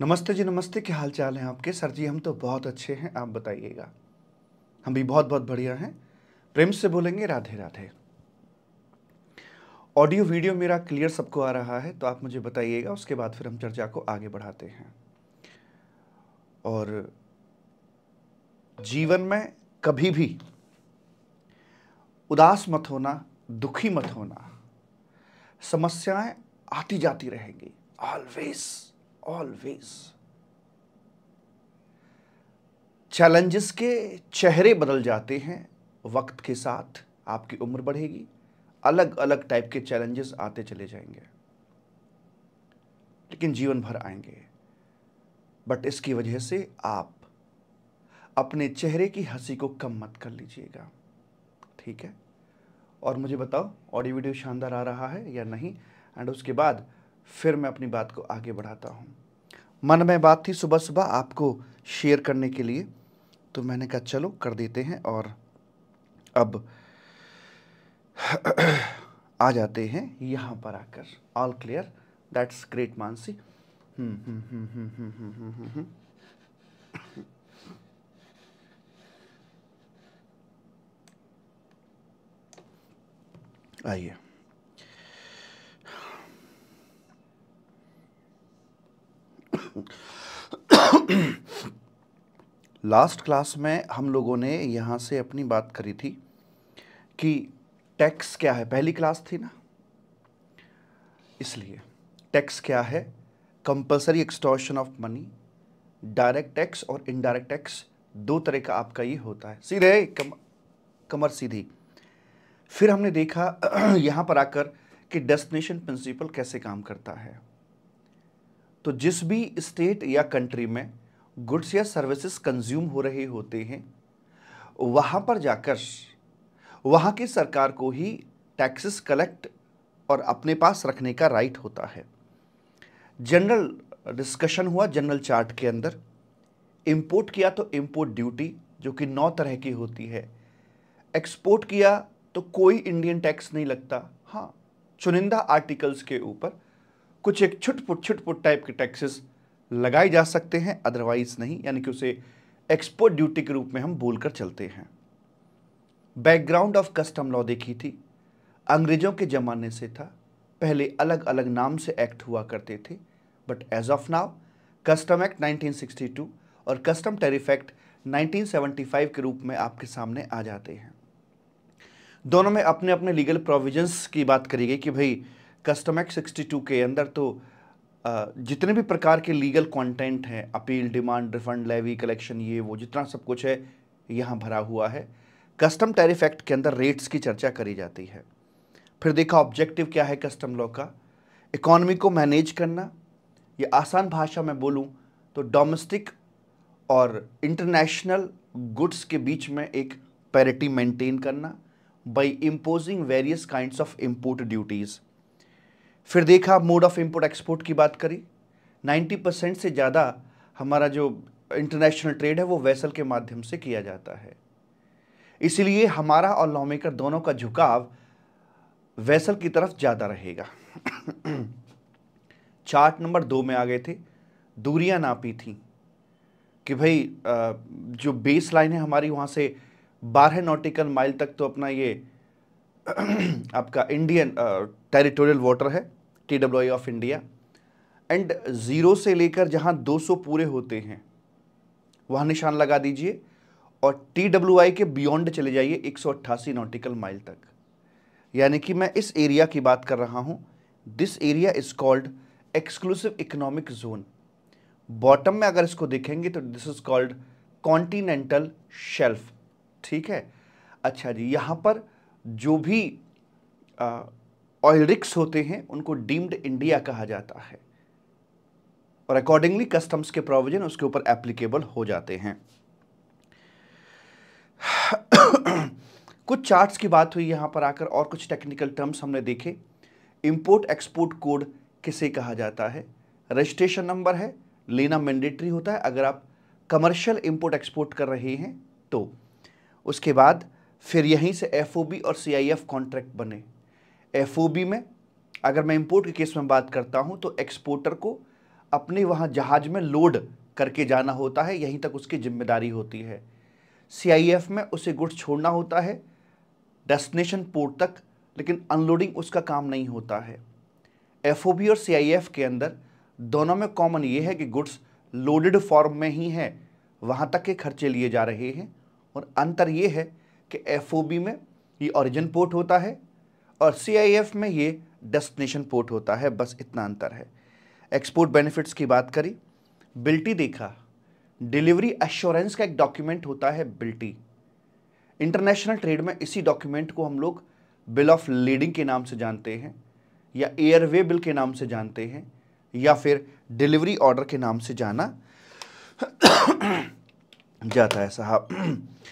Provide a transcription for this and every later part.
नमस्ते जी नमस्ते क्या हाल चाल हैं आपके सर जी हम तो बहुत अच्छे हैं आप बताइएगा हम भी बहुत बहुत बढ़िया हैं प्रेम से बोलेंगे राधे राधे ऑडियो वीडियो मेरा क्लियर सबको आ रहा है तो आप मुझे बताइएगा उसके बाद फिर हम चर्चा को आगे बढ़ाते हैं और जीवन में कभी भी उदास मत होना दुखी मत होना समस्याएं आती जाती रहेंगी ऑलवेज ऑलवेज चैलेंजेस के चेहरे बदल जाते हैं वक्त के साथ आपकी उम्र बढ़ेगी अलग अलग टाइप के चैलेंजेस आते चले जाएंगे लेकिन जीवन भर आएंगे बट इसकी वजह से आप अपने चेहरे की हंसी को कम मत कर लीजिएगा ठीक है और मुझे बताओ ऑडियो वीडियो शानदार आ रहा है या नहीं एंड उसके बाद फिर मैं अपनी बात को आगे बढ़ाता हूँ मन में बात थी सुबह सुबह आपको शेयर करने के लिए तो मैंने कहा चलो कर देते हैं और अब आ जाते हैं यहाँ पर आकर all clear that's great Mansi आइए लास्ट क्लास में हम लोगों ने यहां से अपनी बात करी थी कि टैक्स क्या है पहली क्लास थी ना इसलिए टैक्स क्या है compulsory extortion of money direct tax और इनडायरेक्ट टैक्स दो तरह का आपका ये होता है सीधे कम, कमर सीधी फिर हमने देखा यहां पर आकर कि डेस्टिनेशन प्रिंसिपल कैसे काम करता है तो जिस भी स्टेट या कंट्री में गुड्स या सर्विसेज कंज्यूम हो रहे होते हैं वहाँ पर जाकर वहाँ की सरकार को ही टैक्सेस कलेक्ट और अपने पास रखने का राइट होता है जनरल डिस्कशन हुआ जनरल चार्ट के अंदर इंपोर्ट किया तो इंपोर्ट ड्यूटी जो कि नौ तरह की होती है एक्सपोर्ट किया तो कोई इंडियन टैक्स नहीं लगता हाँ चुनिंदा आर्टिकल्स के ऊपर कुछ एक छुटपुट छुटपुट टाइप के टैक्सेस लगाए जा सकते हैं अदरवाइज नहीं यानी कि उसे एक्सपोर्ट ड्यूटी के रूप में हम बोलकर चलते हैं बैकग्राउंड ऑफ कस्टम लॉ देखी थी अंग्रेज़ों के ज़माने से था पहले अलग अलग नाम से एक्ट हुआ करते थे but as of now custom act 1962 और कस्टम टैरिफ एक्ट 1975 के रूप में आपके सामने आ जाते हैं दोनों में अपने अपने लीगल प्रोविजंस की बात करी गई कि भाई कस्टम एक्ट सिक्सटी टू के अंदर तो जितने भी प्रकार के लीगल कंटेंट हैं appeal demand refund levy collection ये वो जितना सब कुछ है यहाँ भरा हुआ है कस्टम टैरिफ एक्ट के अंदर रेट्स की चर्चा करी जाती है फिर देखा ऑब्जेक्टिव क्या है कस्टम लॉ का इकोनॉमी को मैनेज करना ये आसान भाषा में बोलूँ तो डोमेस्टिक और इंटरनेशनल गुड्स के बीच में एक पैरिटी मेंटेन करना by imposing various kinds of import duties फिर देखा मोड ऑफ इम्पोर्ट एक्सपोर्ट की बात करी 90 परसेंट से ज़्यादा हमारा जो इंटरनेशनल ट्रेड है वो वैसल के माध्यम से किया जाता है इसलिए हमारा और लॉ मेकर दोनों का झुकाव वैसल की तरफ ज़्यादा रहेगा चार्ट नंबर दो में आ गए थे दूरियां नापी थी कि भाई जो बेस लाइन है हमारी वहाँ से बारह नोटिकल माइल तक तो अपना ये आपका इंडियन टेरिटोरियल वाटर है T W of India and zero से लेकर जहाँ 200 पूरे होते हैं वहाँ निशान लगा दीजिए और टी डब्ल्यू आई के बियॉन्ड चले जाइए अट्ठासी नॉटिकल माइल तक यानी कि मैं इस एरिया की बात कर रहा हूँ this area is called exclusive economic zone bottom में अगर इसको देखेंगे तो this is called continental shelf ठीक है अच्छा जी यहाँ पर जो भी ऑयरिक्स होते हैं उनको डीम्ड इंडिया कहा जाता है और अकॉर्डिंगली कस्टम्स के प्रोविजन उसके ऊपर एप्लीकेबल हो जाते हैं कुछ चार्ट्स की बात हुई यहां पर आकर और कुछ टेक्निकल टर्म्स हमने देखे इंपोर्ट एक्सपोर्ट कोड किसे कहा जाता है रजिस्ट्रेशन नंबर है लेना मैंडेटरी होता है अगर आप कमर्शियल इंपोर्ट एक्सपोर्ट कर रहे हैं तो उसके बाद फिर यहीं से एफओबी और सीआईएफ कॉन्ट्रैक्ट बने एफ में अगर मैं इम्पोर्ट के केस में बात करता हूँ तो एक्सपोर्टर को अपने वहाँ जहाज़ में लोड करके जाना होता है यहीं तक उसकी जिम्मेदारी होती है सीआईएफ में उसे गुड्स छोड़ना होता है डेस्टिनेशन पोर्ट तक लेकिन अनलोडिंग उसका काम नहीं होता है एफओबी और सीआईएफ के अंदर दोनों में कॉमन ये है कि गुड्स लोडेड फॉर्म में ही हैं वहाँ तक के खर्चे लिए जा रहे हैं और अंतर ये है कि बी में ये ऑरिजिन पोर्ट होता है और एफ में ये डेस्टिनेशन पोर्ट होता है बस इतना अंतर है एक्सपोर्ट बेनिफिट्स की बात करी बिल्टी देखा डिलीवरी एश्योरेंस का एक डॉक्यूमेंट होता है बिल्टी इंटरनेशनल ट्रेड में इसी डॉक्यूमेंट को हम लोग बिल ऑफ लीडिंग के नाम से जानते हैं या एयरवे बिल के नाम से जानते हैं या फिर डिलीवरी ऑर्डर के नाम से जाना जाता है साहब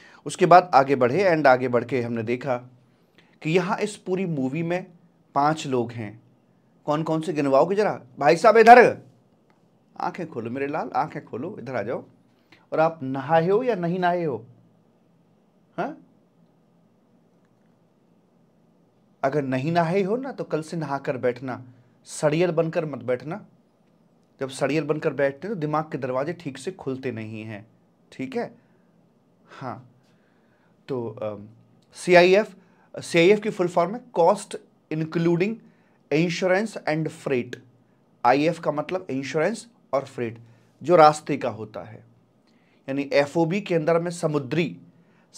उसके बाद आगे बढ़े एंड आगे बढ़ के हमने देखा कि यहाँ इस पूरी मूवी में पांच लोग हैं कौन कौन से गिनवाओगे जरा भाई साहब इधर आंखें खोलो मेरे लाल आंखें खोलो इधर आ जाओ और आप नहाए हो या नहीं नहाए हो हा? अगर नहीं नहाए हो ना तो कल से नहाकर बैठना सड़ियल बनकर मत बैठना जब सड़ियल बनकर बैठते तो दिमाग के दरवाजे ठीक से खुलते नहीं हैं ठीक है हाँ तो सी आई एफ सी की फुल फॉर्म है cost including insurance and freight I का मतलब इंश्योरेंस और फ्रेट जो रास्ते का होता है यानी एफ के अंदर मैं समुद्री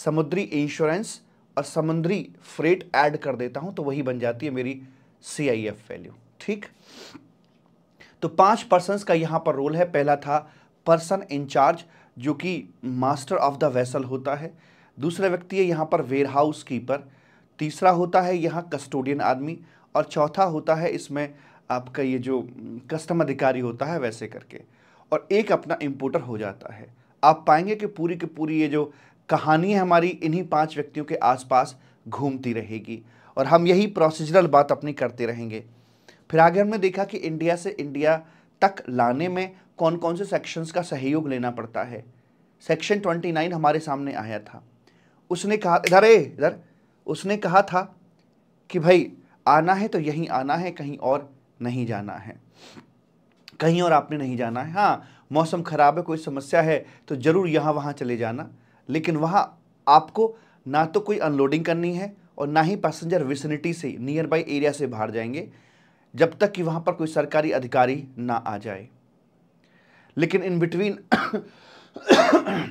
समुद्री इंश्योरेंस और समुद्री फ्रेट ऐड कर देता हूं तो वही बन जाती है मेरी सी आई एफ वैल्यू ठीक तो पांच पर्सन का यहां पर रोल है पहला था पर्सन इंचार्ज जो कि मास्टर ऑफ द वेसल होता है दूसरा व्यक्ति है यहां पर वेयर हाउस कीपर तीसरा होता है यहाँ कस्टोडियन आदमी और चौथा होता है इसमें आपका ये जो कस्टम अधिकारी होता है वैसे करके और एक अपना इम्पोर्टर हो जाता है आप पाएंगे कि पूरी की पूरी ये जो कहानी है हमारी इन्हीं पांच व्यक्तियों के आसपास घूमती रहेगी और हम यही प्रोसीजरल बात अपनी करते रहेंगे फिर आगे हमने देखा कि इंडिया से इंडिया तक लाने में कौन कौन से सेक्शंस का सहयोग लेना पड़ता है सेक्शन 29 हमारे सामने आया था उसने कहा इधर इधर उसने कहा था कि भाई आना है तो यहीं आना है कहीं और नहीं जाना है कहीं और आपने नहीं जाना है हाँ मौसम ख़राब है कोई समस्या है तो ज़रूर यहाँ वहाँ चले जाना लेकिन वहाँ आपको ना तो कोई अनलोडिंग करनी है और ना ही पैसेंजर विसिनिटी से नियर बाई एरिया से बाहर जाएंगे जब तक कि वहाँ पर कोई सरकारी अधिकारी ना आ जाए लेकिन इन बिटवीन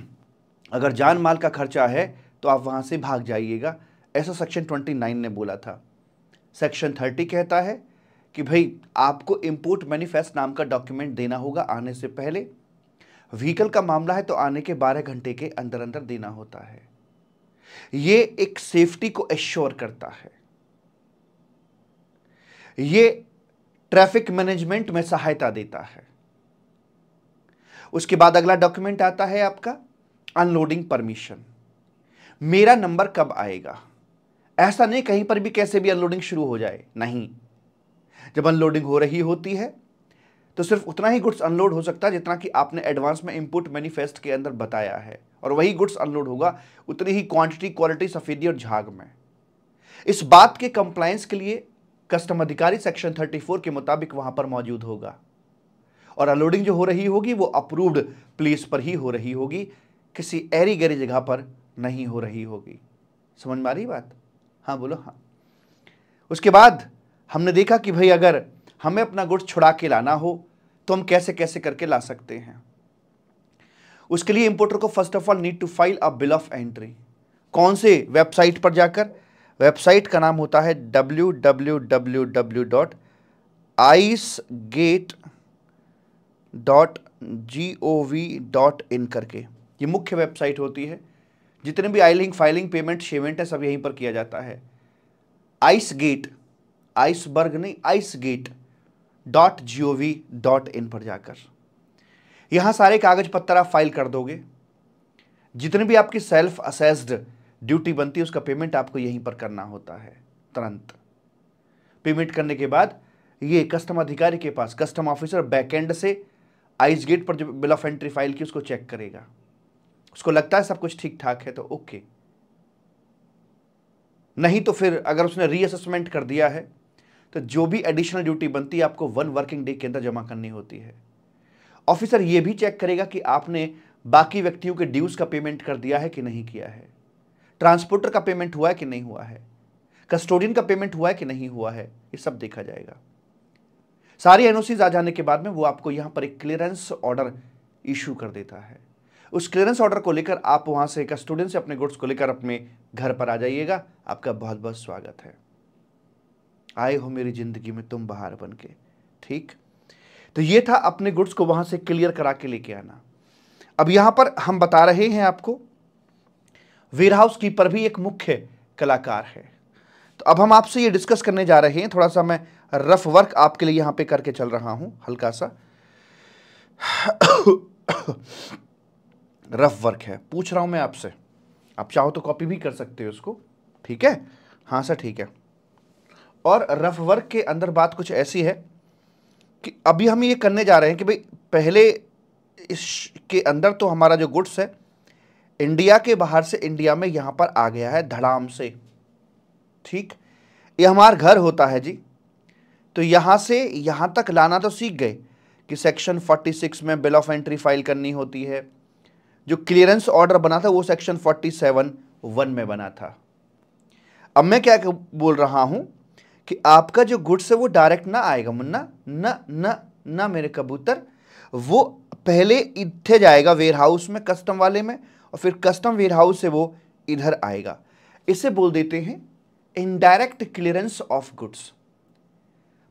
अगर जान माल का खर्चा है तो आप वहाँ से भाग जाइएगा ऐसा सेक्शन 29 ने बोला था सेक्शन 30 कहता है कि भाई आपको इंपोर्ट मैनिफेस्ट नाम का डॉक्यूमेंट देना होगा आने से पहले व्हीकल का मामला है तो आने के 12 घंटे के अंदर अंदर देना होता है ये एक सेफ्टी को एश्योर करता है ये ट्रैफिक मैनेजमेंट में सहायता देता है उसके बाद अगला डॉक्यूमेंट आता है आपका अनलोडिंग परमिशन मेरा नंबर कब आएगा ऐसा नहीं कहीं पर भी कैसे भी अनलोडिंग शुरू हो जाए नहीं जब अनलोडिंग हो रही होती है तो सिर्फ उतना ही गुड्स अनलोड हो सकता है जितना कि आपने एडवांस में इनपुट मैनिफेस्ट के अंदर बताया है और वही गुड्स अनलोड होगा उतनी ही क्वांटिटी क्वालिटी सफेदी और झाग में इस बात के कंप्लायंस के लिए कस्टम अधिकारी सेक्शन 34 के मुताबिक वहां पर मौजूद होगा और अनलोडिंग जो हो रही होगी वो अप्रूव्ड प्लेस पर ही हो रही होगी किसी एरी गहरी जगह पर नहीं हो रही होगी समझ में आ रही बात हाँ बोलो हाँ उसके बाद हमने देखा कि भाई अगर हमें अपना गुड़ छुड़ा के लाना हो तो हम कैसे कैसे करके ला सकते हैं उसके लिए इंपोर्टर को first of all need to file a bill of entry कौन से वेबसाइट पर जाकर वेबसाइट का नाम होता है W W W W dot ice gate dot G O V dot in करके ये मुख्य वेबसाइट होती है जितने भी आइलिंग फाइलिंग पेमेंट शेमेंट है सब यहीं पर किया जाता है आइस गेट आइसबर्ग नहीं ice gate dot G O V dot in पर जाकर यहां सारे कागज पत्र आप फाइल कर दोगे जितने भी आपकी सेल्फ असेस्ड ड्यूटी बनती है उसका पेमेंट आपको यहीं पर करना होता है तुरंत पेमेंट करने के बाद ये कस्टम अधिकारी के पास कस्टम ऑफिसर बैकएंड से आइस गेट पर जो बिल ऑफ एंट्री फाइल की उसको चेक करेगा उसको लगता है सब कुछ ठीक ठाक है तो ओके नहीं तो फिर अगर उसने रीअसेसमेंट कर दिया है तो जो भी एडिशनल ड्यूटी बनती है आपको वन वर्किंग डे के अंदर जमा करनी होती है ऑफिसर यह भी चेक करेगा कि आपने बाकी व्यक्तियों के ड्यूज का पेमेंट कर दिया है कि नहीं किया है ट्रांसपोर्टर का पेमेंट हुआ है कि नहीं हुआ है कस्टोडियन का पेमेंट हुआ है कि नहीं हुआ है ये सब देखा जाएगा सारी एनओसीज आ जाने के बाद में वो आपको यहां पर एक क्लियरेंस ऑर्डर इश्यू कर देता है उस क्लियरेंस ऑर्डर को लेकर आप वहां से स्टूडेंट से अपने गुड्स को लेकर अपने घर पर आ जाइएगा आपका बहुत बहुत स्वागत है आए हो मेरी ज़िंदगी में तुम बाहर बन के ठीक तो ये था अपने गुड्स को वहां से क्लियर करा के लेके आना अब यहां पर हम बता रहे हैं आपको वेयर हाउस कीपर भी एक मुख्य कलाकार है तो अब हम आपसे ये डिस्कस करने जा रहे हैं थोड़ा सा मैं रफ वर्क आपके लिए यहां पे करके चल रहा हूं हल्का सा रफ वर्क है पूछ रहा हूं मैं आपसे आप चाहो तो कॉपी भी कर सकते हो उसको ठीक है हाँ सर ठीक है और रफ वर्क के अंदर बात कुछ ऐसी है कि अभी हम ये करने जा रहे हैं कि भाई पहले इस के अंदर तो हमारा जो गुड्स है इंडिया के बाहर से इंडिया में यहां पर आ गया है धड़ाम से ठीक ये हमारा घर होता है जी तो यहां से यहां तक लाना तो सीख गए कि सेक्शन 46 में बिल ऑफ एंट्री फाइल करनी होती है जो क्लियरेंस ऑर्डर बना था वो सेक्शन फोर्टी सेवन वन में बना था अब मैं क्या बोल रहा हूं कि आपका जो गुड्स है वो डायरेक्ट ना आएगा मुन्ना न न न मेरे कबूतर वो पहले इथे जाएगा वेयर हाउस में कस्टम वाले में और फिर कस्टम वेयर हाउस से वो इधर आएगा इसे बोल देते हैं इनडायरेक्ट क्लियरेंस ऑफ गुड्स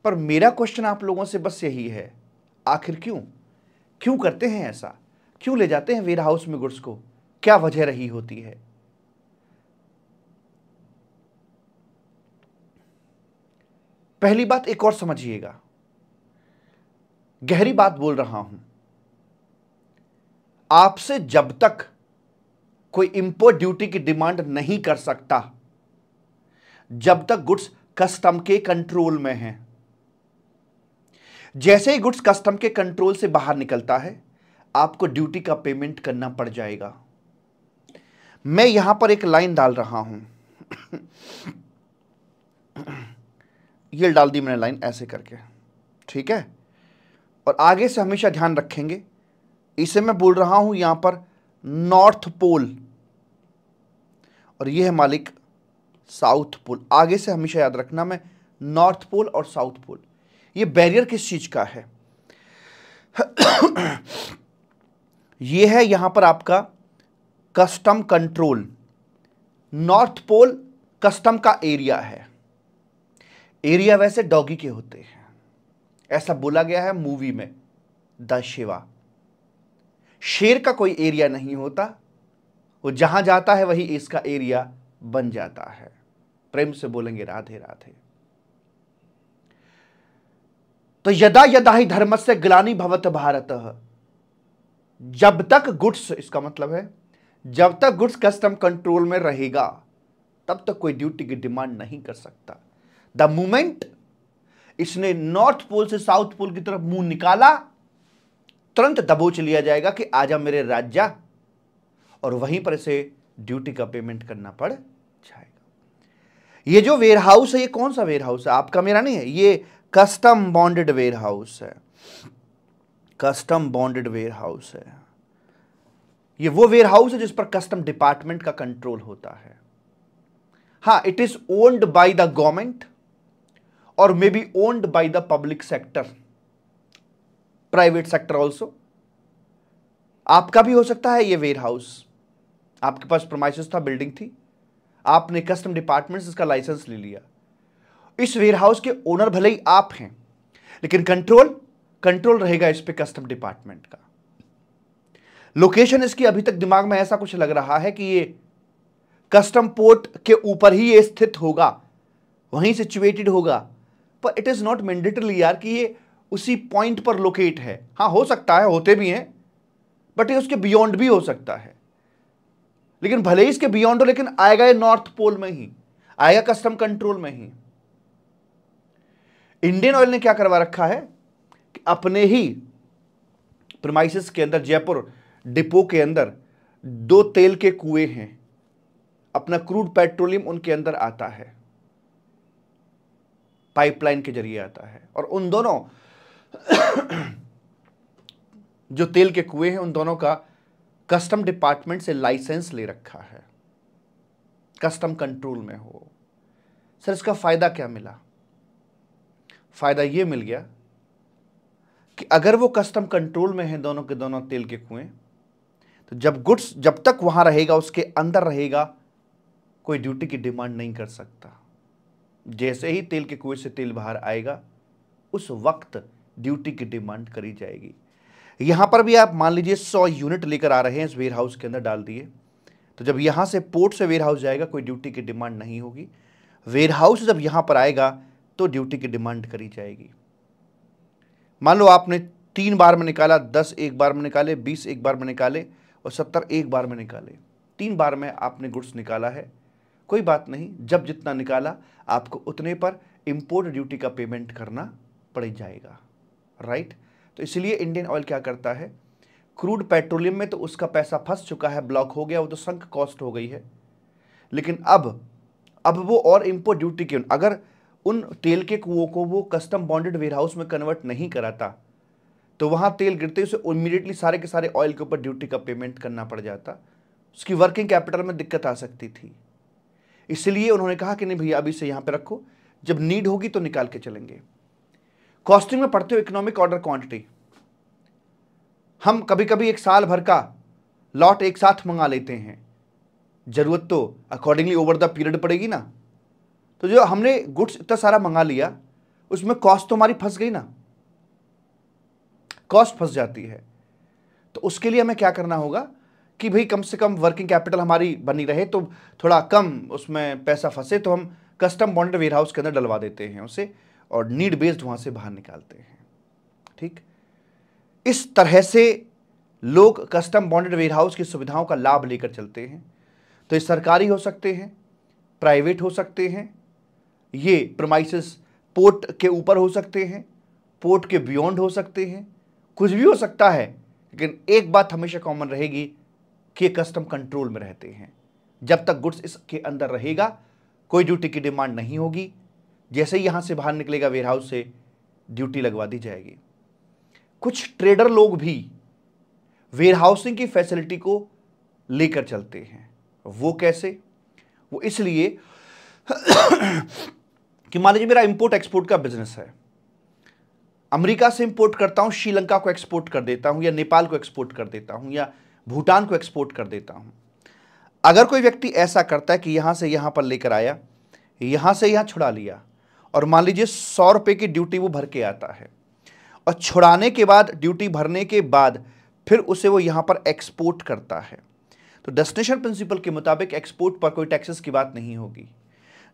पर मेरा क्वेश्चन आप लोगों से बस यही है आखिर क्यों क्यों करते हैं ऐसा क्यों ले जाते हैं वेयर हाउस में गुड्स को क्या वजह रही होती है पहली बात एक और समझिएगा गहरी बात बोल रहा हूं आपसे जब तक कोई इंपोर्ट ड्यूटी की डिमांड नहीं कर सकता जब तक गुड्स कस्टम के कंट्रोल में हैं जैसे ही गुड्स कस्टम के कंट्रोल से बाहर निकलता है आपको ड्यूटी का पेमेंट करना पड़ जाएगा मैं यहां पर एक लाइन डाल रहा हूं ये डाल दी मैंने लाइन ऐसे करके ठीक है और आगे से हमेशा ध्यान रखेंगे इसे मैं बोल रहा हूं यहां पर नॉर्थ पोल और ये है मालिक साउथ पोल आगे से हमेशा याद रखना मैं नॉर्थ पोल और साउथ पोल ये बैरियर किस चीज़ का है ये है यहां पर आपका custom control north pole custom का एरिया है एरिया वैसे डॉगी के होते हैं ऐसा बोला गया है मूवी में द शिवा शेर का कोई एरिया नहीं होता वो जहां जाता है वही इसका एरिया बन जाता है प्रेम से बोलेंगे राधे राधे तो यदा यदा ही धर्म से ग्लानी भवत भारत जब तक गुड्स इसका मतलब है जब तक गुड्स कस्टम कंट्रोल में रहेगा तब तक कोई ड्यूटी की डिमांड नहीं कर सकता द मूमेंट इसने नॉर्थ पोल से साउथ पोल की तरफ मुंह निकाला तुरंत दबोच लिया जाएगा कि आजा मेरे राज्य और वहीं पर इसे ड्यूटी का पेमेंट करना पड़ जाएगा ये जो वेयर हाउस है ये कौन सा वेयर हाउस है आपका मेरा नहीं है ये कस्टम बॉन्डेड वेयर हाउस है कस्टम बॉन्डेड वेयर हाउस है ये वो वेयर हाउस है जिस पर कस्टम डिपार्टमेंट का कंट्रोल होता है हा it is owned by the government और may be owned by the public sector private sector also आपका भी हो सकता है ये वेयर हाउस आपके पास प्रोमाइसिस था बिल्डिंग थी आपने कस्टम डिपार्टमेंट से इसका लाइसेंस ले लिया इस वेयर हाउस के ओनर भले ही आप हैं लेकिन कंट्रोल कंट्रोल रहेगा इस पर कस्टम डिपार्टमेंट का लोकेशन इसकी अभी तक दिमाग में ऐसा कुछ लग रहा है कि ये कस्टम पोर्ट के ऊपर ही ये स्थित होगा वहीं सिचुएटेड होगा पर इट इज़ नॉट मैंडेटरी यार कि ये उसी पॉइंट पर लोकेट है हाँ हो सकता है होते भी हैं बट ये उसके बियॉन्ड भी हो सकता है लेकिन भले ही इसके बियॉन्ड हो लेकिन आएगा ये नॉर्थ पोल में ही आएगा कस्टम कंट्रोल में ही इंडियन ऑयल ने क्या करवा रखा है अपने ही प्रमाइसिस के अंदर जयपुर डिपो के अंदर दो तेल के कुएं हैं अपना क्रूड पेट्रोलियम उनके अंदर आता है पाइपलाइन के जरिए आता है और उन दोनों जो तेल के कुएं हैं उन दोनों का कस्टम डिपार्टमेंट से लाइसेंस ले रखा है कस्टम कंट्रोल में हो सर इसका फ़ायदा क्या मिला फ़ायदा यह मिल गया कि अगर वो कस्टम कंट्रोल में है दोनों के दोनों तेल के कुएं तो जब गुड्स जब तक वहाँ रहेगा उसके अंदर रहेगा कोई ड्यूटी की डिमांड नहीं कर सकता जैसे ही तेल के कुएं से तेल बाहर आएगा उस वक्त ड्यूटी की डिमांड करी जाएगी यहाँ पर भी आप मान लीजिए सौ यूनिट लेकर आ रहे हैं इस वेयर हाउस के अंदर डाल दिए तो जब यहाँ से पोर्ट से वेयर हाउस जाएगा कोई ड्यूटी की डिमांड नहीं होगी वेयर हाउस जब यहाँ पर आएगा तो ड्यूटी की डिमांड करी जाएगी मान लो आपने तीन बार में निकाला दस एक बार में निकाले बीस एक बार में निकाले और सत्तर एक बार में निकाले तीन बार में आपने गुड्स निकाला है कोई बात नहीं जब जितना निकाला आपको उतने पर इम्पोर्ट ड्यूटी का पेमेंट करना पड़ जाएगा राइट तो इसलिए इंडियन ऑयल क्या करता है क्रूड पेट्रोलियम में तो उसका पैसा फंस चुका है ब्लॉक हो गया वो तो संक कॉस्ट हो गई है लेकिन अब अब वो और इम्पोर्ट ड्यूटी क्यों अगर उन तेल के कुओं को वो कस्टम बॉन्डेड वेयरहाउस में कन्वर्ट नहीं कराता तो वहाँ तेल गिरते उसे इमीडिएटली सारे के सारे ऑयल के ऊपर ड्यूटी का पेमेंट करना पड़ जाता उसकी वर्किंग कैपिटल में दिक्कत आ सकती थी इसलिए उन्होंने कहा कि नहीं भैया अभी से यहाँ पर रखो जब नीड होगी तो निकाल के चलेंगे कॉस्टिंग में पढ़ते हो इकोनॉमिक ऑर्डर क्वांटिटी हम कभी कभी एक साल भर का लॉट एक साथ मंगा लेते हैं जरूरत तो अकॉर्डिंगली ओवर द पीरियड पड़ेगी ना तो जो हमने गुड्स इतना सारा मंगा लिया उसमें कॉस्ट तो हमारी फंस गई ना कॉस्ट फंस जाती है तो उसके लिए हमें क्या करना होगा कि भाई कम से कम वर्किंग कैपिटल हमारी बनी रहे तो थोड़ा कम उसमें पैसा फंसे तो हम कस्टम बॉन्डेड वेयर हाउस के अंदर डलवा देते हैं उसे और नीड बेस्ड वहां से बाहर निकालते हैं ठीक इस तरह से लोग कस्टम बॉन्डेड वेयर हाउस की सुविधाओं का लाभ लेकर चलते हैं तो ये सरकारी हो सकते हैं प्राइवेट हो सकते हैं ये प्रोमाइसिस पोर्ट के ऊपर हो सकते हैं पोर्ट के बियॉन्ड हो सकते हैं कुछ भी हो सकता है लेकिन एक बात हमेशा कॉमन रहेगी कि कस्टम कंट्रोल में रहते हैं जब तक गुड्स इसके अंदर रहेगा कोई ड्यूटी की डिमांड नहीं होगी जैसे ही यहां से बाहर निकलेगा वेयरहाउस से ड्यूटी लगवा दी जाएगी कुछ ट्रेडर लोग भी वेयरहाउसिंग की फैसिलिटी को लेकर चलते हैं वो कैसे वो इसलिए कि मान लीजिए मेरा इंपोर्ट एक्सपोर्ट का बिजनेस है अमेरिका से इंपोर्ट करता हूँ श्रीलंका को एक्सपोर्ट कर देता हूँ या नेपाल को एक्सपोर्ट कर देता हूँ या भूटान को एक्सपोर्ट कर देता हूँ अगर कोई व्यक्ति ऐसा करता है कि यहां से यहां पर लेकर आया यहां से यहाँ छुड़ा लिया और मान लीजिए सौ रुपए की ड्यूटी वो भर के आता है और छुड़ाने के बाद ड्यूटी भरने के बाद फिर उसे वो यहाँ पर एक्सपोर्ट करता है तो डेस्टिनेशन प्रिंसिपल के मुताबिक एक्सपोर्ट पर कोई टैक्सेस की बात नहीं होगी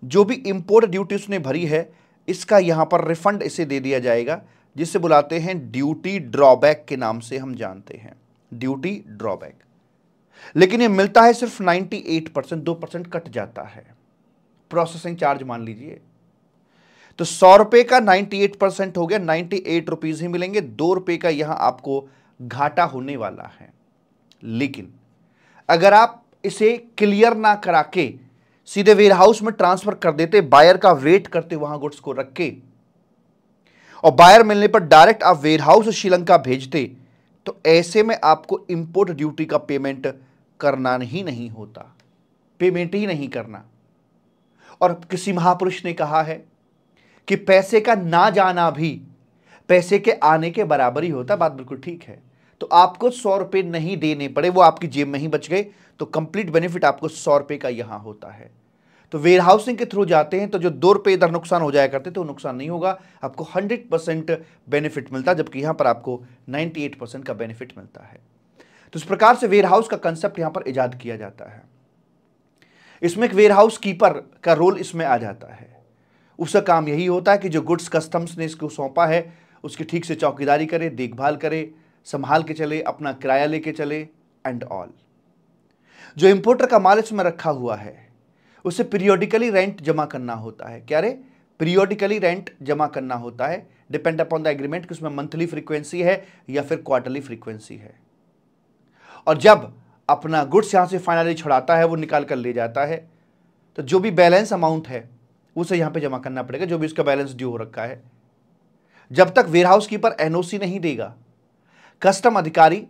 जो भी इम्पोर्ट ड्यूटी उसने भरी है इसका यहाँ पर रिफंड इसे दे दिया जाएगा जिसे बुलाते हैं ड्यूटी ड्रॉबैक के नाम से हम जानते हैं ड्यूटी ड्रॉबैक लेकिन ये मिलता है सिर्फ 98 परसेंट दो परसेंट कट जाता है प्रोसेसिंग चार्ज मान लीजिए तो सौ रुपए का 98 परसेंट हो गया 98 रुपीज ही मिलेंगे दो रुपए का यहां आपको घाटा होने वाला है लेकिन अगर आप इसे क्लियर ना करा के सीधे वेयर हाउस में ट्रांसफर कर देते बायर का वेट करते वहां गुड्स को रख के और बायर मिलने पर डायरेक्ट आप वेयर हाउस श्रीलंका भेजते तो ऐसे में आपको इंपोर्ट ड्यूटी का पेमेंट करना ही नहीं होता पेमेंट ही नहीं करना और किसी महापुरुष ने कहा है कि पैसे का ना जाना भी पैसे के आने के बराबर ही होता बात बिल्कुल ठीक है तो आपको सौ रुपए नहीं देने पड़े वो आपकी जेब में ही बच गए तो कंप्लीट बेनिफिट आपको सौ रुपये का यहाँ होता है तो वेयर हाउसिंग के थ्रू जाते हैं तो जो दो रुपये इधर नुकसान हो जाया करते थे वो नुकसान नहीं होगा आपको हंड्रेड परसेंट बेनिफिट मिलता जबकि यहाँ पर आपको नाइन्टी एट परसेंट का बेनिफिट मिलता है तो इस प्रकार से वेयर हाउस का कंसेप्ट यहाँ पर ईजाद किया जाता है इसमें एक वेयर हाउस कीपर का रोल इसमें आ जाता है उसका काम यही होता है कि जो गुड्स कस्टम्स ने इसको सौंपा है उसकी ठीक से चौकीदारी करे देखभाल करे संभाल के चले अपना किराया लेके चले एंड ऑल जो इंपोर्टर का माल इसमें रखा हुआ है उसे पीरियोडिकली रेंट जमा करना होता है क्या रे पीरियोडिकली रेंट जमा करना होता है डिपेंड अपॉन द एग्रीमेंट कि उसमें मंथली फ्रीक्वेंसी है या फिर क्वार्टरली फ्रीक्वेंसी है और जब अपना गुड्स यहां से फाइनली छुड़ाता है वो निकाल कर ले जाता है तो जो भी बैलेंस अमाउंट है उसे यहां पे जमा करना पड़ेगा जो भी उसका बैलेंस ड्यू हो रखा है जब तक वेयरहाउस कीपर एनओसी नहीं देगा कस्टम अधिकारी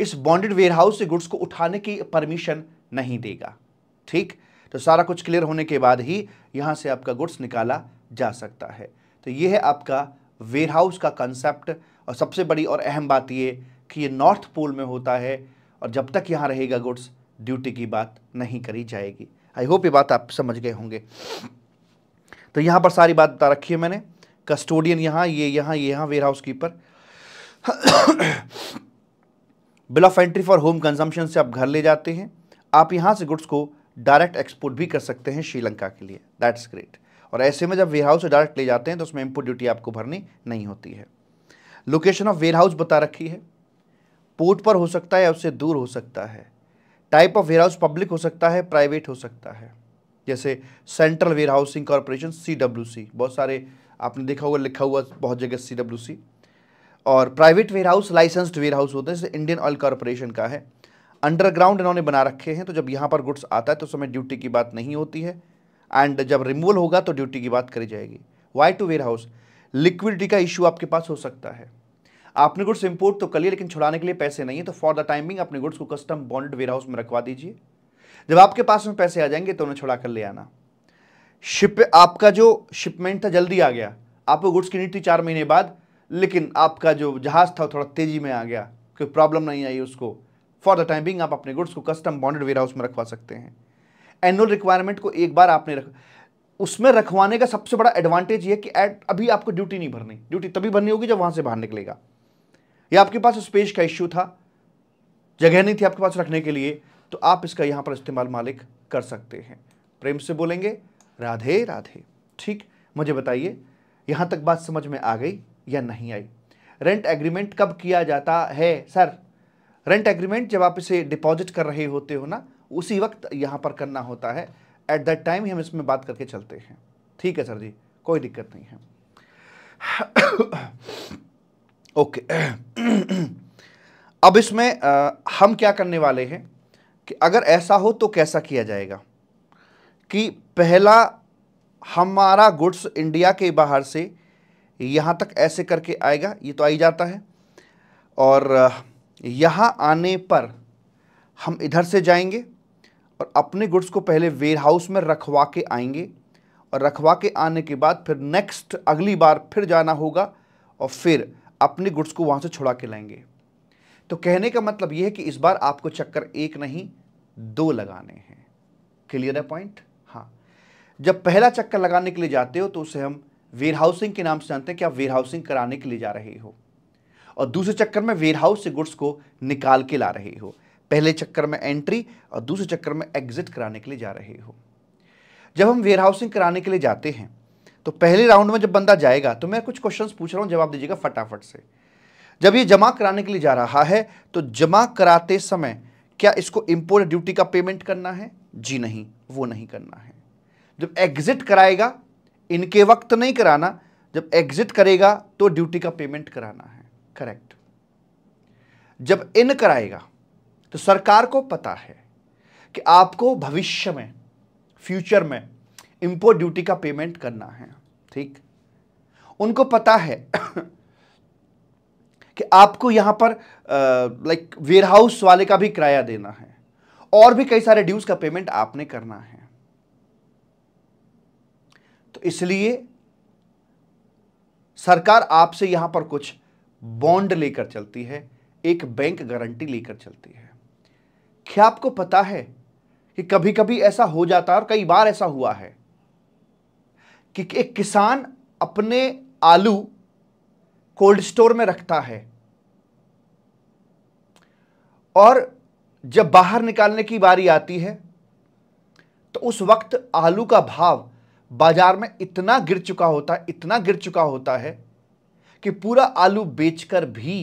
इस बॉन्डेड वेयरहाउस से गुड्स को उठाने की परमिशन नहीं देगा ठीक तो सारा कुछ क्लियर होने के बाद ही यहां से आपका गुड्स निकाला जा सकता है तो यह है आपका वेयरहाउस का कंसेप्ट और सबसे बड़ी और अहम बात यह कि यह नॉर्थ पोल में होता है और जब तक यहाँ रहेगा गुड्स ड्यूटी की बात नहीं करी जाएगी आई होप ये बात आप समझ गए होंगे तो यहां पर सारी बात बता रखी है मैंने कस्टोडियन यहां ये यहां ये यहां warehouse keeper bill of entry for home consumption से आप घर ले जाते हैं आप यहाँ से गुड्स को डायरेक्ट एक्सपोर्ट भी कर सकते हैं श्रीलंका के लिए दैट्स ग्रेट और ऐसे में जब वेयर हाउस से डायरेक्ट ले जाते हैं तो उसमें इम्पोर्ट ड्यूटी आपको भरनी नहीं होती है लोकेशन ऑफ वेयर हाउस बता रखी है पोर्ट पर हो सकता है या उससे दूर हो सकता है type of warehouse public हो सकता है प्राइवेट हो सकता है जैसे सेंट्रल वेयर हाउसिंग कॉरपोरेशन सी बहुत सारे आपने देखा होगा लिखा हुआ बहुत जगह सी और private warehouse licensed warehouse होते हैं जैसे इंडियन ऑयल कॉरपोरेशन का है अंडरग्राउंड इन्होंने बना रखे हैं तो जब यहाँ पर गुड्स आता है तो उस समय ड्यूटी की बात नहीं होती है एंड जब रिमूवल होगा तो ड्यूटी की बात करी जाएगी why to warehouse liquidity का इश्यू आपके पास हो सकता है आपने गुड्स इंपोर्ट तो कर लिए लेकिन छुड़ाने के लिए पैसे नहीं है तो फॉर द टाइमिंग अपने गुड्स को कस्टम बॉन्ड वेयर हाउस में रखवा दीजिए जब आपके पास में पैसे आ जाएंगे तो उन्हें छुड़ा कर ले आना शिप आपका जो शिपमेंट था जल्दी आ गया आपको गुड्स की नीति थी चार महीने बाद लेकिन आपका जो जहाज़ था वो थोड़ा तेज़ी में आ गया कोई प्रॉब्लम नहीं आई उसको फॉर द टाइम बिंग आप अपने गुड्स को कस्टम बॉन्डेड वेयर हाउस में रखवा सकते हैं एनुअल रिक्वायरमेंट को एक बार आपने रख उसमें रखवाने का सबसे बड़ा एडवांटेज यह कि एड अभी आपको ड्यूटी नहीं भरनी ड्यूटी तभी भरनी होगी जब वहां से बाहर निकलेगा या आपके पास स्पेस का इश्यू था जगह नहीं थी आपके पास रखने के लिए तो आप इसका यहां पर इस्तेमाल मालिक कर सकते हैं प्रेम से बोलेंगे राधे राधे ठीक मुझे बताइए यहां तक बात समझ में आ गई या नहीं आई रेंट एग्रीमेंट कब किया जाता है सर रेंट एग्रीमेंट जब आप इसे डिपॉजिट कर रहे होते हो ना उसी वक्त यहाँ पर करना होता है एट दैट टाइम ही हम इसमें बात करके चलते हैं ठीक है सर जी कोई दिक्कत नहीं है ओके अब इसमें आ, हम क्या करने वाले हैं कि अगर ऐसा हो तो कैसा किया जाएगा कि पहला हमारा गुड्स इंडिया के बाहर से यहाँ तक ऐसे करके आएगा ये तो आ ही जाता है और यहाँ आने पर हम इधर से जाएंगे और अपने गुड्स को पहले वेयर हाउस में रखवा के आएंगे और रखवा के आने के बाद फिर नेक्स्ट अगली बार फिर जाना होगा और फिर अपने गुड्स को वहाँ से छुड़ा के लाएंगे तो कहने का मतलब यह है कि इस बार आपको चक्कर एक नहीं दो लगाने हैं क्लियर है पॉइंट हाँ जब पहला चक्कर लगाने के लिए जाते हो तो उसे हम वेयर हाउसिंग के नाम से जानते हैं कि आप वेयर हाउसिंग कराने के लिए जा रहे हो और दूसरे चक्कर में वेयर हाउस से गुड्स को निकाल के ला रहे हो पहले चक्कर में एंट्री और दूसरे चक्कर में एग्जिट कराने के लिए जा रहे हो जब हम वेयर हाउसिंग कराने के लिए जाते हैं तो पहले राउंड में जब बंदा जाएगा तो मैं कुछ क्वेश्चन पूछ रहा हूँ जवाब दीजिएगा फटाफट से जब ये जमा कराने के लिए जा रहा है तो जमा कराते समय क्या इसको इम्पोर्ट ड्यूटी का पेमेंट करना है जी नहीं वो नहीं करना है जब एग्जिट कराएगा इनके वक्त नहीं कराना जब एग्जिट करेगा तो ड्यूटी का पेमेंट कराना है करेक्ट जब इन कराएगा तो सरकार को पता है कि आपको भविष्य में फ्यूचर में इम्पोर्ट ड्यूटी का पेमेंट करना है ठीक उनको पता है कि आपको यहां पर लाइक वेयर हाउस वाले का भी किराया देना है और भी कई सारे ड्यूज का पेमेंट आपने करना है तो इसलिए सरकार आपसे यहां पर कुछ बॉन्ड लेकर चलती है एक बैंक गारंटी लेकर चलती है क्या आपको पता है कि कभी कभी ऐसा हो जाता है और कई बार ऐसा हुआ है कि एक किसान अपने आलू कोल्ड स्टोर में रखता है और जब बाहर निकालने की बारी आती है तो उस वक्त आलू का भाव बाजार में इतना गिर चुका होता है इतना गिर चुका होता है कि पूरा आलू बेचकर भी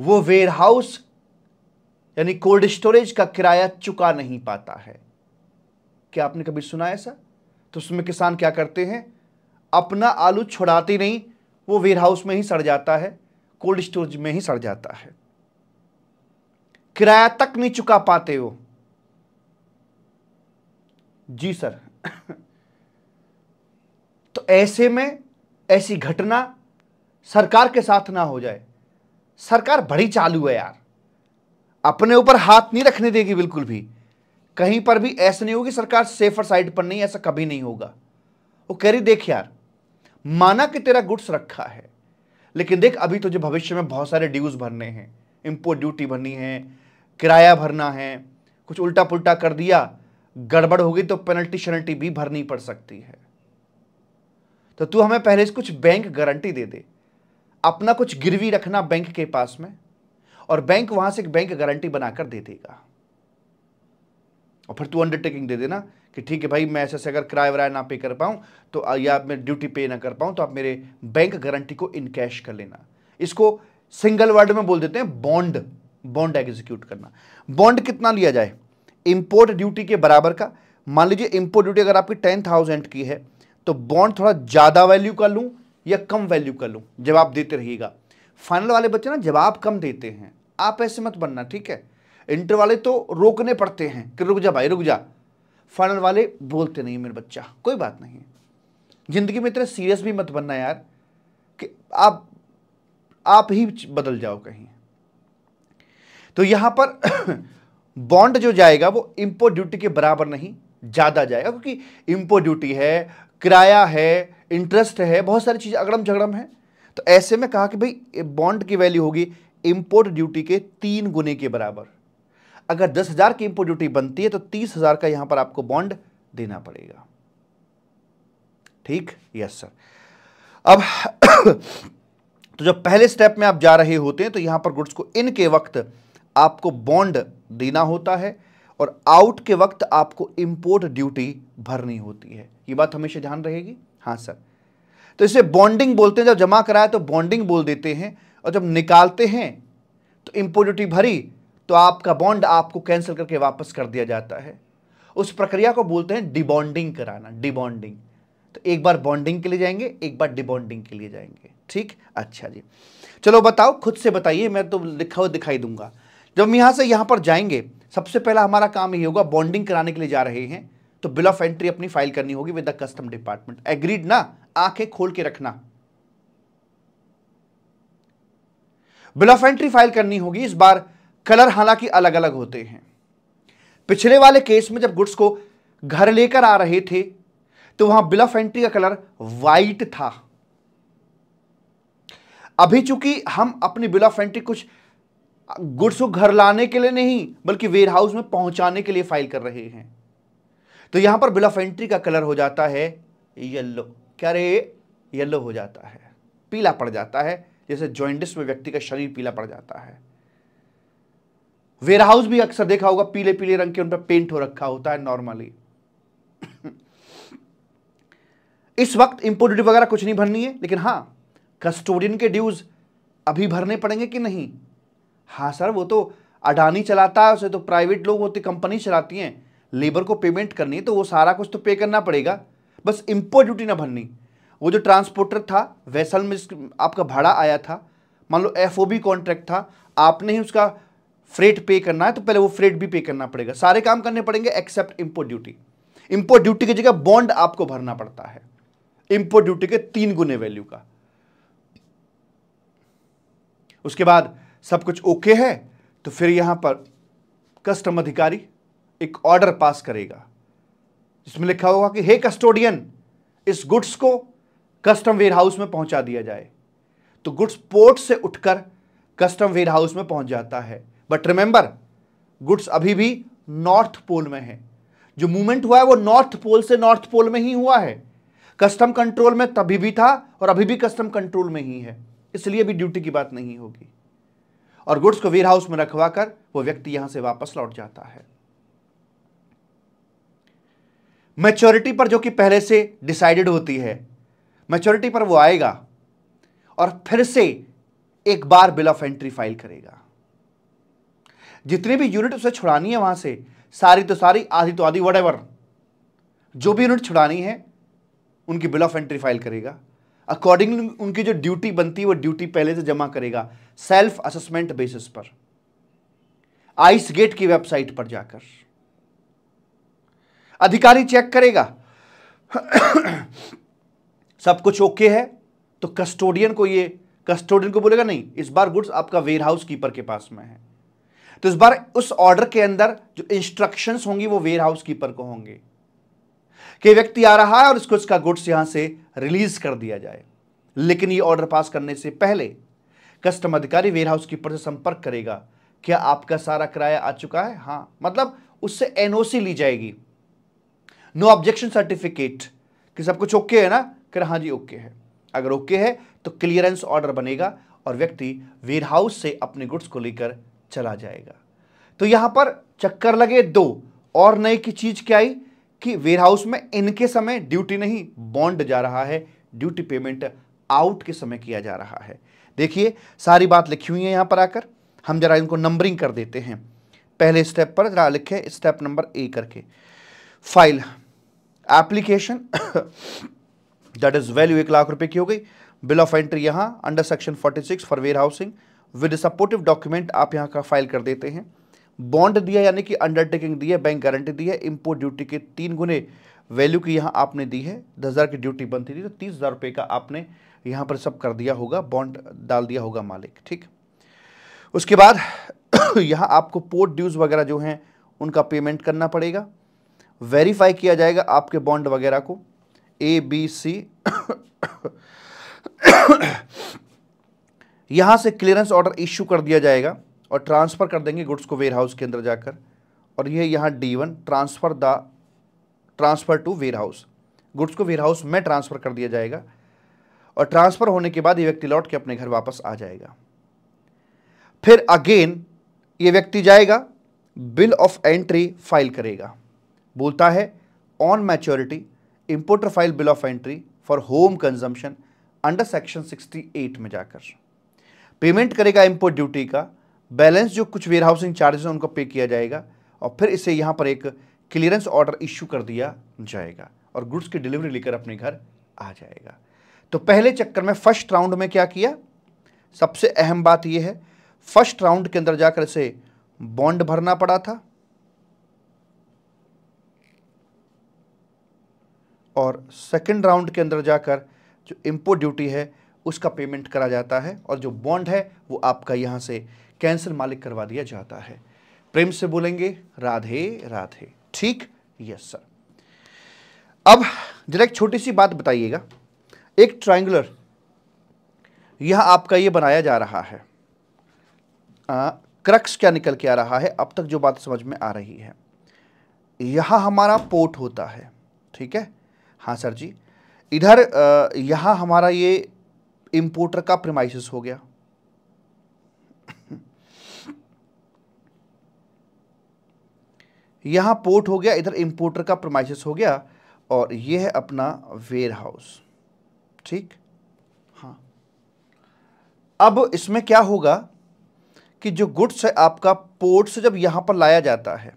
वो वेयरहाउस यानी कोल्ड स्टोरेज का किराया चुका नहीं पाता है क्या आपने कभी सुना ऐसा तो उसमें किसान क्या करते हैं अपना आलू छुड़ाते नहीं वो वेयरहाउस में ही सड़ जाता है कोल्ड स्टोरेज में ही सड़ जाता है किराया तक नहीं चुका पाते वो जी सर तो ऐसे में ऐसी घटना सरकार के साथ ना हो जाए सरकार बड़ी चालू है यार अपने ऊपर हाथ नहीं रखने देगी बिल्कुल भी कहीं पर भी ऐसा नहीं होगी सरकार सेफर साइड पर नहीं ऐसा कभी नहीं होगा वो कह रही देख यार माना कि तेरा गुड्स रखा है लेकिन देख अभी तुझे भविष्य में बहुत सारे ड्यूज भरने हैं इम्पोर्ट ड्यूटी भरनी है किराया भरना है कुछ उल्टा पुल्टा कर दिया गड़बड़ होगी तो पेनल्टी शनल्टी भी भरनी पड़ सकती है तो तू हमें पहले से कुछ बैंक गारंटी दे दे अपना कुछ गिरवी रखना बैंक के पास में और बैंक वहां से एक बैंक गारंटी बनाकर दे देगा और फिर तू अंडरटेकिंग दे देना कि ठीक है भाई मैं ऐसे अगर किराया वराया ना पे कर पाऊं तो या मैं ड्यूटी पे ना कर पाऊं तो आप मेरे बैंक गारंटी को इन कैश कर लेना इसको सिंगल वर्ड में बोल देते हैं बॉन्ड बॉन्ड एग्जीक्यूट करना बॉन्ड कितना लिया जाए इंपोर्ट ड्यूटी के बराबर का मान लीजिए इंपोर्ट ड्यूटी अगर आपकी टेन थाउजेंड की है तो बॉन्ड थोड़ा ज़्यादा वैल्यू का लूँ या कम वैल्यू का लूँ जवाब देते रहिएगा फाइनल वाले बच्चे ना जवाब कम देते हैं आप ऐसे मत बनना ठीक है इंटर वाले तो रोकने पड़ते हैं कि रुक जा भाई रुक जा फाइनल वाले बोलते नहीं मेरे बच्चा कोई बात नहीं ज़िंदगी में इतना सीरियस भी मत बनना यार कि आप आप ही बदल जाओ कहीं तो यहां पर बॉन्ड जो जाएगा वो इम्पोर्ट ड्यूटी के बराबर नहीं ज़्यादा जाएगा क्योंकि इम्पोर्ट ड्यूटी है किराया है इंटरेस्ट है बहुत सारी चीज़ें अगड़म झगड़म है तो ऐसे में कहा कि भाई बॉन्ड की वैल्यू होगी इम्पोर्ट ड्यूटी के तीन गुने के बराबर अगर दस हज़ार की इंपोर्ट ड्यूटी बनती है तो तीस हज़ार का यहां पर आपको बॉन्ड देना पड़ेगा ठीक यस सर अब तो जब पहले स्टेप में आप जा रहे होते हैं तो यहां पर गुड्स को इन के वक्त आपको बॉन्ड देना होता है और आउट के वक्त आपको इंपोर्ट ड्यूटी भरनी होती है ये बात हमेशा ध्यान रहेगी हाँ सर तो इसे बॉन्डिंग बोलते हैं जब जमा कराए तो बॉन्डिंग बोल देते हैं और जब निकालते हैं तो इम्पोर्डिटी भरी तो आपका बॉन्ड आपको कैंसिल करके वापस कर दिया जाता है उस प्रक्रिया को बोलते हैं डिबॉन्डिंग कराना डिबॉन्डिंग तो एक बार बॉन्डिंग के लिए जाएंगे एक बार डिबॉन्डिंग के लिए जाएंगे ठीक अच्छा जी चलो बताओ खुद से बताइए मैं तो लिखा हुआ दिखाई दूंगा जब हम यहाँ से यहाँ पर जाएंगे सबसे पहला हमारा काम ये होगा बॉन्डिंग कराने के लिए जा रहे हैं तो बिल ऑफ एंट्री अपनी फाइल करनी होगी with the custom department agreed ना आंखें खोल के रखना बिल ऑफ एंट्री फाइल करनी होगी इस बार कलर हालांकि अलग अलग होते हैं पिछले वाले केस में जब गुड्स को घर लेकर आ रहे थे तो वहां बिल ऑफ एंट्री का कलर वाइट था अभी चूंकि हम अपनी बिल ऑफ एंट्री कुछ गुड्स को घर लाने के लिए नहीं बल्कि वेयर हाउस में पहुंचाने के लिए फाइल कर रहे हैं तो यहां पर बिल ऑफ एंट्री का कलर हो जाता है येल्लो क्या रे येल्लो हो जाता है पीला पड़ जाता है जैसे जॉइंटिस में व्यक्ति का शरीर पीला पड़ जाता है वेयरहाउस भी अक्सर देखा होगा पीले पीले रंग के उन पर पेंट हो रखा होता है नॉर्मली इस वक्त इंपोर्ट ड्यूटी वगैरह कुछ नहीं भरनी है लेकिन हाँ कस्टोडियन के ड्यूज अभी भरने पड़ेंगे कि नहीं हाँ सर वो तो अडानी चलाता है उसे तो प्राइवेट लोग होते कंपनी चलाती हैं लेबर को पेमेंट करनी है तो वो सारा कुछ तो पे करना पड़ेगा बस इम्पोर्ट ड्यूटी ना भरनी वो जो ट्रांसपोर्टर था वैसल में आपका भाड़ा आया था मान लो एफ कॉन्ट्रैक्ट था आपने ही उसका फ्रेट पे करना है तो पहले वो फ्रेट भी पे करना पड़ेगा सारे काम करने पड़ेंगे except import duty import duty की जगह बॉन्ड आपको भरना पड़ता है इम्पोर्ट ड्यूटी के तीन गुने वैल्यू का उसके बाद सब कुछ ओके है तो फिर यहां पर कस्टम अधिकारी एक ऑर्डर पास करेगा जिसमें लिखा होगा कि हे कस्टोडियन इस गुड्स को कस्टम वेयर हाउस में पहुंचा दिया जाए तो गुड्स पोर्ट से उठकर कस्टम वेयर हाउस में पहुंच जाता है बट रिमेंबर गुड्स अभी भी नॉर्थ पोल में है जो मूवमेंट हुआ है वो नॉर्थ पोल से नॉर्थ पोल में ही हुआ है कस्टम कंट्रोल में तभी भी था और अभी भी कस्टम कंट्रोल में ही है इसलिए भी ड्यूटी की बात नहीं होगी और गुड्स को वेयर हाउस में रखवा कर वो व्यक्ति यहां से वापस लौट जाता है मैच्योरिटी पर जो कि पहले से डिसाइडेड होती है मैच्योरिटी पर वो आएगा और फिर से एक बार बिल ऑफ एंट्री फाइल करेगा जितनी भी यूनिट उसे छुड़ानी है वहां से सारी तो सारी आधी तो आधी वट जो भी यूनिट छुड़ानी है उनकी बिल ऑफ एंट्री फाइल करेगा अकॉर्डिंगली उनकी जो ड्यूटी बनती है वो ड्यूटी पहले से जमा करेगा सेल्फ असेसमेंट बेसिस पर आइस गेट की वेबसाइट पर जाकर अधिकारी चेक करेगा सब कुछ ओके है तो कस्टोडियन को ये कस्टोडियन को बोलेगा नहीं इस बार गुड्स आपका वेयर हाउस कीपर के पास में है तो इस बार उस ऑर्डर के अंदर जो इंस्ट्रक्शंस होंगी वो वेयर हाउस कीपर को होंगे कि व्यक्ति आ रहा है और इसको इसका गुड्स यहां से रिलीज कर दिया जाए लेकिन ये ऑर्डर पास करने से पहले कस्टम अधिकारी वेयर हाउस कीपर से संपर्क करेगा क्या आपका सारा किराया आ चुका है हाँ मतलब उससे एनओसी ली जाएगी नो ऑब्जेक्शन सर्टिफिकेट कि सब कुछ ओके है ना कर हाँ जी ओके है अगर ओके है तो क्लियरेंस ऑर्डर बनेगा और व्यक्ति वेयर हाउस से अपने गुड्स को लेकर चला जाएगा तो यहां पर चक्कर लगे दो और नए की चीज़ क्या आई कि वेयर हाउस में इनके समय ड्यूटी नहीं बॉन्ड जा रहा है ड्यूटी पेमेंट आउट के समय किया जा रहा है देखिए सारी बात लिखी हुई है यहां पर आकर हम जरा इनको नंबरिंग कर देते हैं पहले स्टेप पर जरा लिखे स्टेप नंबर ए करके file application that is value एक लाख रुपए की हो गई बिल ऑफ एंट्री यहाँ under section 46 for warehousing with supportive document आप यहाँ का फाइल कर देते हैं बॉन्ड दिया यानी कि अंडरटेकिंग दी है बैंक गारंटी दी है इम्पोर्ट ड्यूटी के तीन गुने वैल्यू की यहाँ आपने दी है दस हज़ार की ड्यूटी बनती थी तो तीस हज़ार का आपने यहाँ पर सब कर दिया होगा बॉन्ड डाल दिया होगा मालिक ठीक उसके बाद यहाँ आपको पोर्ट ड्यूज़ वगैरह जो हैं उनका पेमेंट करना पड़ेगा वेरीफाई किया जाएगा आपके बॉन्ड वगैरह को ए बी सी यहां से क्लियरेंस ऑर्डर इश्यू कर दिया जाएगा और ट्रांसफ़र कर देंगे गुड्स को वेयर हाउस के अंदर जाकर और यह यहां D one transfer the transfer to warehouse goods को वेयर हाउस में ट्रांसफ़र कर दिया जाएगा और ट्रांसफ़र होने के बाद यह व्यक्ति लौट के अपने घर वापस आ जाएगा फिर अगेन ये व्यक्ति जाएगा बिल ऑफ एंट्री फाइल करेगा बोलता है on maturity importer file bill of entry for home consumption under section 68 में जाकर पेमेंट करेगा इंपोर्ट ड्यूटी का बैलेंस जो कुछ वेयर हाउसिंग चार्जेस उनको पे किया जाएगा और फिर इसे यहां पर एक क्लियरेंस ऑर्डर इश्यू कर दिया जाएगा और गुड्स की डिलीवरी लेकर अपने घर आ जाएगा तो पहले चक्कर में फर्स्ट राउंड में क्या किया सबसे अहम बात यह है फर्स्ट राउंड के अंदर जाकर इसे बॉन्ड भरना पड़ा था और सेकंड राउंड के अंदर जाकर जो इम्पोर्ट ड्यूटी है उसका पेमेंट करा जाता है और जो बॉन्ड है वो आपका यहाँ से कैंसिल मालिक करवा दिया जाता है प्रेम से बोलेंगे राधे राधे ठीक यस सर अब जरा एक छोटी सी बात बताइएगा एक ट्राइंगुलर यह आपका ये बनाया जा रहा है आ, क्रक्स क्या निकल के आ रहा है अब तक जो बात समझ में आ रही है यह हमारा पोर्ट होता है ठीक है हाँ सर जी इधर यहाँ हमारा ये इम्पोर्टर का प्रमाइसिस हो गया यहाँ पोर्ट हो गया इधर इम्पोर्टर का प्रोमाइसिस हो गया और ये है अपना वेयर हाउस ठीक हाँ अब इसमें क्या होगा कि जो गुड्स है आपका पोर्ट से जब यहाँ पर लाया जाता है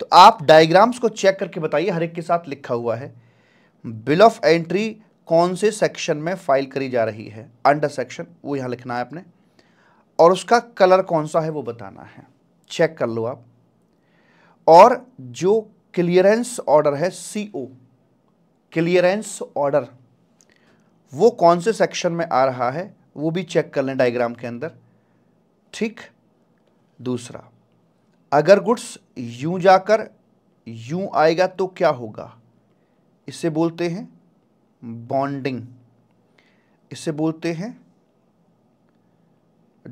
तो आप डायग्राम्स को चेक करके बताइए हर एक के साथ लिखा हुआ है बिल ऑफ एंट्री कौन से सेक्शन में फाइल करी जा रही है अंडर सेक्शन वो यहाँ लिखना है आपने और उसका कलर कौन सा है वो बताना है चेक कर लो आप और जो क्लियरेंस ऑर्डर है सी ओ क्लियरेंस ऑर्डर वो कौन से सेक्शन में आ रहा है वो भी चेक कर लें डायग्राम के अंदर ठीक दूसरा अगर गुड्स यूं जाकर यूं आएगा तो क्या होगा इसे बोलते हैं बॉन्डिंग इससे बोलते हैं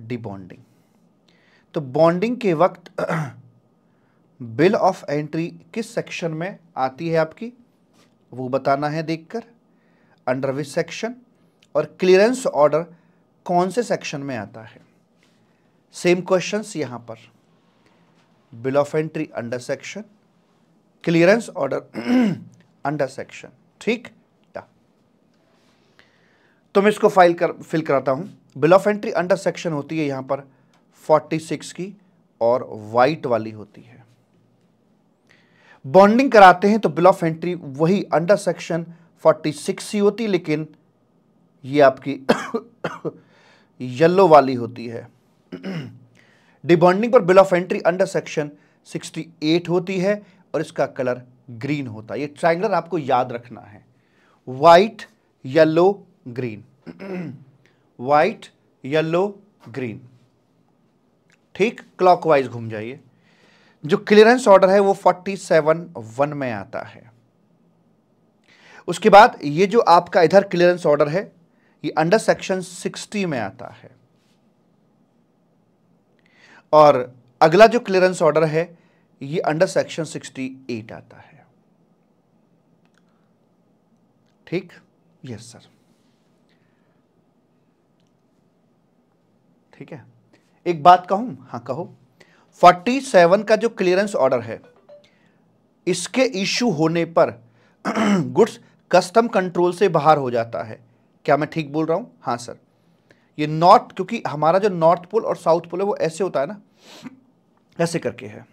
डिबॉन्डिंग तो बॉन्डिंग के वक्त बिल ऑफ एंट्री किस सेक्शन में आती है आपकी वो बताना है देखकर अंडर विच सेक्शन और क्लियरेंस ऑर्डर कौन से सेक्शन में आता है सेम क्वेश्चंस यहां पर bill of entry under section clearance order under section ठीक तो मैं इसको फाइल कर फिल कराता हूं bill of entry under section होती है यहां पर 46 की और वाइट वाली होती है बॉन्डिंग कराते हैं तो बिल ऑफ एंट्री वही अंडर सेक्शन 46 ही होती लेकिन ये आपकी येलो वाली होती है डिबॉन्डिंग पर bill of entry under section 68 होती है और इसका कलर ग्रीन होता है ये ट्राइंगलर आपको याद रखना है white yellow green white yellow green ठीक क्लॉकवाइज घूम जाइए जो क्लियरेंस ऑर्डर है वो फोर्टी सेवन वन में आता है उसके बाद ये जो आपका इधर क्लियरेंस ऑर्डर है ये अंडर सेक्शन सिक्सटी में आता है और अगला जो क्लियरेंस ऑर्डर है ये अंडर सेक्शन सिक्सटी एट आता है ठीक यस सर ठीक है एक बात कहूं हाँ कहो 47 का जो क्लियरेंस ऑर्डर है इसके इशू होने पर गुड्स कस्टम कंट्रोल से बाहर हो जाता है क्या मैं ठीक बोल रहा हूं हां सर ये नॉर्थ क्योंकि हमारा जो नॉर्थ पोल और साउथ पोल है वो ऐसे होता है ना ऐसे करके है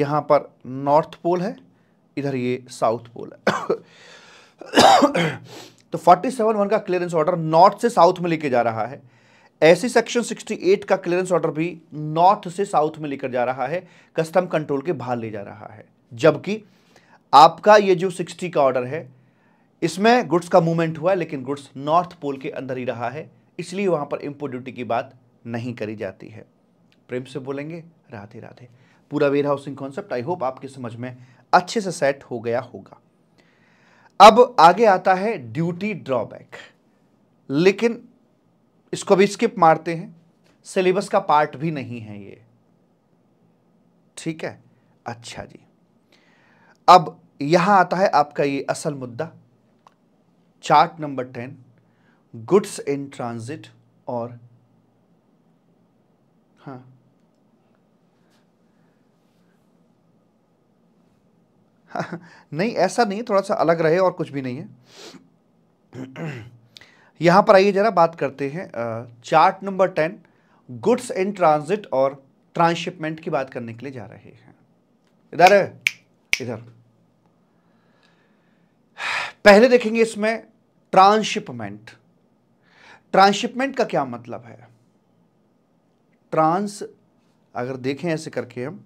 यहां पर नॉर्थ पोल है इधर ये साउथ पोल है तो सेवन वन का क्लियरेंस ऑर्डर नॉर्थ से साउथ में लेके जा रहा है ऐसी सेक्शन 68 का क्लियरेंस ऑर्डर भी नॉर्थ से साउथ में लेकर जा रहा है कस्टम कंट्रोल के बाहर ले जा रहा है जबकि आपका ये जो 60 का ऑर्डर है इसमें गुड्स का मूवमेंट हुआ है लेकिन गुड्स नॉर्थ पोल के अंदर ही रहा है इसलिए वहां पर इम्पोर्ट ड्यूटी की बात नहीं करी जाती है प्रेम से बोलेंगे राधे राधे पूरा warehousing concept I hope आपके समझ में अच्छे से सेट हो गया होगा अब आगे आता है ड्यूटी ड्रॉबैक लेकिन इसको भी स्किप मारते हैं सिलेबस का पार्ट भी नहीं है ये ठीक है अच्छा जी अब यहां आता है आपका ये असल मुद्दा chart number ten goods in transit और नहीं ऐसा नहीं थोड़ा सा अलग रहे और कुछ भी नहीं है यहां पर आइए ज़रा बात करते हैं chart number ten goods in transit और ट्रांसशिपमेंट की बात करने के लिए जा रहे हैं इधर है, इधर पहले देखेंगे इसमें ट्रांसशिपमेंट ट्रांसशिपमेंट का क्या मतलब है ट्रांस अगर देखें ऐसे करके हम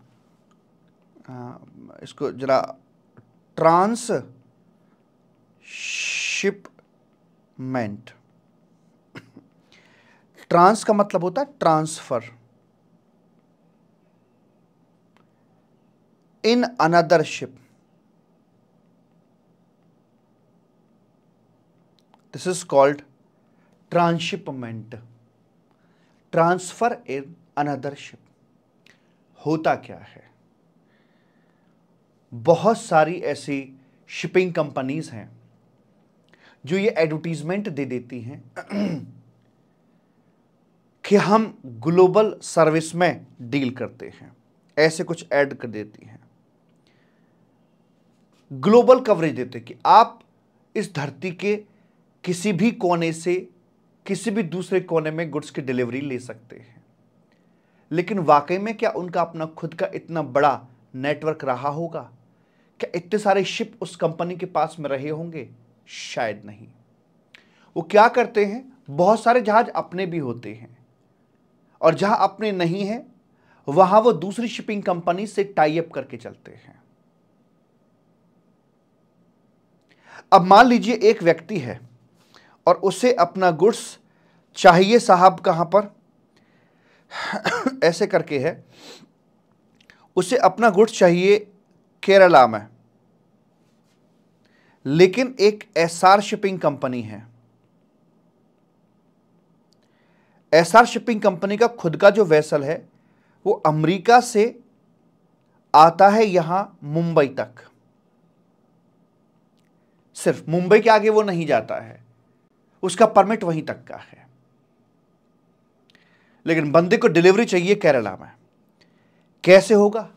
इसको ज़रा ट्रांसशिपमेंट ट्रांस का मतलब होता है transfer in another ship this is called transshipment transfer in another ship होता क्या है बहुत सारी ऐसी शिपिंग कंपनीज़ हैं जो ये एडवर्टीज़मेंट दे देती हैं कि हम ग्लोबल सर्विस में डील करते हैं ऐसे कुछ ऐड कर देती हैं ग्लोबल कवरेज देते कि आप इस धरती के किसी भी कोने से किसी भी दूसरे कोने में गुड्स की डिलीवरी ले सकते हैं लेकिन वाकई में क्या उनका अपना खुद का इतना बड़ा नेटवर्क रहा होगा क्या इतने सारे शिप उस कंपनी के पास में रहे होंगे शायद नहीं वो क्या करते हैं बहुत सारे जहाज अपने भी होते हैं और जहां अपने नहीं हैं वहां वो दूसरी शिपिंग कंपनी से टाई अप करके चलते हैं अब मान लीजिए एक व्यक्ति है और उसे अपना गुड्स चाहिए साहब कहां पर ऐसे करके है उसे अपना गुड्स चाहिए केरला में लेकिन एक एसआर शिपिंग कंपनी है एसआर शिपिंग कंपनी का खुद का जो वेसल है वो अमेरिका से आता है यहां मुंबई तक सिर्फ मुंबई के आगे वो नहीं जाता है उसका परमिट वहीं तक का है लेकिन बंदे को डिलीवरी चाहिए केरला में कैसे होगा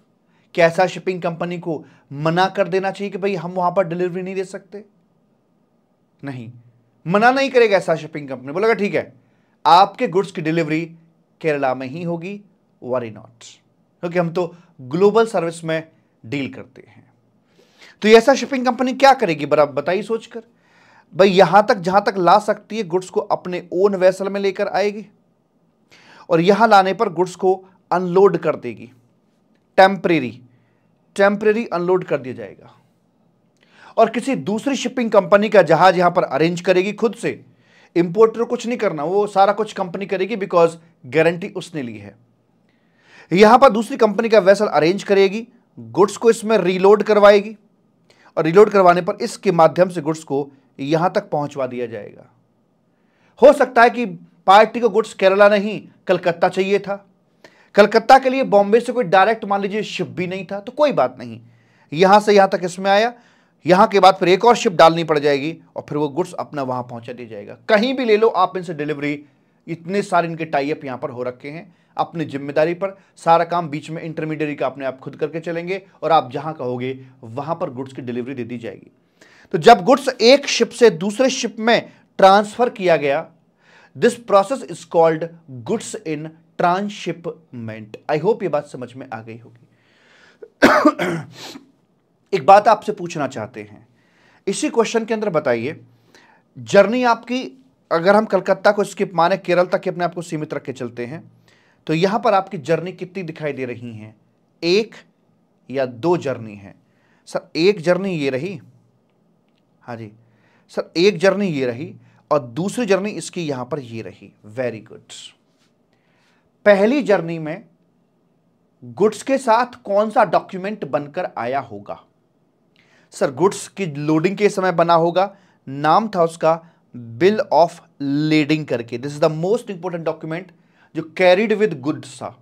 कैसा ऐसा शिपिंग कंपनी को मना कर देना चाहिए कि भाई हम वहां पर डिलीवरी नहीं दे सकते नहीं मना नहीं करेगा ऐसा शिपिंग कंपनी बोलेगा ठीक है आपके गुड्स की डिलीवरी केरला में ही होगी वरी नॉट क्योंकि हम तो ग्लोबल सर्विस में डील करते हैं तो ऐसा शिपिंग कंपनी क्या करेगी बरा बताइए सोचकर भाई यहां तक जहां तक ला सकती है गुड्स को अपने ओन वेसल में लेकर आएगी और यहां लाने पर गुड्स को अनलोड कर देगी टेम्परेरी टेम्परेरी अनलोड कर दिया जाएगा और किसी दूसरी शिपिंग कंपनी का जहाज यहां पर अरेंज करेगी खुद से इंपोर्टर कुछ नहीं करना वो सारा कुछ कंपनी करेगी बिकॉज गारंटी उसने ली है यहां पर दूसरी कंपनी का वेसल अरेंज करेगी गुड्स को इसमें रीलोड करवाएगी और रीलोड करवाने पर इसके माध्यम से गुड्स को यहां तक पहुंचवा दिया जाएगा हो सकता है कि पार्टी को गुड्स केरला नहीं कलकत्ता चाहिए था कलकत्ता के लिए बॉम्बे से कोई डायरेक्ट मान लीजिए शिप भी नहीं था तो कोई बात नहीं यहां से यहां तक इसमें आया यहाँ के बाद फिर एक और शिप डालनी पड़ जाएगी और फिर वो गुड्स अपना वहां पहुंचा दिया जाएगा कहीं भी ले लो आप इनसे डिलीवरी इतने सारे इनके टाइप यहां पर हो रखे हैं अपनी जिम्मेदारी पर सारा काम बीच में इंटरमीडिएट का अपने आप खुद करके चलेंगे और आप जहां कहोगे वहां पर गुड्स की डिलीवरी दे दी जाएगी तो जब गुड्स एक शिप से दूसरे शिप में ट्रांसफ़र किया गया this process is called goods in transshipment I hope ये बात समझ में आ गई होगी एक बात आपसे पूछना चाहते हैं इसी क्वेश्चन के अंदर बताइए जर्नी आपकी अगर हम कलकत्ता को स्किप माने केरल तक के अपने आप को सीमित रख के चलते हैं तो यहां पर आपकी जर्नी कितनी दिखाई दे रही है एक या दो जर्नी है सर एक जर्नी ये रही हाँ जी सर एक जर्नी ये रही और दूसरी जर्नी इसकी यहां पर ये रही वेरी गुड पहली जर्नी में गुड्स के साथ कौन सा डॉक्यूमेंट बनकर आया होगा सर गुड्स की लोडिंग के समय बना होगा नाम था उसका बिल ऑफ लेडिंग करके this is the most important document जो कैरिड विद गुड्स था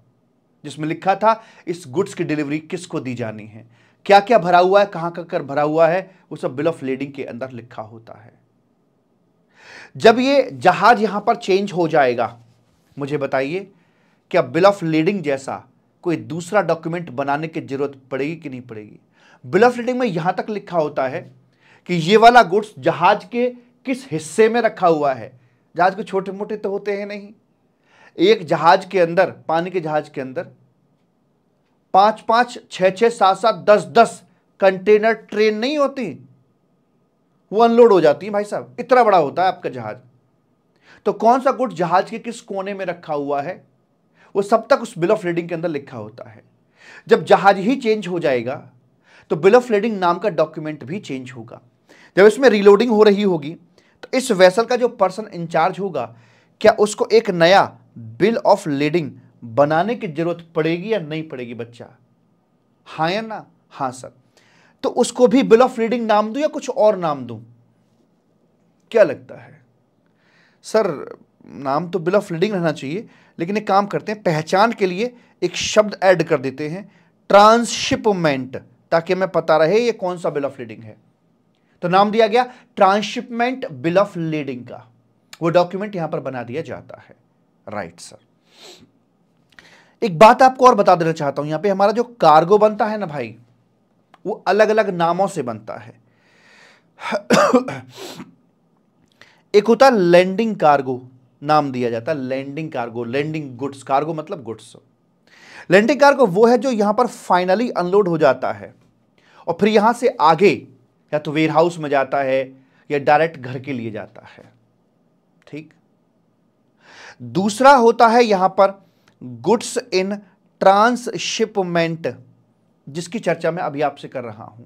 जिसमें लिखा था इस गुड्स की डिलीवरी किसको दी जानी है क्या क्या भरा हुआ है कहां कर भरा हुआ है वो सब बिल ऑफ लेडिंग के अंदर लिखा होता है जब ये जहाज यहां पर चेंज हो जाएगा मुझे बताइए क्या बिल ऑफ लीडिंग जैसा कोई दूसरा डॉक्यूमेंट बनाने की जरूरत पड़ेगी कि नहीं पड़ेगी बिल ऑफ लीडिंग में यहां तक लिखा होता है कि ये वाला गुड्स जहाज के किस हिस्से में रखा हुआ है जहाज के छोटे मोटे तो होते हैं नहीं एक जहाज के अंदर पानी के जहाज के अंदर पांच पांच छह छह सात सात दस दस कंटेनर ट्रेन नहीं होती वो अनलोड हो जाती है भाई साहब इतना बड़ा होता है आपका जहाज तो कौन सा गुड जहाज के किस कोने में रखा हुआ है वो सब तक उस बिल ऑफ रीडिंग के अंदर लिखा होता है जब जहाज ही चेंज हो जाएगा तो बिल ऑफ रीडिंग नाम का डॉक्यूमेंट भी चेंज होगा जब इसमें रीलोडिंग हो रही होगी तो इस वेसल का जो पर्सन इंचार्ज होगा क्या उसको एक नया बिल ऑफ लीडिंग बनाने की जरूरत पड़ेगी या नहीं पड़ेगी बच्चा हा या ना हाँ सर तो उसको भी बिल ऑफ रीडिंग नाम दू या कुछ और नाम दू क्या लगता है सर नाम तो बिल ऑफ रीडिंग रहना चाहिए लेकिन एक काम करते हैं पहचान के लिए एक शब्द ऐड कर देते हैं ट्रांसशिपमेंट ताकि हमें पता रहे ये कौन सा बिल ऑफ रीडिंग है तो नाम दिया गया ट्रांसशिपमेंट बिल ऑफ लीडिंग का वो डॉक्यूमेंट यहां पर बना दिया जाता है राइट right, सर एक बात आपको और बता देना चाहता हूं यहां पे हमारा जो कार्गो बनता है ना भाई वो अलग अलग नामों से बनता है एक होता लैंडिंग कार्गो नाम दिया जाता है landing cargo landing goods cargo मतलब गुड्स लैंडिंग कार्गो वो है जो यहां पर फाइनली अनलोड हो जाता है और फिर यहां से आगे या तो वेयर हाउस में जाता है या डायरेक्ट घर के लिए जाता है ठीक दूसरा होता है यहां पर गुड्स इन ट्रांसशिपमेंट जिसकी चर्चा मैं अभी आपसे कर रहा हूं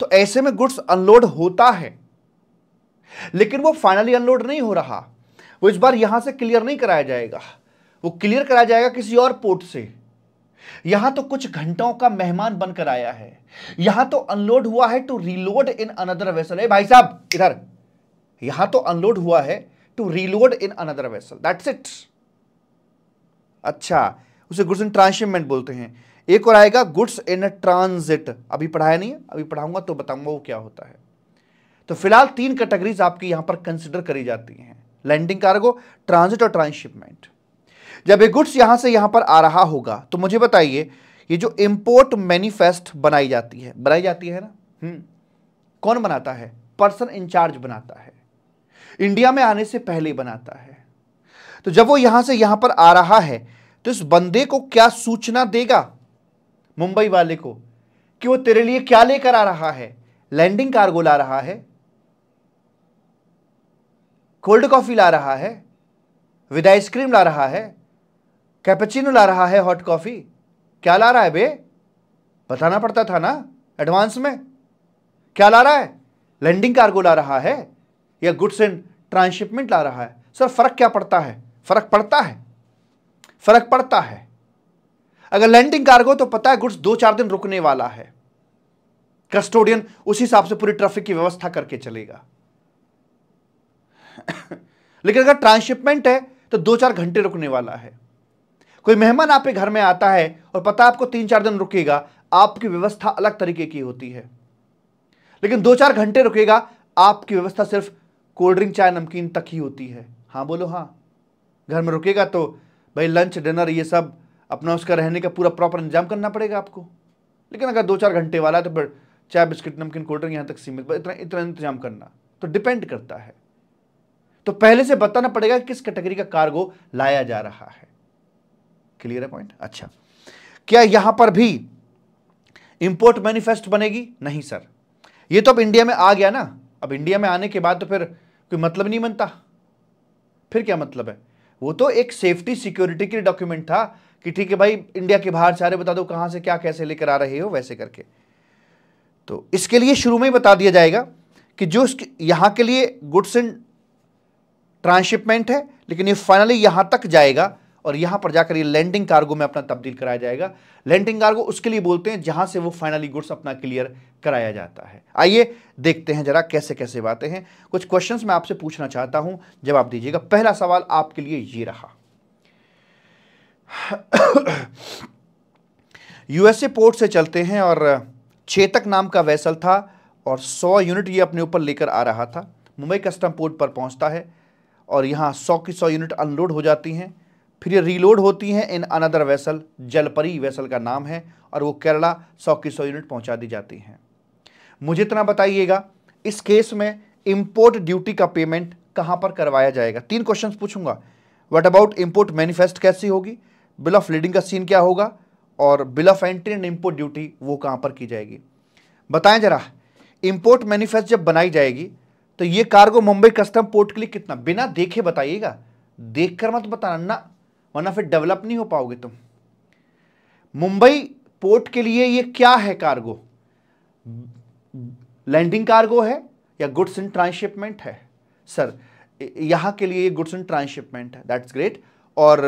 तो ऐसे में गुड्स अनलोड होता है लेकिन वो फाइनली अनलोड नहीं हो रहा वो इस बार यहां से क्लियर नहीं कराया जाएगा वो क्लियर कराया जाएगा किसी और पोर्ट से यहां तो कुछ घंटों का मेहमान बनकर आया है यहां तो अनलोड हुआ है to reload in another vessel भाई साहब इधर यहां तो अनलोड हुआ है to reload in another vessel that's it अच्छा उसे गुड्स इन ट्रांसशिपमेंट बोलते हैं एक और आएगा गुड्स इन ट्रांजिट अभी पढ़ाया नहीं अभी पढ़ाऊंगा तो बताऊंगा वो क्या होता है तो फिलहाल तीन कैटेगरीज आपकी यहां पर कंसिडर करी जाती हैं लैंडिंग कार्गो ट्रांजिट और ट्रांसशिपमेंट जब ये गुड्स यहां से यहां पर आ रहा होगा तो मुझे बताइए ये जो इंपोर्ट मैनिफेस्ट बनाई जाती है बनाई जाती है ना हम्म। कौन बनाता है पर्सन इंचार्ज बनाता है इंडिया में आने से पहले बनाता है तो जब वो यहां से यहां पर आ रहा है तो इस बंदे को क्या सूचना देगा मुंबई वाले को कि वो तेरे लिए क्या लेकर आ रहा है लैंडिंग कार्गो ला रहा है कोल्ड कॉफ़ी ला रहा है विद आइसक्रीम ला रहा है कैपेचिनो ला रहा है हॉट कॉफ़ी क्या ला रहा है बे बताना पड़ता था ना एडवांस में क्या ला रहा है लैंडिंग कार्गो ला रहा है या गुड्स एंड ट्रांसशिपमेंट ला रहा है सर फ़र्क क्या पड़ता है फ़र्क पड़ता है फ़र्क पड़ता है अगर लैंडिंग कार्गो तो पता है गुड्स दो चार दिन रुकने वाला है कस्टोडियन उसी हिसाब से पूरी ट्रैफिक की व्यवस्था करके चलेगा लेकिन अगर ट्रांसशिपमेंट है तो दो चार घंटे रुकने वाला है कोई मेहमान आपके घर में आता है और पता आपको तीन चार दिन रुकेगा आपकी व्यवस्था अलग तरीके की होती है लेकिन दो चार घंटे रुकेगा आपकी व्यवस्था सिर्फ कोल्ड ड्रिंक चाय नमकीन तक ही होती है हाँ बोलो हाँ घर में रुकेगा तो भाई लंच डिनर ये सब अपना उसका रहने का पूरा प्रॉपर इंतजाम करना पड़ेगा आपको लेकिन अगर दो चार घंटे वाला है तो फिर चाय बिस्किट नमकीन कोल्ड ड्रिंक यहाँ तक सीमित इतना इतना इंतजाम करना तो डिपेंड करता है तो पहले से बताना पड़ेगा किस कैटेगरी का कार्गो लाया जा रहा है क्लियर है पॉइंट अच्छा क्या यहां पर भी इंपोर्ट मैनिफेस्ट बनेगी नहीं सर ये तो अब इंडिया में आ गया ना अब इंडिया में आने के बाद तो फिर कोई मतलब नहीं बनता फिर क्या मतलब है वो तो एक सेफ्टी सिक्योरिटी के लिए डॉक्यूमेंट था कि ठीक है भाई इंडिया के बाहर सारे बता दो कहां से क्या कैसे लेकर आ रहे हो वैसे करके तो इसके लिए शुरू में ही बता दिया जाएगा कि जो यहां के लिए गुड्स एंड ट्रांसशिपमेंट है लेकिन ये फाइनली यहां तक जाएगा और यहां पर जाकर ये लैंडिंग कार्गो में अपना तब्दील कराया जाएगा लैंडिंग कार्गो उसके लिए बोलते हैं जहां से वो फाइनली गुड्स अपना क्लियर कराया जाता है आइए देखते हैं जरा कैसे कैसे बातें हैं कुछ क्वेश्चंस मैं आपसे पूछना चाहता हूं जवाब दीजिएगा पहला सवाल आपके लिए ये रहा यूएसए पोर्ट से चलते हैं और चेतक नाम का वैसल था और सौ यूनिट ये अपने ऊपर लेकर आ रहा था मुंबई कस्टम पोर्ट पर पहुंचता है और यहाँ सौ की सौ यूनिट अनलोड हो जाती हैं फिर ये रीलोड होती हैं in another vessel Jalpari vessel का नाम है और वो केरला सौ की सौ यूनिट पहुँचा दी जाती हैं मुझे इतना बताइएगा इस केस में इम्पोर्ट ड्यूटी का पेमेंट कहाँ पर करवाया जाएगा तीन क्वेश्चन पूछूंगा वट अबाउट इम्पोर्ट मैनिफेस्ट कैसी होगी बिल ऑफ लीडिंग का सीन क्या होगा और bill of entry and import duty वो कहाँ पर की जाएगी बताएं जरा इम्पोर्ट मैनिफेस्ट जब बनाई जाएगी तो ये कार्गो मुंबई कस्टम पोर्ट के लिए कितना बिना देखे बताइएगा देख कर मत बताना ना वरना फिर डेवलप नहीं हो पाओगे तुम मुंबई पोर्ट के लिए ये क्या है कार्गो लैंडिंग कार्गो है या गुड्स इन ट्रांसशिपमेंट है सर यहां के लिए गुड्स इन ट्रांसशिपमेंट है दैट्स ग्रेट और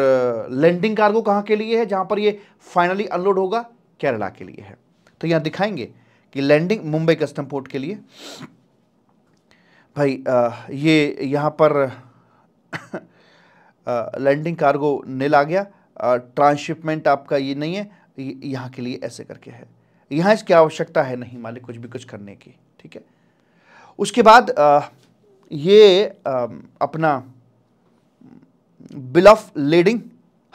लैंडिंग कार्गो कहां के लिए है जहां पर ये फाइनली अनलोड होगा केरला के लिए है तो यहां दिखाएंगे कि लैंडिंग मुंबई कस्टम पोर्ट के लिए भाई आ, ये यहाँ पर लैंडिंग कार्गो निल आ गया ट्रांसशिपमेंट आपका ये नहीं है यहाँ के लिए ऐसे करके है यहाँ इसकी आवश्यकता है नहीं मालिक कुछ भी कुछ करने की ठीक है उसके बाद आ, ये आ, अपना बिल ऑफ लीडिंग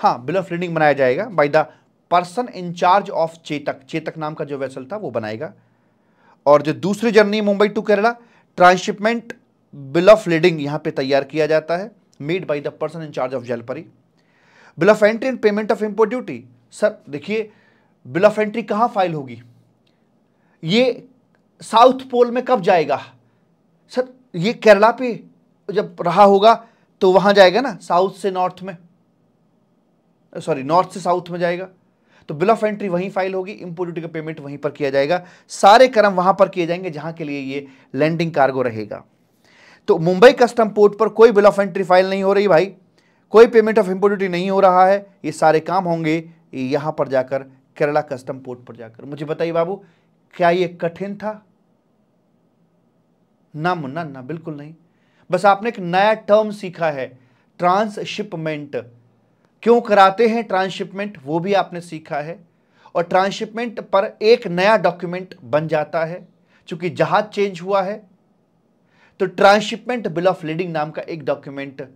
हाँ बिल ऑफ लीडिंग बनाया जाएगा by the person in charge of Chetak Chetak नाम का जो वेसल था वो बनाएगा और जो दूसरी journey Mumbai to Kerala transshipment bill of lading यहां पे तैयार किया जाता है made by the person in charge of जलपरी bill of entry and payment of import duty sir देखिए बिल ऑफ एंट्री कहां फाइल होगी ये साउथ पोल में कब जाएगा सर ये केरला पे जब रहा होगा तो वहां जाएगा ना साउथ से नॉर्थ में सॉरी नॉर्थ से साउथ में जाएगा तो बिल ऑफ एंट्री वहीं फाइल होगी इम्पोर्ट ड्यूटी का पेमेंट वहीं पर किया जाएगा सारे कर्म वहां पर किए जाएंगे जहां के लिए ये लैंडिंग कार्गो रहेगा तो मुंबई कस्टम पोर्ट पर कोई बिल ऑफ एंट्री फाइल नहीं हो रही भाई कोई पेमेंट ऑफ इम्पोर्ट ड्यूटी नहीं हो रहा है ये सारे काम होंगे यहां पर जाकर केरला कस्टम पोर्ट पर जाकर मुझे बताइए बाबू क्या ये कठिन था ना मुन्ना ना बिल्कुल नहीं बस आपने एक नया टर्म सीखा है ट्रांसशिपमेंट क्यों कराते हैं ट्रांसशिपमेंट वो भी आपने सीखा है और ट्रांसशिपमेंट पर एक नया डॉक्यूमेंट बन जाता है चूंकि जहाज चेंज हुआ है तो ट्रांसशिपमेंट बिल ऑफ लीडिंग नाम का एक डॉक्यूमेंट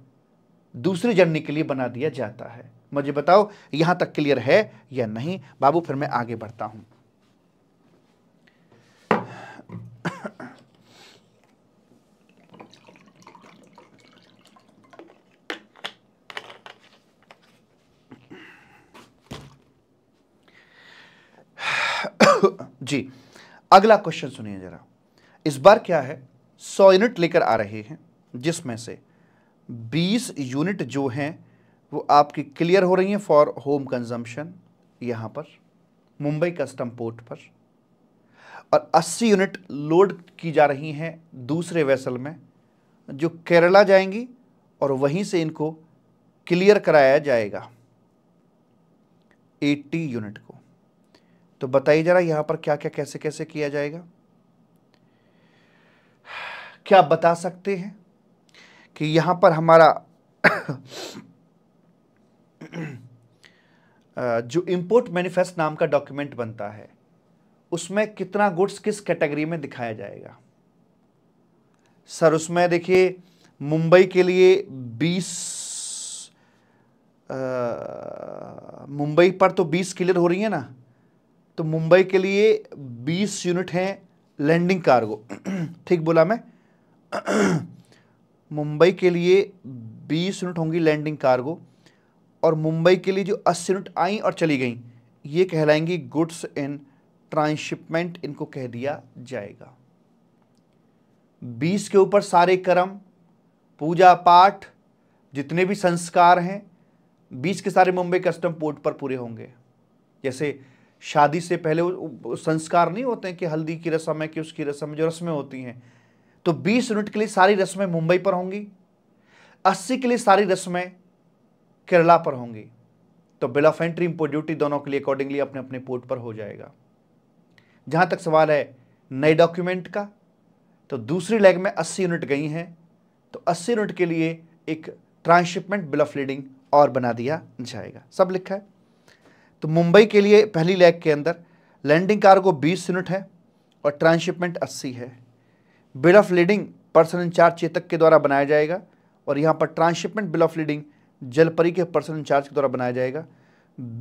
दूसरी जर्नी के लिए बना दिया जाता है मुझे बताओ यहां तक क्लियर है या नहीं बाबू फिर मैं आगे बढ़ता हूं जी अगला क्वेश्चन सुनिए जरा इस बार क्या है सौ यूनिट लेकर आ रहे हैं जिसमें से बीस यूनिट जो हैं वो आपकी क्लियर हो रही हैं फॉर होम कंजम्पशन यहाँ पर मुंबई कस्टम पोर्ट पर और 80 यूनिट लोड की जा रही हैं दूसरे वेसल में जो केरला जाएंगी और वहीं से इनको क्लियर कराया जाएगा 80 यूनिट को तो बताइए ज़रा यहां पर क्या क्या कैसे कैसे किया जाएगा क्या आप बता सकते हैं कि यहां पर हमारा जो इंपोर्ट मैनिफेस्ट नाम का डॉक्यूमेंट बनता है उसमें कितना गुड्स किस कैटेगरी में दिखाया जाएगा सर उसमें देखिए मुंबई के लिए 20 मुंबई पर तो 20 क्लियर हो रही है ना तो मुंबई के लिए 20 यूनिट हैं लैंडिंग कार्गो ठीक बोला मैं मुंबई के लिए 20 यूनिट होंगी लैंडिंग कार्गो और मुंबई के लिए जो 80 यूनिट आई और चली गई ये कहलाएंगी गुड्स इन ट्रांसशिपमेंट इनको कह दिया जाएगा 20 के ऊपर सारे कर्म पूजा पाठ जितने भी संस्कार हैं बीस के सारे मुंबई कस्टम पोर्ट पर पूरे होंगे जैसे शादी से पहले संस्कार नहीं होते हैं कि हल्दी की रस्म है कि उसकी रस्म जो रस्में होती हैं तो 20 यूनिट के लिए सारी रस्में मुंबई पर होंगी 80 के लिए सारी रस्में केरला पर होंगी तो bill of entry import duty दोनों के लिए अकॉर्डिंगली अपने अपने पोर्ट पर हो जाएगा जहां तक सवाल है नए डॉक्यूमेंट का तो दूसरी लेग में अस्सी यूनिट गई हैं तो अस्सी यूनिट के लिए एक ट्रांसशिपमेंट बिल ऑफ लीडिंग और बना दिया जाएगा सब लिखा है तो मुंबई के लिए पहली लेग के अंदर लैंडिंग कार्गो 20 यूनिट है और ट्रांसशिपमेंट 80 है bill of leading person in charge Chetak के द्वारा बनाया जाएगा और यहाँ पर ट्रांसशिपमेंट बिल ऑफ लीडिंग जलपरी के पर्सन इंचार्ज के द्वारा बनाया जाएगा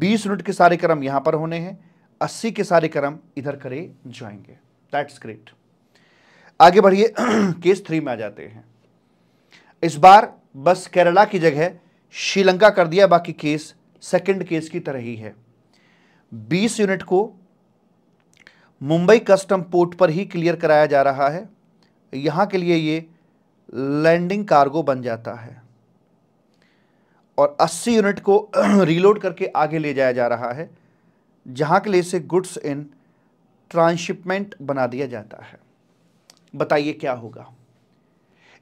बीस यूनिट के सारे क्रम यहाँ पर होने हैं अस्सी के सारे क्रम इधर करे जाएंगे दैट्स ग्रेट आगे बढ़िए केस थ्री में आ जाते हैं इस बार बस केरला की जगह श्रीलंका कर दिया बाकी केस सेकंड केस की तरह ही है बीस यूनिट को मुंबई कस्टम पोर्ट पर ही क्लियर कराया जा रहा है यहाँ के लिए ये लैंडिंग कार्गो बन जाता है और 80 यूनिट को रीलोड करके आगे ले जाया जा रहा है जहाँ के लिए इसे गुड्स इन ट्रांसशिपमेंट बना दिया जाता है बताइए क्या होगा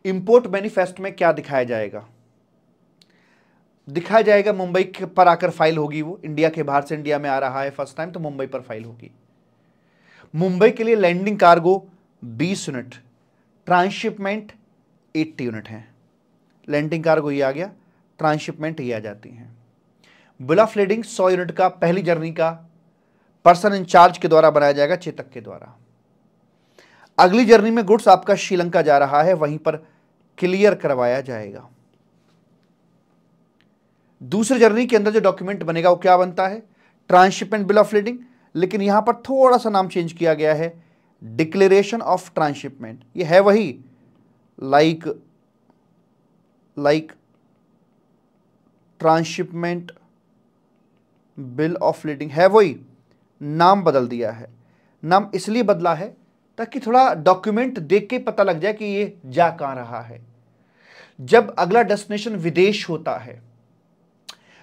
इंपोर्ट मैनिफेस्ट में क्या दिखाया जाएगा दिखाया जाएगा मुंबई पर आकर फाइल होगी वो इंडिया के बाहर से इंडिया में आ रहा है फर्स्ट टाइम तो मुंबई पर फाइल होगी मुंबई के लिए landing cargo 20 unit transshipment 80 unit है लैंडिंग कार्गो ये आ गया ट्रांसशिपमेंट ये आ जाती हैं बुला फ्लेडिंग सौ यूनिट का पहली जर्नी का पर्सन इंचार्ज के द्वारा बनाया जाएगा चेतक के द्वारा अगली जर्नी में गुड्स आपका श्रीलंका जा रहा है वहीं पर क्लियर करवाया जाएगा दूसरे जर्नी के अंदर जो डॉक्यूमेंट बनेगा वो क्या बनता है ट्रांसशिपमेंट बिल ऑफ लीडिंग लेकिन यहां पर थोड़ा सा नाम चेंज किया गया है डिक्लेरेशन ऑफ ट्रांसशिपमेंट ये है वही like like transshipment bill of lading है वही नाम बदल दिया है नाम इसलिए बदला है ताकि थोड़ा डॉक्यूमेंट देख के पता लग जाए कि ये जा कहां रहा है जब अगला डेस्टिनेशन विदेश होता है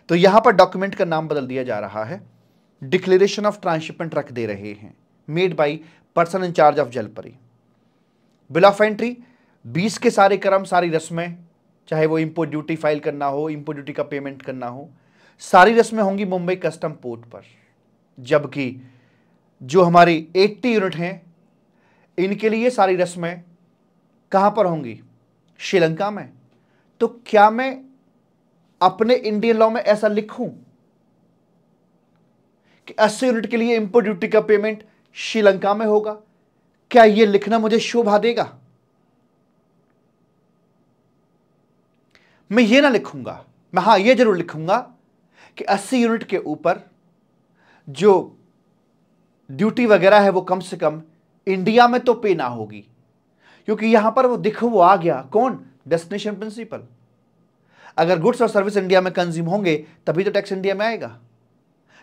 तो यहां पर डॉक्यूमेंट का नाम बदल दिया जा रहा है डिक्लेरेशन ऑफ ट्रांसशिपमेंट रख दे रहे हैं made by person in charge of जलपरी बिल ऑफ एंट्री बीस के सारे क्रम सारी रस्में चाहे वो इम्पोर्ट ड्यूटी फाइल करना हो इम्पोर्ट ड्यूटी का पेमेंट करना हो सारी रस्में होंगी मुंबई कस्टम पोर्ट पर जबकि जो हमारी 80 यूनिट हैं इनके लिए सारी रस्में कहाँ पर होंगी श्रीलंका में तो क्या मैं अपने इंडियन लॉ में ऐसा लिखूं कि 80 यूनिट के लिए इंपोर्ट ड्यूटी का पेमेंट श्रीलंका में होगा क्या यह लिखना मुझे शोभा देगा मैं यह ना लिखूंगा मैं हां यह जरूर लिखूंगा कि 80 यूनिट के ऊपर जो ड्यूटी वगैरह है वो कम से कम इंडिया में तो पे ना होगी क्योंकि यहां पर वो दिख वो आ गया कौन डेस्टिनेशन प्रिंसिपल अगर गुड्स और सर्विस इंडिया में कंज्यूम होंगे तभी तो टैक्स इंडिया में आएगा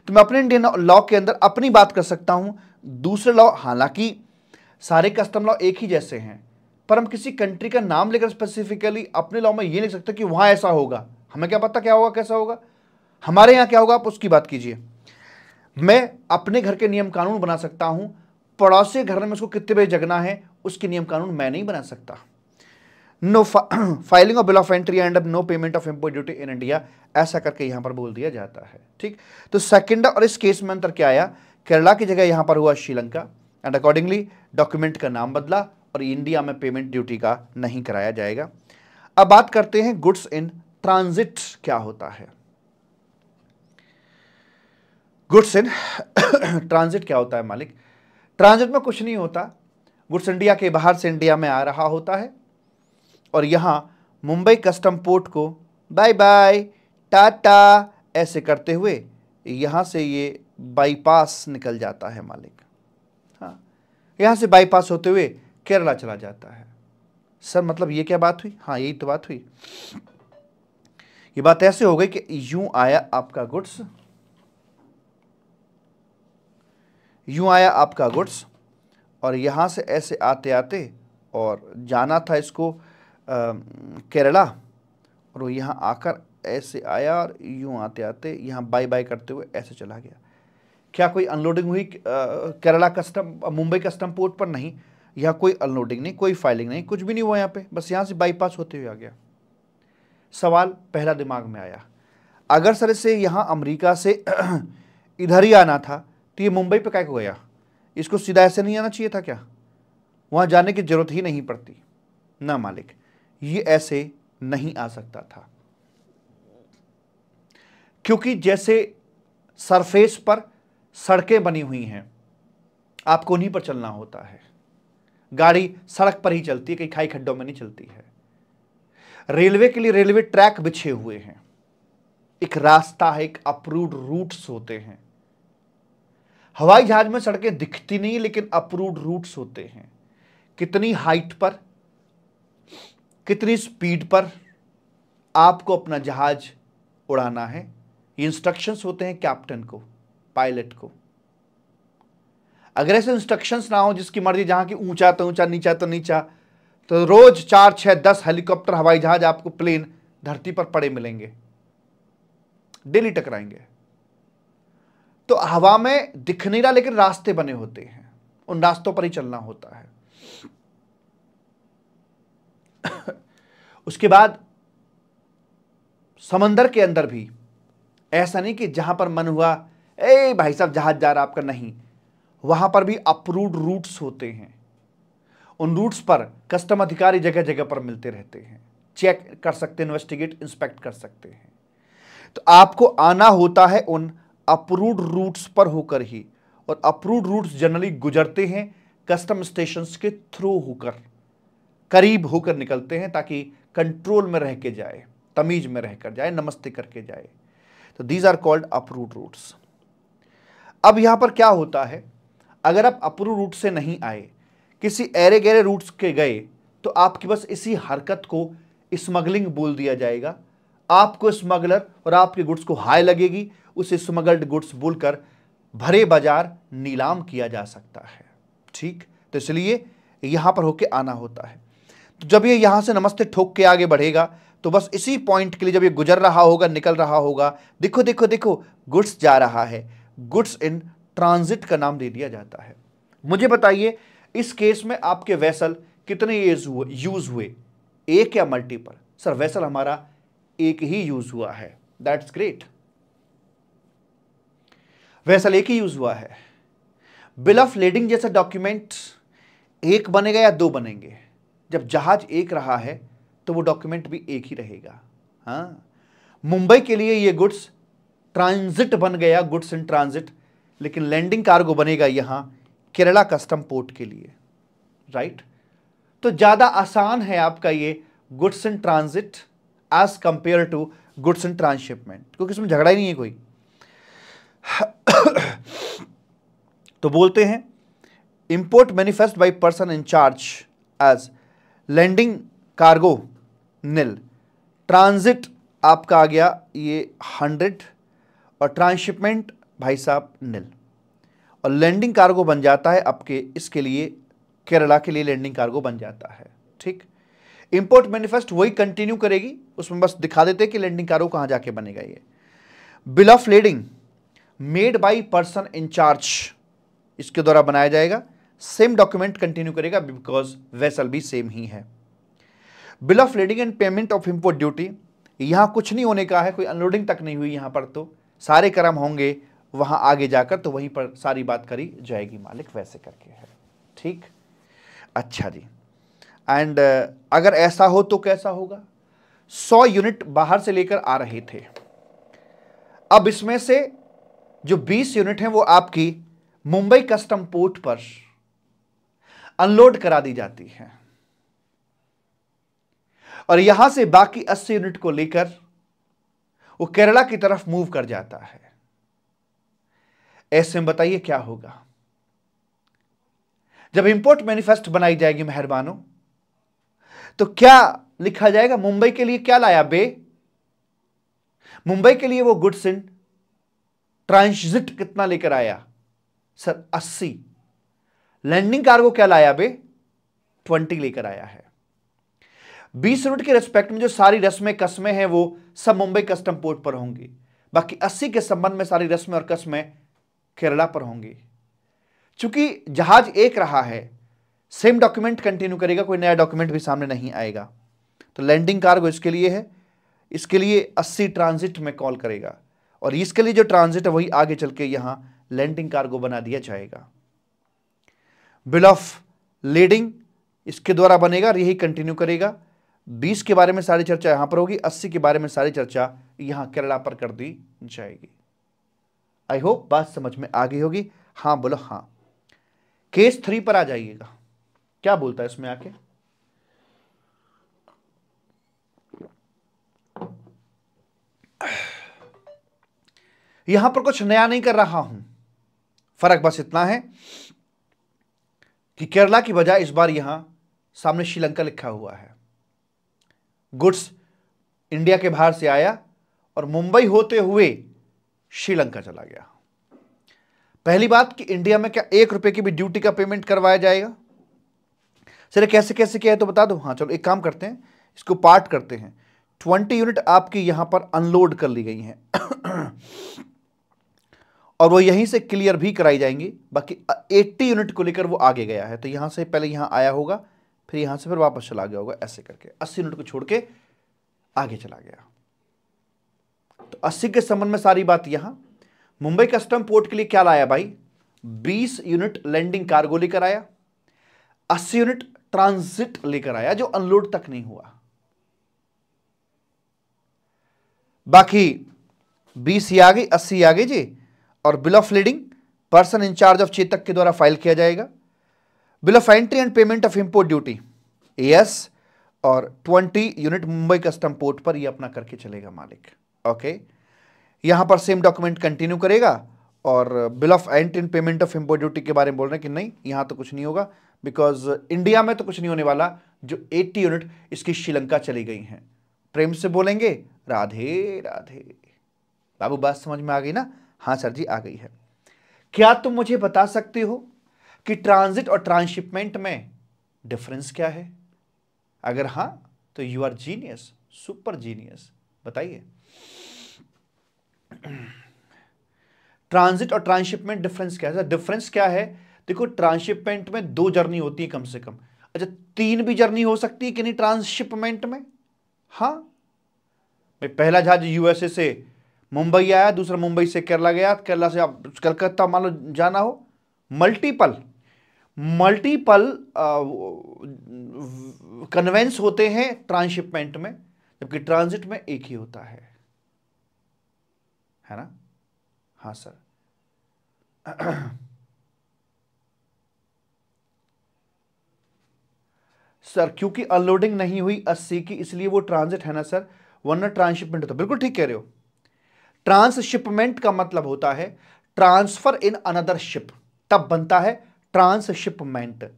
तो मैं अपने इंडियन लॉ के अंदर अपनी बात कर सकता हूँ दूसरे लॉ हालांकि सारे कस्टम लॉ एक ही जैसे हैं पर हम किसी कंट्री का नाम लेकर स्पेसिफिकली अपने लॉ में ये लिख सकते कि वहां ऐसा होगा हमें क्या पता क्या होगा कैसा होगा हमारे यहाँ क्या होगा आप उसकी बात कीजिए मैं अपने घर के नियम कानून बना सकता हूँ पड़ोसी घर में उसको कितने बजे जगना है उसके नियम कानून मैं नहीं बना सकता no filing of bill of entry and no payment of import duty in India ऐसा करके यहां पर बोल दिया जाता है ठीक तो सेकेंड और इस केस में अंतर क्या आया केरला की जगह यहां पर हुआ श्रीलंका एंड अकॉर्डिंगली डॉक्यूमेंट का नाम बदला और इंडिया में पेमेंट ड्यूटी का नहीं कराया जाएगा अब बात करते हैं गुड्स इन ट्रांजिट क्या होता है गुड्स इन ट्रांजिट क्या होता है मालिक ट्रांजिट में कुछ नहीं होता गुड्स इंडिया के बाहर से इंडिया में आ रहा होता है और यहाँ मुंबई कस्टम पोर्ट को बाय बाय टाटा ऐसे करते हुए यहाँ से ये बाईपास निकल जाता है मालिक हाँ यहाँ से बाईपास होते हुए केरला चला जाता है सर मतलब ये क्या बात हुई हाँ यही तो बात हुई ये बात ऐसे हो गई कि यूं आया आपका गुड्स यूं आया आपका गुड्स और यहां से ऐसे आते आते और जाना था इसको केरला और वो यहाँ आकर ऐसे आया और यूँ आते आते यहाँ बाय बाय करते हुए ऐसे चला गया क्या कोई अनलोडिंग हुई Kerala custom Mumbai custom port पर नहीं यहाँ कोई अनलोडिंग नहीं कोई फाइलिंग नहीं कुछ भी नहीं हुआ यहाँ पे बस यहाँ से बाईपास होते हुए आ गया सवाल पहला दिमाग में आया अगर सर इसे यहाँ अमेरिका से इधर ही आना था तो ये मुंबई पे क्या गया इसको सीधा ऐसे नहीं आना चाहिए था क्या वहाँ जाने की ज़रूरत ही नहीं पड़ती ना मालिक ये ऐसे नहीं आ सकता था क्योंकि जैसे सरफेस पर सड़कें बनी हुई हैं आपको उन्हीं पर चलना होता है गाड़ी सड़क पर ही चलती है कहीं खाई खड्डों में नहीं चलती है रेलवे के लिए रेलवे ट्रैक बिछे हुए हैं एक रास्ता है एक अप्रूव्ड रूट्स होते हैं हवाई जहाज में सड़कें दिखती नहीं लेकिन अप्रूव्ड रूट्स होते हैं कितनी हाइट पर कितनी स्पीड पर आपको अपना जहाज उड़ाना है ये इंस्ट्रक्शंस होते हैं कैप्टन को पायलट को अगर ऐसे इंस्ट्रक्शंस ना हो जिसकी मर्जी जहां की ऊंचा तो ऊंचा नीचा तो नीचा तो रोज चार छह दस हेलीकॉप्टर हवाई जहाज आपको प्लेन धरती पर पड़े मिलेंगे डेली टकराएंगे तो हवा में दिख नहीं रहा लेकिन रास्ते बने होते हैं उन रास्तों पर ही चलना होता है उसके बाद समंदर के अंदर भी ऐसा नहीं कि जहां पर मन हुआ ए भाई साहब जहाज जा रहा आपका नहीं वहां पर भी अप्रूव्ड रूट्स होते हैं उन रूट्स पर कस्टम अधिकारी जगह जगह पर मिलते रहते हैं चेक कर सकते इन्वेस्टिगेट इंस्पेक्ट कर सकते हैं तो आपको आना होता है उन अप्रूव्ड रूट्स पर होकर ही और अप्रूव्ड रूट्स जनरली गुजरते हैं कस्टम स्टेशन के थ्रू होकर करीब होकर निकलते हैं ताकि कंट्रोल में रह के जाए तमीज में रह कर जाए नमस्ते करके जाए तो these are called uproot routes अब यहां पर क्या होता है अगर आप अपरू रूट से नहीं आए किसी एरे गहरे रूट्स के गए तो आपकी बस इसी हरकत को स्मगलिंग बोल दिया जाएगा आपको स्मगलर और आपके गुड्स को हाई लगेगी उसे स्मगल्ड गुड्स बोलकर भरे बाजार नीलाम किया जा सकता है ठीक तो इसलिए यहां पर होके आना होता है जब ये यहाँ से नमस्ते ठोक के आगे बढ़ेगा तो बस इसी पॉइंट के लिए जब ये गुजर रहा होगा निकल रहा होगा देखो देखो देखो गुड्स जा रहा है गुड्स इन ट्रांजिट का नाम दे दिया जाता है मुझे बताइए इस केस में आपके वैसल कितने यूज हुए यूज हुए एक या मल्टीपल सर वैसल हमारा एक ही यूज हुआ है दैट्स ग्रेट वैसल एक ही यूज हुआ है बिल ऑफ लेडिंग जैसा डॉक्यूमेंट एक बनेगा या दो बनेंगे जब जहाज एक रहा है तो वो डॉक्यूमेंट भी एक ही रहेगा हाँ मुंबई के लिए ये गुड्स ट्रांजिट बन गया गुड्स इन ट्रांजिट लेकिन लैंडिंग कार्गो बनेगा यहाँ केरला कस्टम पोर्ट के लिए राइट तो ज़्यादा आसान है आपका ये goods in transit as compare to goods in transhipment क्योंकि इसमें झगड़ा ही नहीं है कोई तो बोलते हैं import manifest by person in charge as landing cargo nil transit आपका आ गया ये हंड्रेड और ट्रांसशिपमेंट भाई साहब निल और लैंडिंग कार्गो बन जाता है आपके इसके लिए केरला के लिए लैंडिंग कार्गो बन जाता है ठीक इंपोर्ट मैनिफेस्ट वही कंटिन्यू करेगी उसमें बस दिखा देते कि लैंडिंग कार्गो कहां जाके बनेगा ये bill of lading made by person in charge इसके द्वारा बनाया जाएगा सेम डॉक्यूमेंट कंटिन्यू करेगा बिकॉज वेसल भी सेम ही है bill of lading and payment of import duty यहां कुछ नहीं होने का है कोई अनलोडिंग तक नहीं हुई यहां पर तो सारे क्रम होंगे वहां आगे जाकर तो वहीं पर सारी बात करी जाएगी मालिक वैसे करके है ठीक अच्छा जी एंड uh, अगर ऐसा हो तो कैसा होगा सौ यूनिट बाहर से लेकर आ रहे थे अब इसमें से जो 20 यूनिट हैं वो आपकी मुंबई कस्टम पोर्ट पर अनलोड करा दी जाती है और यहां से बाकी 80 यूनिट को लेकर वो केरला की तरफ मूव कर जाता है ऐसे में बताइए क्या होगा जब इंपोर्ट मैनिफेस्ट बनाई जाएगी मेहरबानों तो क्या लिखा जाएगा मुंबई के लिए क्या लाया बे मुंबई के लिए वो गुड्स इन ट्रांसिट कितना लेकर आया सर अस्सी लैंडिंग कार्गो क्या लाया बे ट्वेंटी लेकर आया है बीस यूनिट के रेस्पेक्ट में जो सारी रस्में कस्में हैं वो सब मुंबई कस्टम पोर्ट पर होंगी बाकी अस्सी के संबंध में सारी रस्में और कस्में केरला पर होंगी चूंकि जहाज एक रहा है सेम डॉक्यूमेंट कंटिन्यू करेगा कोई नया डॉक्यूमेंट भी सामने नहीं आएगा तो लैंडिंग कार्गो इसके लिए है इसके लिए 80 ट्रांजिट में कॉल करेगा और इसके लिए जो ट्रांजिट है वही आगे चल के यहाँ लैंडिंग कार्गो बना दिया जाएगा बिल ऑफ लीडिंग इसके द्वारा बनेगा यही कंटिन्यू करेगा बीस के बारे में सारी चर्चा यहां पर होगी अस्सी के बारे में सारी चर्चा यहां केरला पर कर दी जाएगी आई होप बात समझ में आ गई होगी हां बोलो हां केस थ्री पर आ जाइएगा क्या बोलता है इसमें आके यहां पर कुछ नया नहीं कर रहा हूं फर्क बस इतना है कि केरला की बजाय इस बार यहां सामने श्रीलंका लिखा हुआ है गुड्स इंडिया के बाहर से आया और मुंबई होते हुए श्रीलंका चला गया पहली बात कि इंडिया में क्या एक रुपए की भी ड्यूटी का पेमेंट करवाया जाएगा सर कैसे कैसे किया है तो बता दो हाँ चलो एक काम करते हैं इसको पार्ट करते हैं ट्वेंटी यूनिट आपकी यहां पर अनलोड कर ली गई हैं और वो यहीं से क्लियर भी कराई जाएंगी बाकी 80 यूनिट को लेकर वो आगे गया है तो यहां से पहले यहां आया होगा फिर यहां से फिर वापस चला गया होगा ऐसे करके 80 यूनिट को छोड़ के आगे चला गया तो 80 के संबंध में सारी बात यहां मुंबई कस्टम पोर्ट के लिए क्या लाया भाई 20 यूनिट लैंडिंग कार्गो लेकर आया अस्सी यूनिट ट्रांजिट लेकर आया जो अनलोड तक नहीं हुआ बाकी बीस आ गई अस्सी आ गई जी और bill of leading person in charge of चेतक के द्वारा फाइल किया जाएगा bill of entry and payment of import duty एस और 20 यूनिट मुंबई कस्टम पोर्ट पर ये अपना करके चलेगा मालिक ओके यहां पर सेम डॉक्यूमेंट कंटिन्यू करेगा और bill of entry and payment of import duty के बारे में बोल रहे हैं कि नहीं यहां तो कुछ नहीं होगा बिकॉज इंडिया में तो कुछ नहीं होने वाला जो 80 यूनिट इसकी श्रीलंका चली गई हैं प्रेम से बोलेंगे राधे राधे बाबू बात समझ में आ गई ना हाँ सर जी आ गई है क्या तुम मुझे बता सकते हो कि ट्रांजिट और ट्रांसशिपमेंट में डिफरेंस क्या है अगर हाँ तो you are genius super genius बताइए ट्रांजिट और ट्रांसशिपमेंट डिफरेंस क्या है डिफरेंस क्या है देखो ट्रांसशिपमेंट में दो जर्नी होती है कम से कम अच्छा तीन भी जर्नी हो सकती है कि नहीं ट्रांसशिपमेंट में हाँ पहला जहाज यूएसए से मुंबई आया दूसरा मुंबई से केरला गया केरला से आप कलकत्ता मान लो जाना हो मल्टीपल मल्टीपल कन्वेंस होते हैं ट्रांसशिपमेंट में जबकि ट्रांजिट में एक ही होता है है ना हाँ सर सर क्योंकि अनलोडिंग नहीं हुई अस्सी की इसलिए वो ट्रांजिट है ना सर वरना ट्रांसशिपमेंट होता तो बिल्कुल ठीक कह रहे हो ट्रांसशिपमेंट का मतलब होता है ट्रांसफर इन अनदर शिप तब बनता है ट्रांसशिपमेंट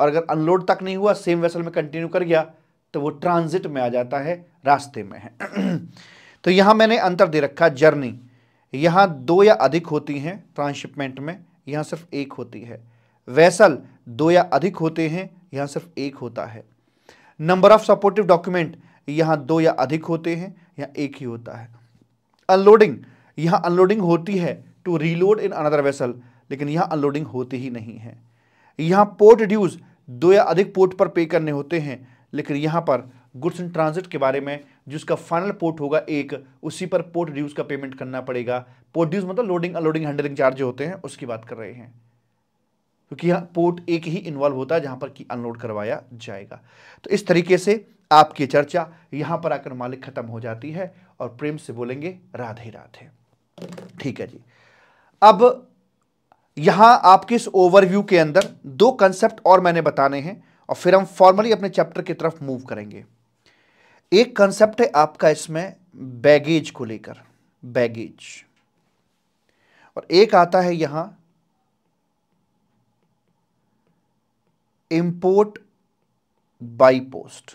और अगर अनलोड तक नहीं हुआ सेम वेसल में कंटिन्यू कर गया तो वो ट्रांजिट में आ जाता है रास्ते में है तो यहां मैंने अंतर दे रखा जर्नी यहां दो या अधिक होती हैं ट्रांसशिपमेंट में यहां सिर्फ एक होती है वैसल दो या अधिक होते हैं यहां सिर्फ एक होता है नंबर ऑफ सपोर्टिव डॉक्यूमेंट यहां दो या अधिक होते हैं यहां एक ही होता है अनलोडिंग यहां अनलोडिंग होती है to reload in another vessel लेकिन यहां अनलोडिंग होती ही नहीं है यहां पोर्ट ड्यूज दो या अधिक पोर्ट पर पे करने होते हैं लेकिन यहां पर गुड्स इन ट्रांजिट के बारे में जिसका फाइनल पोर्ट होगा एक उसी पर पोर्ट ड्यूज का पेमेंट करना पड़ेगा पोर्ट ड्यूज मतलब लोडिंग अनलोडिंग हैंडलिंग चार्ज होते हैं उसकी बात कर रहे हैं क्योंकि यहाँ पोर्ट एक ही इन्वॉल्व होता है जहाँ पर कि अनलोड करवाया जाएगा तो इस तरीके से आपकी चर्चा यहाँ पर आकर मालिक खत्म हो जाती है और प्रेम से बोलेंगे राधे राधे ठीक है जी अब यहाँ आपके इस ओवरव्यू के अंदर दो कंसेप्ट और मैंने बताने हैं और फिर हम फॉर्मली अपने चैप्टर की तरफ मूव करेंगे एक कंसेप्ट है आपका इसमें बैगेज को लेकर बैगेज और एक आता है यहां import by post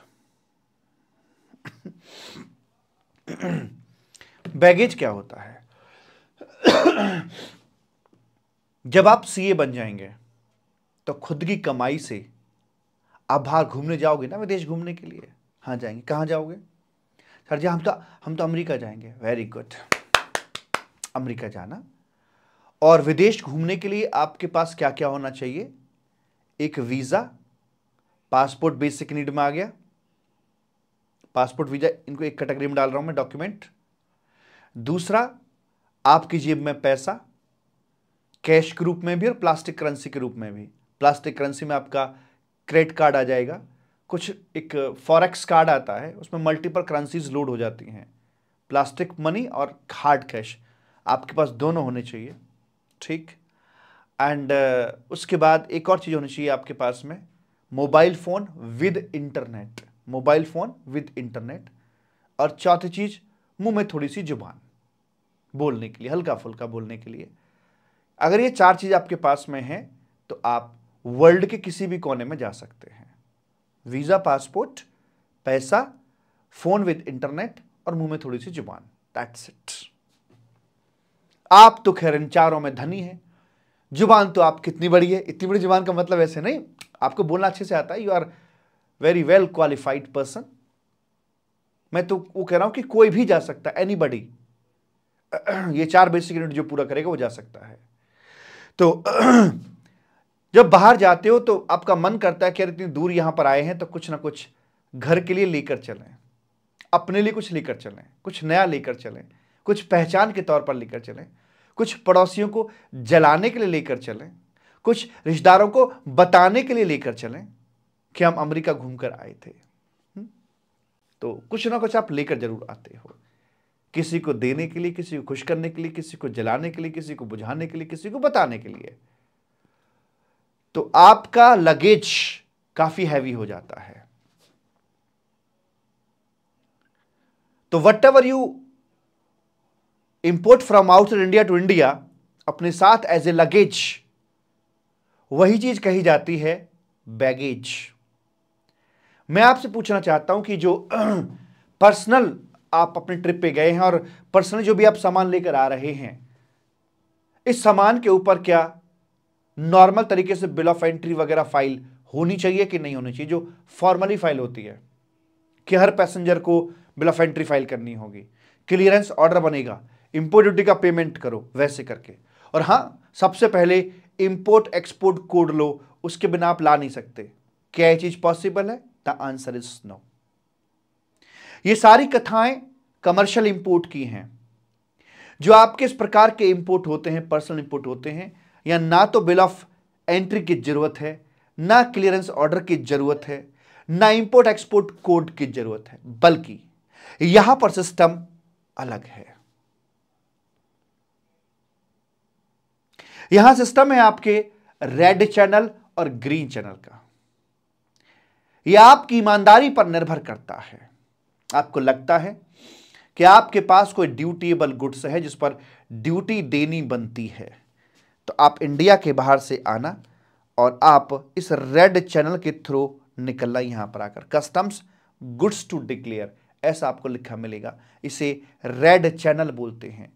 बैगेज क्या होता है जब आप सीए बन जाएंगे तो खुद की कमाई से आप बाहर घूमने जाओगे ना विदेश घूमने के लिए हाँ जाएंगे कहाँ जाओगे सर जी हम तो हम तो अमेरिका जाएंगे वेरी गुड अमेरिका जाना और विदेश घूमने के लिए आपके पास क्या क्या होना चाहिए एक वीज़ा पासपोर्ट बेसिक नीड में आ गया पासपोर्ट वीज़ा इनको एक कैटेगरी में डाल रहा हूं मैं डॉक्यूमेंट दूसरा आपकी जेब में पैसा कैश के रूप में भी और प्लास्टिक करेंसी के रूप में भी प्लास्टिक करेंसी में आपका क्रेडिट कार्ड आ जाएगा कुछ एक फॉरेक्स कार्ड आता है उसमें मल्टीपल करेंसीज लोड हो जाती हैं प्लास्टिक मनी और हार्ड कैश आपके पास दोनों होने चाहिए ठीक एंड uh, उसके बाद एक और चीज़ होनी चाहिए आपके पास में mobile phone with internet mobile phone with internet और चौथी चीज़ मुंह में थोड़ी सी जुबान बोलने के लिए हल्का फुल्का बोलने के लिए अगर ये चार चीज़ आपके पास में है तो आप वर्ल्ड के किसी भी कोने में जा सकते हैं वीज़ा पासपोर्ट पैसा फ़ोन विद इंटरनेट और मुंह में थोड़ी सी जुबान दैट्स इट आप तो खैर इन चारों में धनी हैं जुबान तो आप कितनी बड़ी है इतनी बड़ी जुबान का मतलब ऐसे नहीं आपको बोलना अच्छे से आता है you are very well qualified person मैं तो वो कह रहा हूं कि कोई भी जा सकता है एनी बडी ये चार बेसिक यूनिट जो पूरा करेगा वो जा सकता है तो जब बाहर जाते हो तो आपका मन करता है कि यार इतनी दूर यहाँ पर आए हैं तो कुछ ना कुछ घर के लिए लेकर चलें अपने लिए कुछ लेकर चलें कुछ नया लेकर चलें कुछ पहचान के तौर पर लेकर चलें कुछ पड़ोसियों को जलाने के लिए लेकर चलें कुछ रिश्तेदारों को बताने के लिए लेकर चलें कि हम अमेरिका घूमकर आए थे हम्म? तो कुछ ना कुछ आप लेकर जरूर आते हो किसी को देने के लिए किसी को खुश करने के लिए किसी को जलाने के लिए किसी को बुझाने के लिए किसी को बताने के लिए तो आपका लगेज काफी हैवी हो जाता है तो whatever you import from out India to India अपने साथ एज ए लगेज वही चीज कही जाती है बैगेज मैं आपसे पूछना चाहता हूं कि जो पर्सनल आप अपने ट्रिप पे गए हैं और पर्सनल जो भी आप सामान लेकर आ रहे हैं इस सामान के ऊपर क्या नॉर्मल तरीके से बिल ऑफ एंट्री वगैरह फाइल होनी चाहिए कि नहीं होनी चाहिए जो फॉर्मली फाइल होती है कि हर पैसेंजर को बिल ऑफ एंट्री फाइल करनी होगी क्लियरेंस ऑर्डर बनेगा इंपोर्ट ड्यूटी का पेमेंट करो वैसे करके और हाँ सबसे पहले इंपोर्ट एक्सपोर्ट कोड लो उसके बिना आप ला नहीं सकते क्या यह चीज़ पॉसिबल है द आंसर इज नो ये सारी कथाएं कमर्शियल इंपोर्ट की हैं जो आपके इस प्रकार के इंपोर्ट होते हैं पर्सनल इंपोर्ट होते हैं या ना तो बिल ऑफ एंट्री की ज़रूरत है ना क्लियरेंस ऑर्डर की ज़रूरत है ना इंपोर्ट एक्सपोर्ट कोड की ज़रूरत है बल्कि यहां पर सिस्टम अलग है यहां सिस्टम है आपके रेड चैनल और ग्रीन चैनल का यह आपकी ईमानदारी पर निर्भर करता है आपको लगता है कि आपके पास कोई ड्यूटीएबल गुड्स है जिस पर ड्यूटी देनी बनती है तो आप इंडिया के बाहर से आना और आप इस रेड चैनल के थ्रू निकलना यहां पर आकर कस्टम्स गुड्स टू डिक्लेयर ऐसा आपको लिखा मिलेगा इसे रेड चैनल बोलते हैं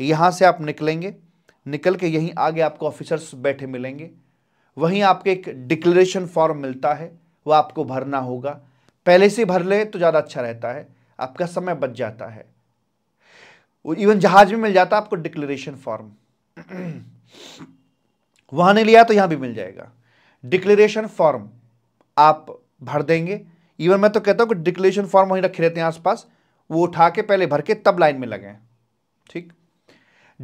यहां से आप निकलेंगे निकल के यहीं आगे आपको ऑफिसर्स बैठे मिलेंगे वहीं आपके एक डिक्लेरेशन फॉर्म मिलता है वह आपको भरना होगा पहले से भर ले तो ज़्यादा अच्छा रहता है आपका समय बच जाता है इवन जहाज में मिल जाता है आपको डिक्लेरेशन फॉर्म वहां नहीं लिया तो यहां भी मिल जाएगा डिक्लेरेशन फॉर्म आप भर देंगे इवन मैं तो कहता हूं कि डिक्लेरेशन फॉर्म वहीं रखे रहते हैं आसपास वो उठा के पहले भर के तब लाइन में लगे ठीक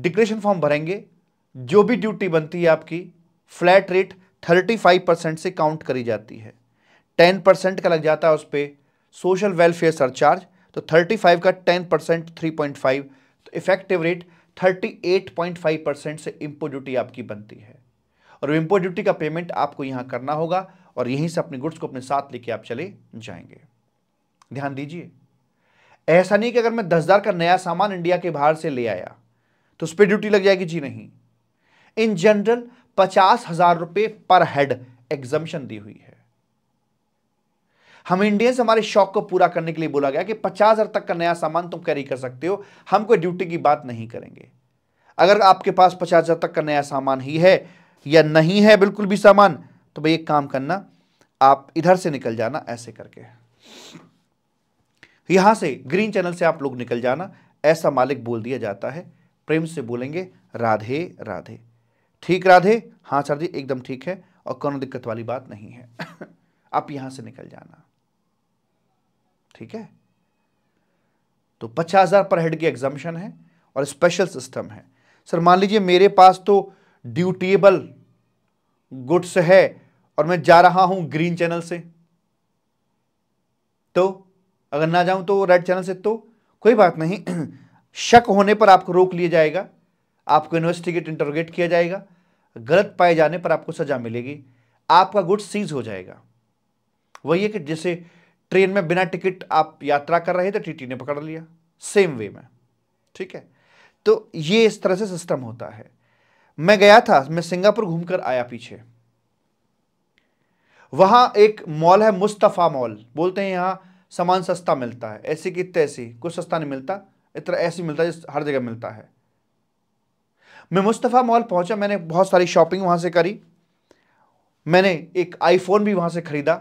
डिक्लेरेशन फॉर्म भरेंगे जो भी ड्यूटी बनती है आपकी फ्लैट रेट 35 परसेंट से काउंट करी जाती है 10 परसेंट का लग जाता है उस पर सोशल वेलफेयर सरचार्ज तो 35 का 10 परसेंट थ्री तो इफेक्टिव रेट 38.5 परसेंट से इम्पो ड्यूटी आपकी बनती है और इम्पो ड्यूटी का पेमेंट आपको यहाँ करना होगा और यहीं से अपने गुड्स को अपने साथ लेके आप चले जाएंगे ध्यान दीजिए ऐसा नहीं कि अगर मैं दस हज़ार का नया सामान इंडिया के बाहर से ले आया तो उस पर ड्यूटी लग जाएगी जी नहीं इन जनरल पचास हजार रुपए पर हेड एग्जामेशन दी हुई है हम इंडियंस हमारे शौक को पूरा करने के लिए बोला गया कि पचास हजार तक का नया सामान तुम कैरी कर सकते हो हम कोई ड्यूटी की बात नहीं करेंगे अगर आपके पास पचास हजार तक का नया सामान ही है या नहीं है बिल्कुल भी सामान तो भाई एक काम करना आप इधर से निकल जाना ऐसे करके यहां से ग्रीन चैनल से आप लोग निकल जाना ऐसा मालिक बोल दिया जाता है प्रेम से बोलेंगे राधे राधे ठीक राधे हाँ सर जी एकदम ठीक है और कोई दिक्कत वाली बात नहीं है आप यहां से निकल जाना ठीक है तो पचास हज़ार पर हेड की एग्जामेशन है और स्पेशल सिस्टम है सर मान लीजिए मेरे पास तो ड्यूटेबल गुड्स है और मैं जा रहा हूं ग्रीन चैनल से तो अगर ना जाऊं तो रेड चैनल से तो कोई बात नहीं शक होने पर आपको रोक लिया जाएगा आपको इन्वेस्टिगेट इंटरोगेट किया जाएगा गलत पाए जाने पर आपको सज़ा मिलेगी आपका गुड्स सीज हो जाएगा वही है कि जैसे ट्रेन में बिना टिकट आप यात्रा कर रहे थे टीटी ने पकड़ लिया सेम वे में ठीक है तो ये इस तरह से सिस्टम होता है मैं गया था मैं सिंगापुर घूमकर आया पीछे वहां एक मॉल है मुस्तफ़ा मॉल बोलते हैं यहां सामान सस्ता मिलता है ऐसी की तैसी कुछ सस्ता नहीं मिलता इतना ऐसी मिलता है हर जगह मिलता है मैं मुस्तफ़ा मॉल पहुंचा मैंने बहुत सारी शॉपिंग वहां से करी मैंने एक आईफोन भी वहां से ख़रीदा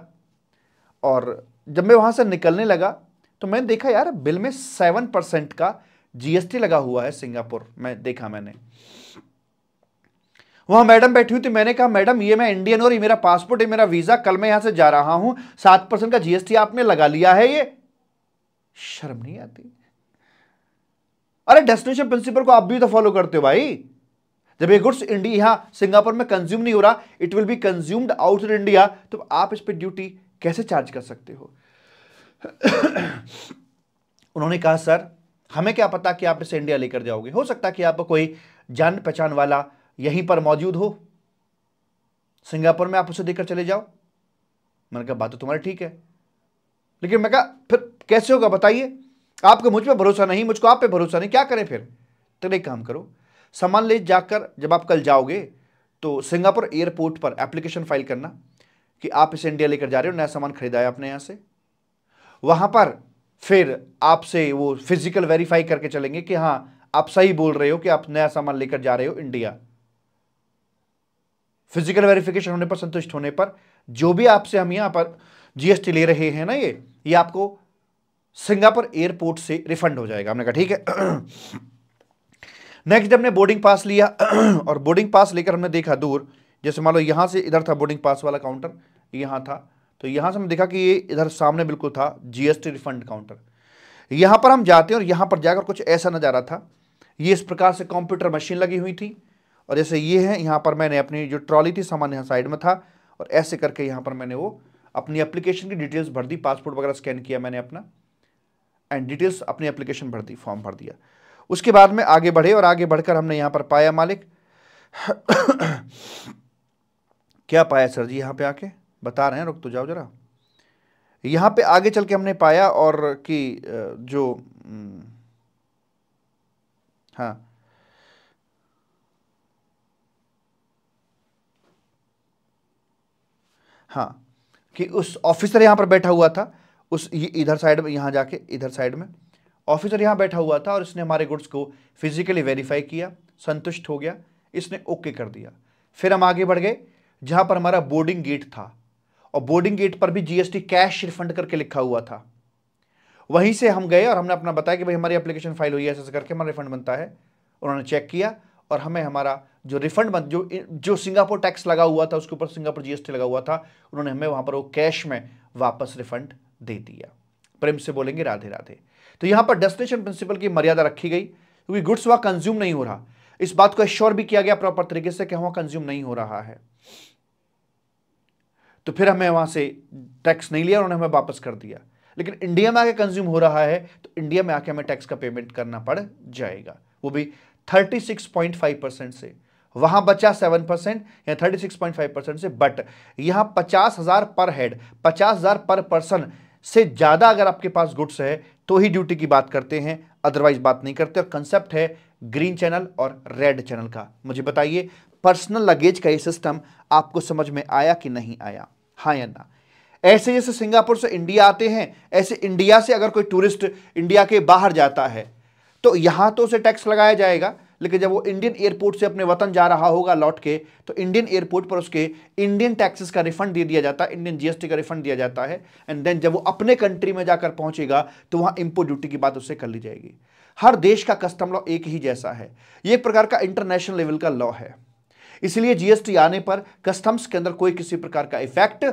और जब मैं वहां से निकलने लगा तो मैंने देखा यार बिल में सेवन परसेंट का जीएसटी लगा हुआ है सिंगापुर मैं देखा मैंने वहां मैडम बैठी हुई थी मैंने कहा मैडम ये मैं इंडियन और ये मेरा पासपोर्ट ये मेरा वीज़ा कल मैं यहाँ से जा रहा हूँ सात परसेंट का जीएसटी आपने लगा लिया है ये शर्म नहीं आती अरे डेस्टिनेशन प्रिंसिपल को आप भी तो फॉलो करते हो भाई जब ये गुड्स इंडिया यहां सिंगापुर में कंज्यूम नहीं हो रहा it will be consumed out of India तो आप इस पर ड्यूटी कैसे चार्ज कर सकते हो उन्होंने कहा सर हमें क्या पता कि आप इसे इंडिया लेकर जाओगे हो सकता है कि आप कोई जान पहचान वाला यहीं पर मौजूद हो सिंगापुर में आप उसे देकर चले जाओ मैंने कहा बात तो तुम्हारी ठीक है लेकिन मैं कहा फिर कैसे होगा बताइए आपको मुझ पर भरोसा नहीं मुझको आप पे भरोसा नहीं क्या करें फिर तो एक काम करो सामान ले जाकर जब आप कल जाओगे तो सिंगापुर एयरपोर्ट पर एप्लीकेशन फाइल करना कि आप इसे इंडिया लेकर जा रहे हो नया सामान खरीदा है आपने यहाँ से वहाँ पर फिर आपसे वो फिजिकल वेरीफाई करके चलेंगे कि हाँ आप सही बोल रहे हो कि आप नया सामान लेकर जा रहे हो इंडिया फिजिकल वेरिफिकेशन होने पर संतुष्ट होने पर जो भी आपसे हम यहां पर जीएसटी ले रहे हैं ना ये ये आपको सिंगापुर एयरपोर्ट से रिफंड हो जाएगा हमने कहा ठीक है नेक्स्ट हमने बोर्डिंग पास लिया और बोर्डिंग पास लेकर हमने देखा दूर जैसे मान लो यहाँ से इधर था बोर्डिंग पास वाला काउंटर यहाँ था तो यहाँ से हमने देखा कि ये इधर सामने बिल्कुल था जीएसटी रिफंड काउंटर यहाँ पर हम जाते हैं और यहाँ पर जाकर कुछ ऐसा नज़ारा था ये इस प्रकार से कंप्यूटर मशीन लगी हुई थी और जैसे ये है यहाँ पर मैंने अपनी जो ट्रॉली थी सामान यहाँ साइड में था और ऐसे करके यहाँ पर मैंने वो अपनी एप्लीकेशन की डिटेल्स भर दी पासपोर्ट वगैरह स्कैन किया मैंने अपना एंड डिटेल्स अपनी एप्लीकेशन भर दी फॉर्म भर दिया उसके बाद में आगे बढ़े और आगे बढ़कर हमने यहाँ पर पाया मालिक क्या पाया सर जी यहाँ पे आके बता रहे हैं रुक तो जाओ जरा यहाँ पे आगे चल के हमने पाया और कि जो हम्म, हाँ हाँ कि उस ऑफिसर यहाँ पर बैठा हुआ था उस इधर साइड में यहाँ जाके इधर साइड में ऑफिसर यहाँ बैठा हुआ था और इसने हमारे गुड्स को फिजिकली वेरीफाई किया संतुष्ट हो गया इसने ओके कर दिया फिर हम आगे बढ़ गए जहाँ पर हमारा बोर्डिंग गेट था और बोर्डिंग गेट पर भी जीएसटी कैश रिफंड करके लिखा हुआ था वहीं से हम गए और हमने अपना बताया कि भाई हमारी एप्लीकेशन फाइल हुई है ऐसे करके हमारा रिफंड बनता है उन्होंने चेक किया और हमें हमारा जो रिफंड बन जो जो सिंगापुर टैक्स लगा हुआ था उसके ऊपर सिंगापुर जीएसटी लगा हुआ था उन्होंने हमें वहां पर वो कैश में वापस रिफंड दे दिया प्रेम से बोलेंगे राधे राधे तो यहां पर डेस्टिनेशन प्रिंसिपल की मर्यादा रखी गई क्योंकि गुड्स वहां कंज्यूम नहीं हो रहा इस बात को एश्योर भी किया गया प्रॉपर तरीके से कि वहां कंज्यूम नहीं हो रहा है तो फिर हमें वहां से टैक्स नहीं लिया उन्होंने हमें वापस कर दिया लेकिन इंडिया में आके कंज्यूम हो रहा है तो इंडिया में आके हमें टैक्स का पेमेंट करना पड़ जाएगा वो भी 36.5 परसेंट से वहां बचा 7 परसेंट या 36.5 परसेंट से बट यहां पचास हजार पर हेड पचास हजार पर पर्सन से ज़्यादा अगर आपके पास गुड्स है तो ही ड्यूटी की बात करते हैं अदरवाइज बात नहीं करते और कंसेप्ट है ग्रीन चैनल और रेड चैनल का मुझे बताइए पर्सनल लगेज का ये सिस्टम आपको समझ में आया कि नहीं आया हाँ या ना ऐसे जैसे सिंगापुर से इंडिया आते हैं ऐसे इंडिया से अगर कोई टूरिस्ट इंडिया के बाहर जाता है तो यहां तो उसे टैक्स लगाया जाएगा लेकिन जब वो इंडियन एयरपोर्ट से अपने वतन जा रहा होगा लौट के तो इंडियन एयरपोर्ट पर उसके इंडियन टैक्सेस का रिफंड दे दिया जाता है इंडियन जीएसटी का रिफंड दिया जाता है एंड देन जब वो अपने कंट्री में जाकर पहुंचेगा तो वहां इम्पोर्ट ड्यूटी की बात उससे कर ली जाएगी हर देश का कस्टम लॉ एक ही जैसा है ये एक प्रकार का इंटरनेशनल लेवल का लॉ है इसलिए जीएसटी आने पर कस्टम्स के अंदर कोई किसी प्रकार का इफेक्ट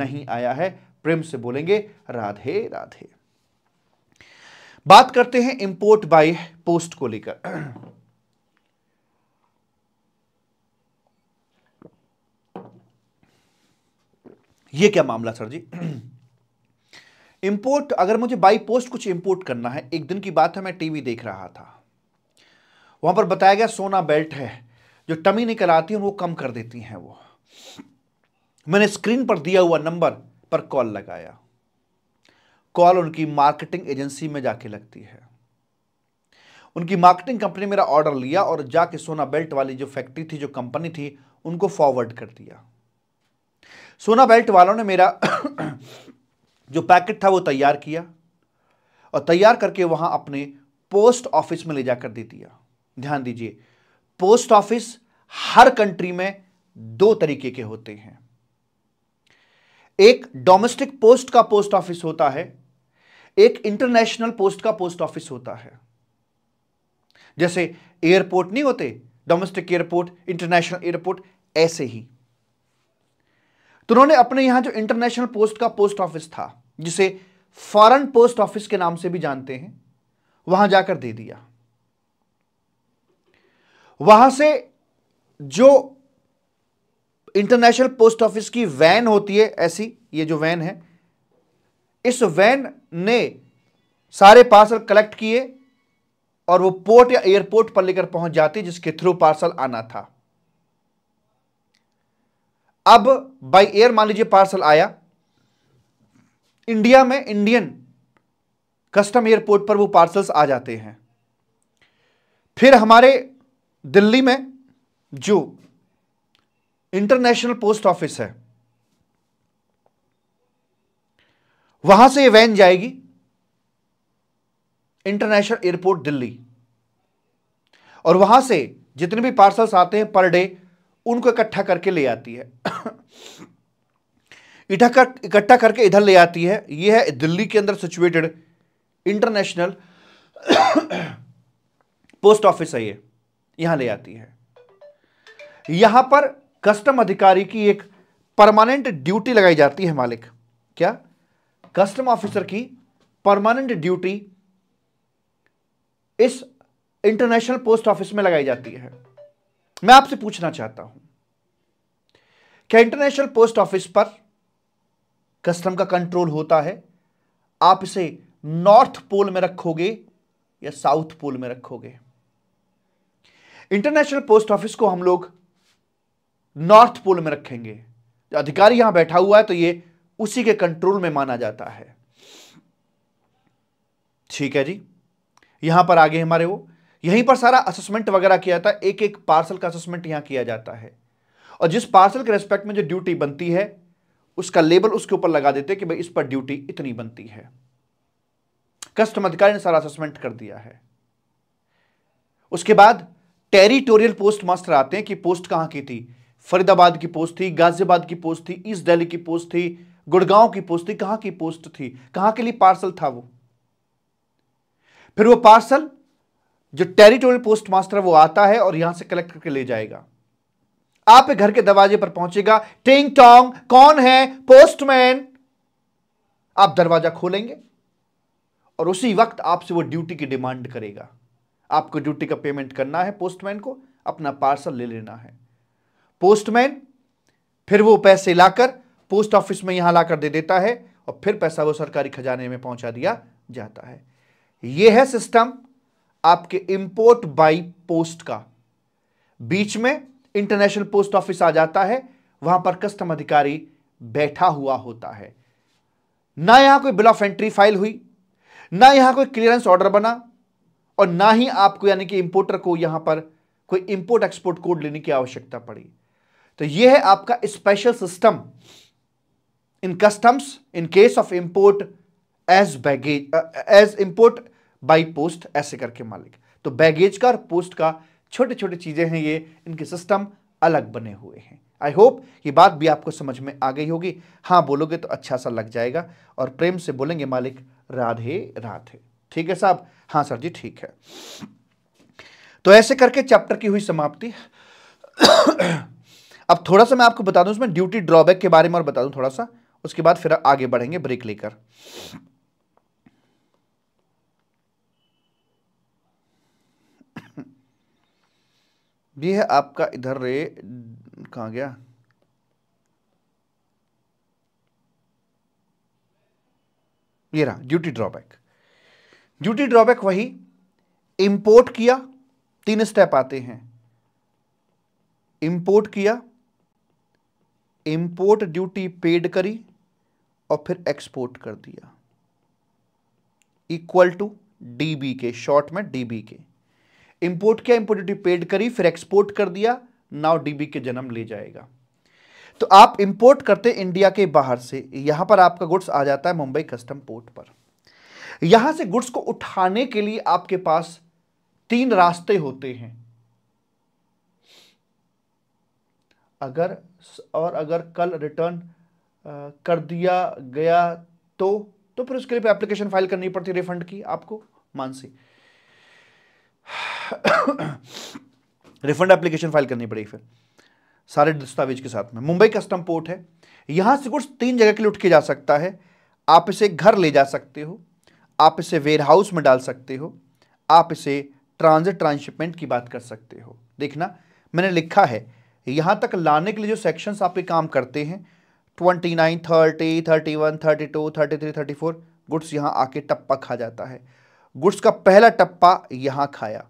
नहीं आया है प्रेम से बोलेंगे राधे राधे बात करते हैं इंपोर्ट बाय पोस्ट को लेकर ये क्या मामला सर जी इंपोर्ट अगर मुझे बाई पोस्ट कुछ इंपोर्ट करना है एक दिन की बात है मैं टीवी देख रहा था वहां पर बताया गया सोना बेल्ट है जो टमी निकल आती है वो कम कर देती हैं वो मैंने स्क्रीन पर दिया हुआ नंबर पर कॉल लगाया कॉल उनकी मार्केटिंग एजेंसी में जाके लगती है उनकी मार्केटिंग कंपनी मेरा ऑर्डर लिया और जाके सोना बेल्ट वाली जो फैक्ट्री थी जो कंपनी थी उनको फॉरवर्ड कर दिया सोना बेल्ट वालों ने मेरा जो पैकेट था वो तैयार किया और तैयार करके वहां अपने पोस्ट ऑफिस में ले जाकर दे दिया ध्यान दीजिए पोस्ट ऑफिस हर कंट्री में दो तरीके के होते हैं एक डोमेस्टिक पोस्ट का पोस्ट ऑफिस होता है एक इंटरनेशनल पोस्ट का पोस्ट ऑफिस होता है जैसे एयरपोर्ट नहीं होते डोमेस्टिक एयरपोर्ट इंटरनेशनल एयरपोर्ट ऐसे ही तो उन्होंने अपने यहां जो इंटरनेशनल पोस्ट का पोस्ट ऑफिस था जिसे फॉरन पोस्ट ऑफिस के नाम से भी जानते हैं वहां जाकर दे दिया वहां से जो इंटरनेशनल पोस्ट ऑफिस की वैन होती है ऐसी ये जो वैन है इस वैन ने सारे पार्सल कलेक्ट किए और वो पोर्ट या एयरपोर्ट पर लेकर पहुंच जाती जिसके थ्रू पार्सल आना था अब बाय एयर मान लीजिए पार्सल आया इंडिया में इंडियन कस्टम एयरपोर्ट पर वो पार्सल्स आ जाते हैं फिर हमारे दिल्ली में जो इंटरनेशनल पोस्ट ऑफिस है वहां से वैन जाएगी इंटरनेशनल एयरपोर्ट दिल्ली और वहां से जितने भी पार्सल्स आते हैं पर डे उनको इकट्ठा करके ले आती है इकट्ठा कर इकट्ठा करके इधर ले आती है यह है दिल्ली के अंदर सिचुएटेड इंटरनेशनल पोस्ट ऑफिस है ये यहां ले आती है यहां पर कस्टम अधिकारी की एक परमानेंट ड्यूटी लगाई जाती है मालिक क्या कस्टम ऑफिसर की परमानेंट ड्यूटी इस इंटरनेशनल पोस्ट ऑफिस में लगाई जाती है मैं आपसे पूछना चाहता हूं क्या इंटरनेशनल पोस्ट ऑफिस पर कस्टम का कंट्रोल होता है आप इसे नॉर्थ पोल में रखोगे या साउथ पोल में रखोगे इंटरनेशनल पोस्ट ऑफिस को हम लोग नॉर्थ पोल में रखेंगे जो अधिकारी यहां बैठा हुआ है तो ये उसी के कंट्रोल में माना जाता है ठीक है जी यहां पर आगे हमारे वो यहीं पर सारा असेसमेंट वगैरह किया जाता है एक एक पार्सल का असेसमेंट यहां किया जाता है और जिस पार्सल के रेस्पेक्ट में जो ड्यूटी बनती है उसका लेबल उसके ऊपर लगा देते कि भाई इस पर ड्यूटी इतनी बनती है कस्टम अधिकारी ने सारा असेसमेंट कर दिया है उसके बाद टेरिटोरियल पोस्ट मास्टर आते हैं कि पोस्ट कहां की थी फरीदाबाद की पोस्ट थी गाजियाबाद की पोस्ट थी ईस्ट दिल्ली की पोस्ट थी गुड़गांव की पोस्ट थी कहां की पोस्ट थी कहां के लिए पार्सल था वो फिर वो पार्सल जो टेरिटोरियल पोस्ट मास्टर वो आता है और यहां से कलेक्ट करके ले जाएगा आप घर के दरवाजे पर पहुंचेगा टिंग टोंग कौन है पोस्टमैन आप दरवाजा खोलेंगे और उसी वक्त आपसे वो ड्यूटी की डिमांड करेगा आपको ड्यूटी का पेमेंट करना है पोस्टमैन को अपना पार्सल ले लेना है पोस्टमैन फिर वो पैसे लाकर पोस्ट ऑफिस में यहां लाकर दे देता है और फिर पैसा वो सरकारी खजाने में पहुंचा दिया जाता है यह है सिस्टम आपके इंपोर्ट बाई पोस्ट का बीच में इंटरनेशनल पोस्ट ऑफिस आ जाता है वहां पर कस्टम अधिकारी बैठा हुआ होता है ना यहां कोई बिल ऑफ एंट्री फाइल हुई ना यहां कोई क्लियरेंस ऑर्डर बना और ना ही आपको यानी कि इंपोर्टर को यहां पर कोई इंपोर्ट एक्सपोर्ट कोड लेने की आवश्यकता पड़ी तो यह है आपका special system in customs in case of import as baggage as import by post ऐसे करके मालिक तो बैगेज का और पोस्ट का छोटे छोटे चीज़ें हैं ये इनके सिस्टम अलग बने हुए हैं आई होप ये बात भी आपको समझ में आ गई होगी हाँ बोलोगे तो अच्छा सा लग जाएगा और प्रेम से बोलेंगे मालिक राधे राधे ठीक है साहब हाँ सर जी ठीक है तो ऐसे करके चैप्टर की हुई समाप्ति अब थोड़ा सा मैं आपको बता दूं उसमें ड्यूटी ड्रॉबैक के बारे में और बता दूं थोड़ा सा उसके बाद फिर आगे बढ़ेंगे ब्रेक लेकर ये है आपका इधर रे कहाँ गया ये रहा ड्यूटी ड्रॉबैक ड्यूटी ड्रॉबैक वही इंपोर्ट किया तीन स्टेप आते हैं इंपोर्ट किया इंपोर्ट ड्यूटी पेड करी और फिर एक्सपोर्ट कर दिया इक्वल टू डीबी के शॉर्ट में डीबी के इंपोर्ट किया इंपोर्ट ड्यूटी पेड करी फिर एक्सपोर्ट कर दिया नाउ डीबी के जन्म ले जाएगा तो आप इंपोर्ट करते इंडिया के बाहर से यहां पर आपका गुड्स आ जाता है मुंबई कस्टम पोर्ट पर यहां से गुड्स को उठाने के लिए आपके पास तीन रास्ते होते हैं अगर और अगर कल रिटर्न कर दिया गया तो तो फिर उसके लिए एप्लीकेशन फाइल करनी पड़ती रिफंड की आपको मानसी रिफंड एप्लीकेशन फाइल करनी पड़ेगी फिर सारे दस्तावेज के साथ में मुंबई कस्टम पोर्ट है यहां से गुड्स तीन जगह के लिए उठ के जा सकता है आप इसे घर ले जा सकते हो आप इसे वेयर हाउस में डाल सकते हो आप इसे ट्रांजिट ट्रांसशिपमेंट की बात कर सकते हो देखना मैंने लिखा है यहां तक लाने के लिए जो सेक्शन आपके काम करते हैं twenty nine thirty thirty one thirty two thirty three thirty four goods यहां आके टप्पा खा जाता है गुड्स का पहला टप्पा यहां खाया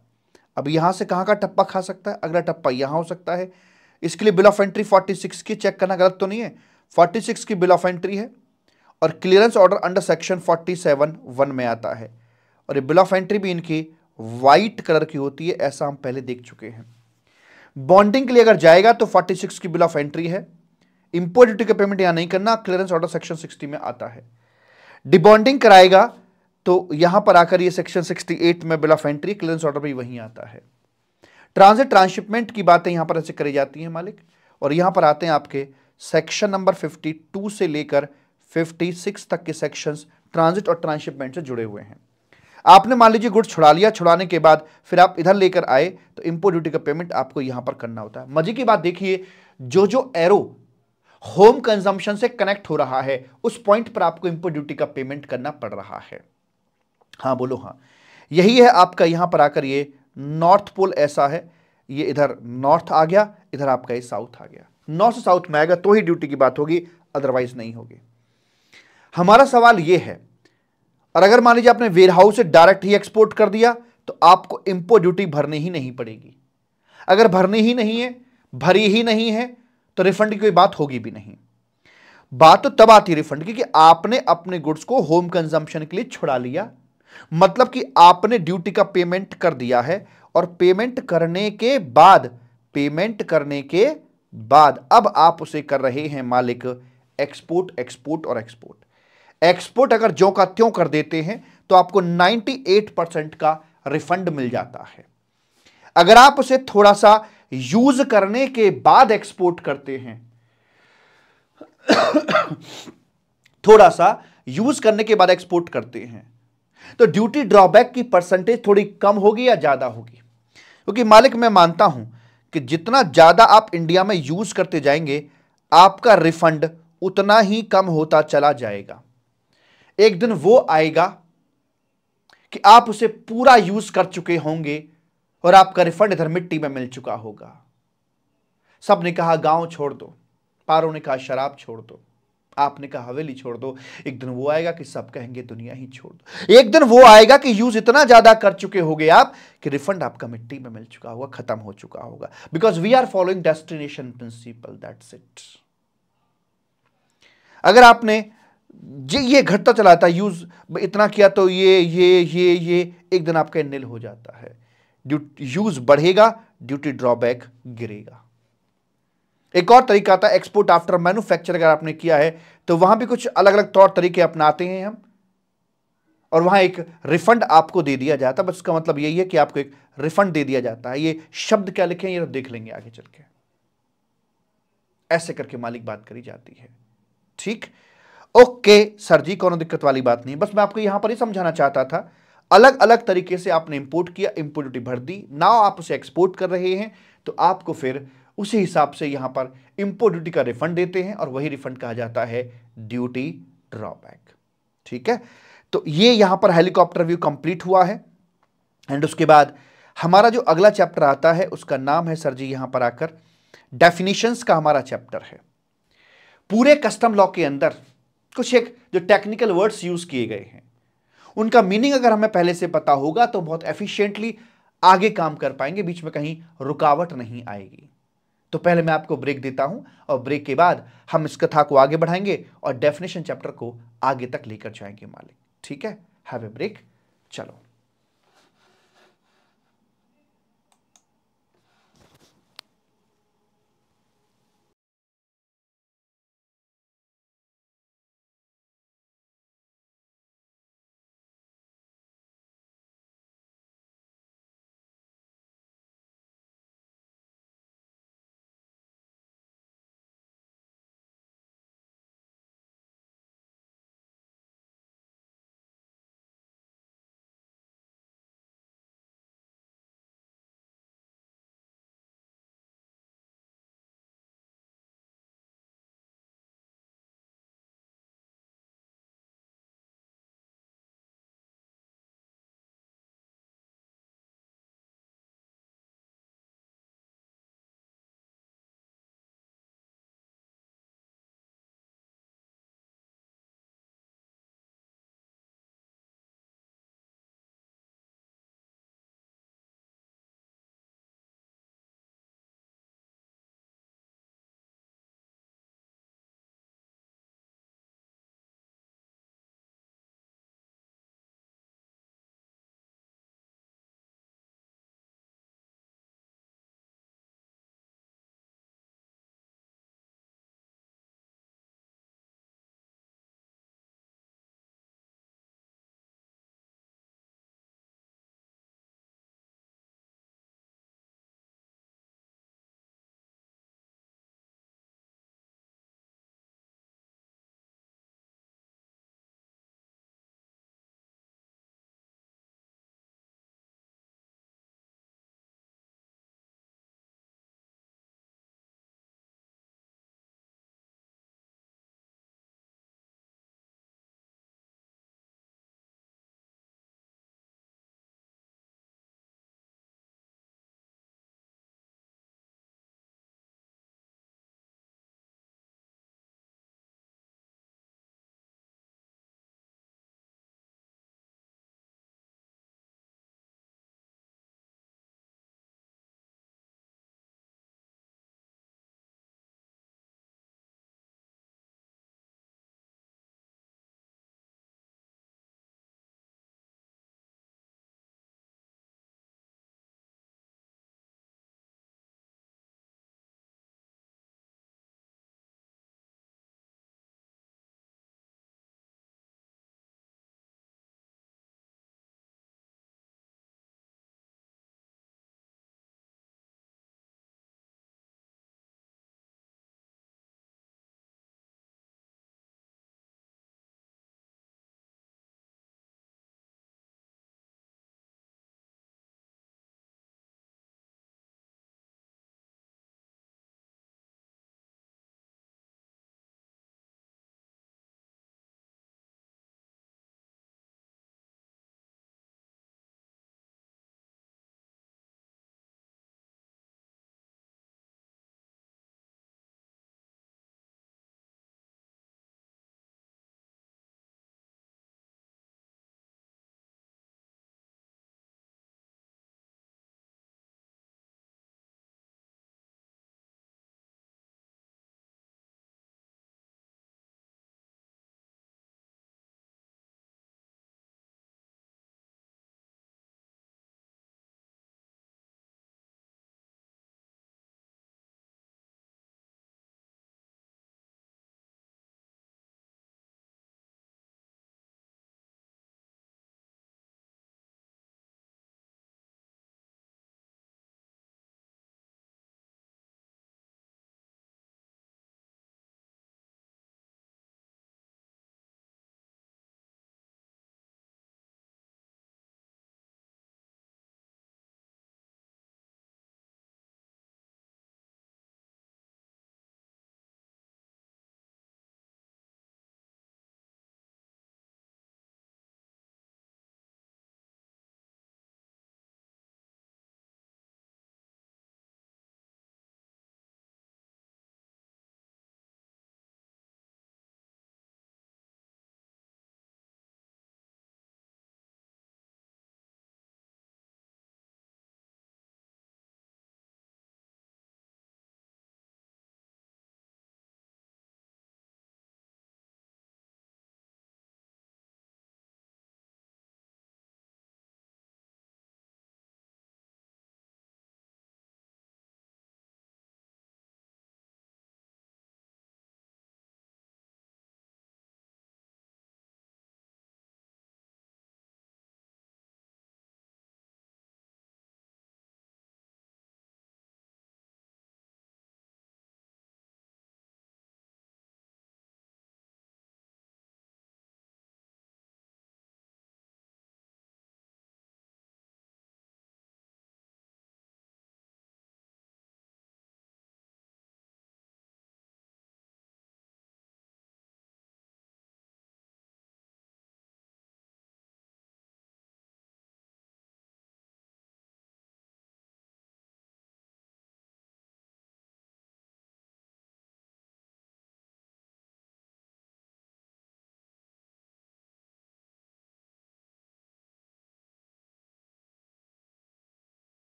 अब यहां से कहां का टप्पा खा सकता है अगला टप्पा यहां हो सकता है इसके लिए बिल ऑफ एंट्री 46 की चेक करना गलत तो नहीं है 46 की बिल ऑफ एंट्री है और clearance order under section 47 one में आता है और ये बिल ऑफ एंट्री भी इनकी वाइट कलर की होती है ऐसा हम पहले देख चुके हैं बॉन्डिंग के लिए अगर जाएगा तो 46 की बिल ऑफ एंट्री है इंपोर्ट ड्यूटी का पेमेंट यहां नहीं करना क्लियरेंस ऑर्डर सेक्शन सिक्सटी में आता है डिबॉन्डिंग कराएगा तो यहां पर आकर ये सेक्शन 68 में bill of entry clearance order भी वहीं आता है ट्रांजिट ट्रांसशिपमेंट की बातें यहां पर ऐसे करी जाती हैं मालिक और यहां पर आते हैं आपके सेक्शन नंबर 52 से लेकर 56 तक के सेक्शंस ट्रांजिट और ट्रांसशिपमेंट से जुड़े हुए हैं आपने मान लीजिए गुड़ छुड़ा लिया छुड़ाने के बाद फिर आप इधर लेकर आए तो इम्पोर्ट ड्यूटी का पेमेंट आपको यहां पर करना होता है मजे की बात देखिए जो जो एरो होम कंजम्पशन से कनेक्ट हो रहा है उस पॉइंट पर आपको इम्पोर्ट ड्यूटी का पेमेंट करना पड़ रहा है हाँ बोलो हाँ यही है आपका यहाँ पर आकर ये नॉर्थ पोल ऐसा है ये इधर नॉर्थ आ गया इधर आपका ये साउथ आ गया नॉर्थ साउथ में आएगा तो ही ड्यूटी की बात होगी अदरवाइज नहीं होगी हमारा सवाल ये है और अगर मान लीजिए आपने वेयर हाउस से डायरेक्ट ही एक्सपोर्ट कर दिया तो आपको इम्पोर्ट ड्यूटी भरनी ही नहीं पड़ेगी अगर भरनी ही नहीं है भरी ही नहीं है तो रिफंड की कोई बात होगी भी नहीं बात तो तब आती रिफंड की कि आपने अपने गुड्स को होम कंजम्पशन के लिए छुड़ा लिया मतलब कि आपने ड्यूटी का पेमेंट कर दिया है और पेमेंट करने के बाद पेमेंट करने के बाद अब आप उसे कर रहे हैं मालिक एक्सपोर्ट एक्सपोर्ट और एक्सपोर्ट एक्सपोर्ट अगर जो का त्यों कर देते हैं तो आपको 98 परसेंट का रिफंड मिल जाता है अगर आप उसे थोड़ा सा यूज करने के बाद एक्सपोर्ट करते हैं थोड़ा सा यूज करने के बाद एक्सपोर्ट करते हैं तो ड्यूटी ड्रॉबैक की परसेंटेज थोड़ी कम होगी या ज़्यादा होगी क्योंकि मालिक मैं मानता हूं कि जितना ज़्यादा आप इंडिया में यूज़ करते जाएंगे आपका रिफंड उतना ही कम होता चला जाएगा एक दिन वो आएगा कि आप उसे पूरा यूज़ कर चुके होंगे और आपका रिफंड इधर मिट्टी में मिल चुका होगा सब ने कहा गांव छोड़ दो पारों ने कहा शराब छोड़ दो आपने कहा हवेली छोड़ दो एक दिन वो आएगा कि सब कहेंगे दुनिया ही छोड़ दो एक दिन वो आएगा कि यूज इतना ज्यादा कर चुके होगे आप कि रिफंड आपका मिट्टी में मिल चुका होगा खत्म हो चुका होगा because we are following destination principle that's it अगर आपने जी ये घटता चला था यूज इतना किया तो ये ये ये ये एक दिन आपका निल हो जाता है यूज बढ़ेगा ड्यूटी ड्रॉबैक गिरेगा एक और तरीका आता है एक्सपोर्ट आफ्टर मैन्युफैक्चर अगर आपने किया है तो वहां भी कुछ अलग अलग तौर तरीके अपनाते हैं हम और वहां एक रिफंड आपको दे दिया जाता है बस इसका मतलब यही है कि आपको एक रिफंड दे दिया जाता है ये शब्द क्या लिखे ये तो देख लेंगे आगे चल के ऐसे करके मालिक बात करी जाती है ठीक ओके सर जी कोनो दिक्कत वाली बात नहीं बस मैं आपको यहां पर ही समझाना चाहता था अलग अलग तरीके से आपने इंपोर्ट किया इंपोर्ट ड्यूटी भर दी नाउ आप उसे एक्सपोर्ट कर रहे हैं तो आपको फिर उसी हिसाब से यहां पर इम्पोर्ट ड्यूटी का रिफंड देते हैं और वही रिफंड कहा जाता है ड्यूटी ड्रॉबैक ठीक है तो ये यहां पर हेलीकॉप्टर व्यू कंप्लीट हुआ है एंड उसके बाद हमारा जो अगला चैप्टर आता है उसका नाम है सर जी यहां पर आकर डेफिनेशन का हमारा चैप्टर है पूरे कस्टम लॉ के अंदर कुछ एक जो टेक्निकल वर्ड्स यूज किए गए हैं उनका मीनिंग अगर हमें पहले से पता होगा तो बहुत एफिशिएंटली आगे काम कर पाएंगे बीच में कहीं रुकावट नहीं आएगी तो पहले मैं आपको ब्रेक देता हूं और ब्रेक के बाद हम इस कथा को आगे बढ़ाएंगे और डेफिनेशन चैप्टर को आगे तक लेकर जाएंगे मालिक ठीक है हैव ए ब्रेक चलो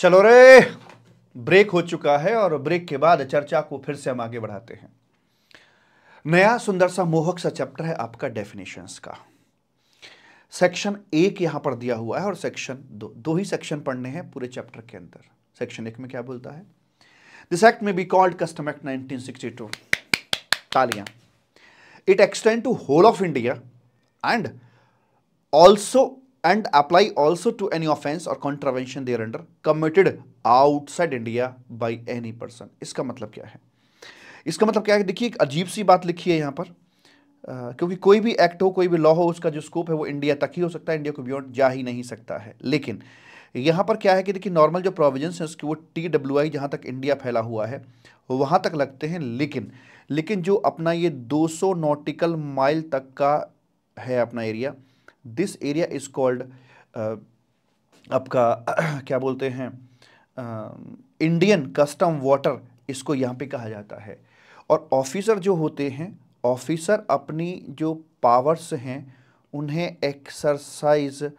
चलो रे ब्रेक हो चुका है और ब्रेक के बाद चर्चा को फिर से हम आगे बढ़ाते हैं नया सुंदर सा मोहक सा चैप्टर है आपका डेफिनेशंस का सेक्शन एक यहां पर दिया हुआ है और सेक्शन दो दो ही सेक्शन पढ़ने हैं पूरे चैप्टर के अंदर सेक्शन एक में क्या बोलता है दिस एक्ट में be called custom act nineteen sixty two तालियां it extend to whole of India and also and apply also to any और or contravention under committed outside India by any person. इसका मतलब क्या है इसका मतलब क्या है देखिए एक अजीब सी बात लिखी है यहाँ पर Uh, क्योंकि कोई भी एक्ट हो कोई भी लॉ हो उसका जो स्कोप है वो इंडिया तक ही हो सकता है इंडिया को बियॉन्ड जा ही नहीं सकता है लेकिन यहाँ पर क्या है कि देखिए नॉर्मल जो प्रोविजंस हैं उसकी वो टी डब्ल्यू आई जहाँ तक इंडिया फैला हुआ है वहाँ तक लगते हैं लेकिन लेकिन जो अपना ये 200 नॉटिकल माइल तक का है अपना area this area is called आपका क्या बोलते हैं इंडियन कस्टम वाटर इसको यहाँ पे कहा जाता है और ऑफिसर जो होते हैं ऑफिसर अपनी जो पावर्स हैं उन्हें एक्सरसाइज uh,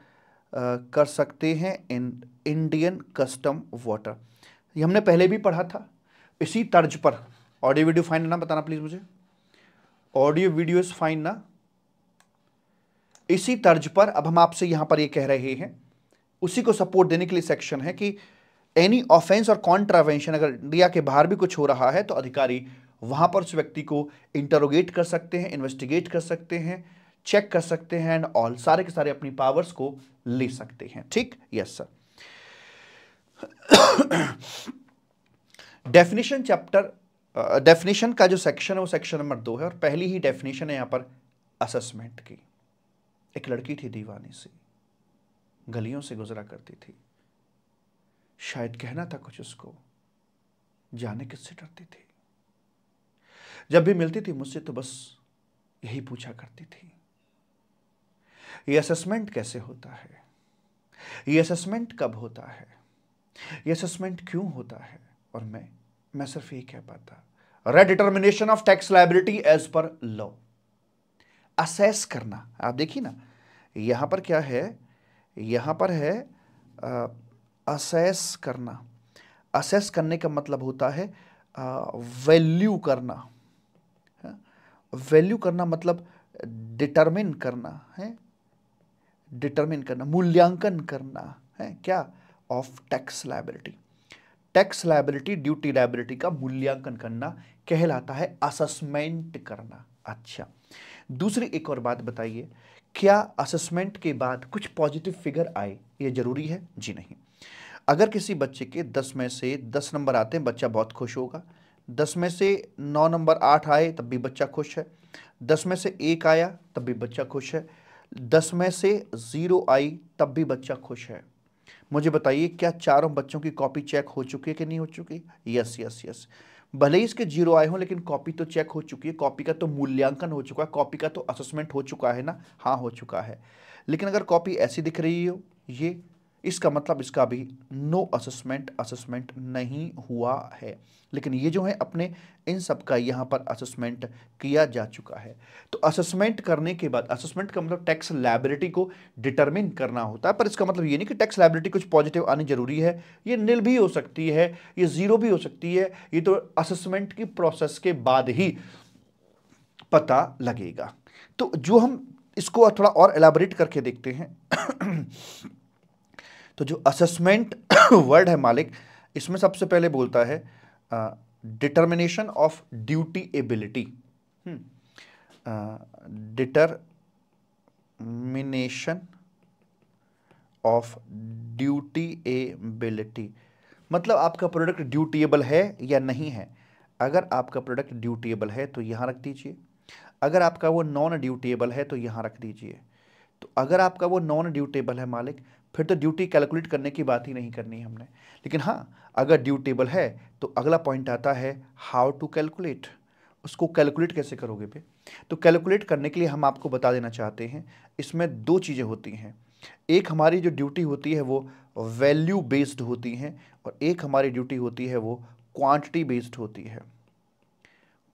कर सकते हैं इन इंडियन कस्टम वाटर ये हमने पहले भी पढ़ा था इसी तर्ज पर ऑडियो वीडियो फाइन ना बताना प्लीज़ मुझे ऑडियो इज़ फाइन ना इसी तर्ज पर अब हम आपसे यहां पर ये यह कह रहे हैं उसी को सपोर्ट देने के लिए सेक्शन है कि एनी ऑफेंस और कॉन्ट्रावेंशन अगर इंडिया के बाहर भी कुछ हो रहा है तो अधिकारी वहां पर उस व्यक्ति को इंटरोगेट कर सकते हैं इन्वेस्टिगेट कर सकते हैं चेक कर सकते हैं एंड ऑल सारे के सारे अपनी पावर्स को ले सकते हैं ठीक yes sir definition chapter definition का जो सेक्शन है वो सेक्शन नंबर दो है और पहली ही डेफिनेशन है यहां पर असेसमेंट की एक लड़की थी दीवानी सी गलियों से गुजरा करती थी शायद कहना था कुछ उसको जाने किससे डरती थी जब भी मिलती थी मुझसे तो बस यही पूछा करती थी ये असेसमेंट कैसे होता है ये असेसमेंट कब होता है ये असेसमेंट क्यों होता है और मैं मैं सिर्फ यही कह पाता redetermination of tax liability as per law assess करना आप देखिए ना यहाँ पर क्या है यहाँ पर है असेस करना असेस करने का मतलब होता है वैल्यू करना वैल्यू हाँ? करना मतलब डिटरमिन करना है डिटरमिन करना मूल्यांकन करना है क्या of tax liability tax liability duty liability का मूल्यांकन करना कहलाता है असेसमेंट करना अच्छा दूसरी एक और बात बताइए क्या असेसमेंट के बाद कुछ पॉजिटिव फिगर आए ये ज़रूरी है जी नहीं अगर किसी बच्चे के दस में से दस नंबर आते हैं बच्चा बहुत खुश होगा दस में से नौ नंबर आठ आए तब भी बच्चा खुश है दस में से एक आया तब भी बच्चा खुश है दस में से ज़ीरो आई तब भी बच्चा खुश है मुझे बताइए क्या चारों बच्चों की कॉपी चेक हो चुकी है कि नहीं हो चुकी यस यस यस भले ही इसके जीरो आए हों लेकिन कॉपी तो चेक हो चुकी है कॉपी का तो मूल्यांकन हो चुका है कॉपी का तो असेसमेंट हो चुका है ना हाँ हो चुका है लेकिन अगर कॉपी ऐसी दिख रही हो ये इसका मतलब इसका भी नो असेसमेंट असेसमेंट नहीं हुआ है लेकिन ये जो है अपने इन सब का यहाँ पर असेसमेंट किया जा चुका है तो असेसमेंट करने के बाद असेसमेंट का मतलब टैक्स लाइबिलिटी को डिटरमिन करना होता है पर इसका मतलब ये नहीं कि टैक्स लाइबिलिटी कुछ पॉजिटिव आनी जरूरी है ये निल भी हो सकती है ये ज़ीरो भी हो सकती है ये तो असेसमेंट की प्रोसेस के बाद ही पता लगेगा तो जो हम इसको थोड़ा और एलाबरेट करके देखते हैं तो जो असेसमेंट वर्ड है मालिक इसमें सबसे पहले बोलता है determination of duty ability determination of duty ability मतलब आपका प्रोडक्ट ड्यूटीएबल है या नहीं है अगर आपका प्रोडक्ट ड्यूटीएबल है तो यहाँ रख दीजिए अगर आपका वो नॉन ड्यूटीएबल है तो यहाँ रख दीजिए तो अगर आपका वो नॉन ड्यूटेबल है मालिक फिर तो ड्यूटी कैलकुलेट करने की बात ही नहीं करनी हमने लेकिन हाँ अगर ड्यू टेबल है तो अगला पॉइंट आता है हाउ टू कैलकुलेट उसको कैलकुलेट कैसे करोगे पे तो कैलकुलेट करने के लिए हम आपको बता देना चाहते हैं इसमें दो चीज़ें होती हैं एक हमारी जो ड्यूटी होती है वो वैल्यू बेस्ड होती हैं और एक हमारी ड्यूटी होती है वो क्वांटिटी बेस्ड होती है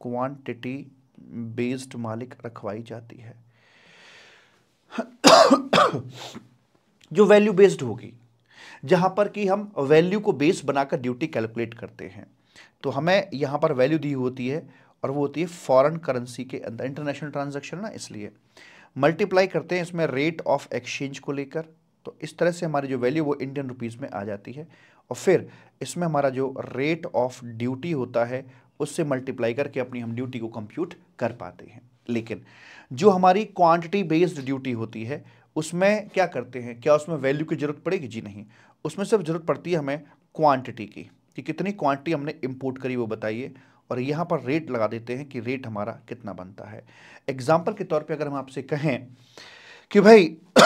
क्वांटिटी बेस्ड मालिक रखवाई जाती है जो वैल्यू बेस्ड होगी जहाँ पर कि हम वैल्यू को बेस बनाकर ड्यूटी कैलकुलेट करते हैं तो हमें यहाँ पर वैल्यू दी होती है और वो होती है फॉरेन करेंसी के अंदर इंटरनेशनल ट्रांजेक्शन ना इसलिए मल्टीप्लाई करते हैं इसमें रेट ऑफ एक्सचेंज को लेकर तो इस तरह से हमारी जो वैल्यू वो इंडियन रुपीज़ में आ जाती है और फिर इसमें हमारा जो रेट ऑफ ड्यूटी होता है उससे मल्टीप्लाई करके अपनी हम ड्यूटी को कंप्यूट कर पाते हैं लेकिन जो हमारी क्वांटिटी बेस्ड ड्यूटी होती है उसमें क्या करते हैं क्या उसमें वैल्यू की ज़रूरत पड़ेगी जी नहीं उसमें सिर्फ ज़रूरत पड़ती है हमें क्वांटिटी की कि कितनी क्वांटिटी हमने इंपोर्ट करी वो बताइए और यहाँ पर रेट लगा देते हैं कि रेट हमारा कितना बनता है एग्जाम्पल के तौर पर अगर हम आपसे कहें कि भाई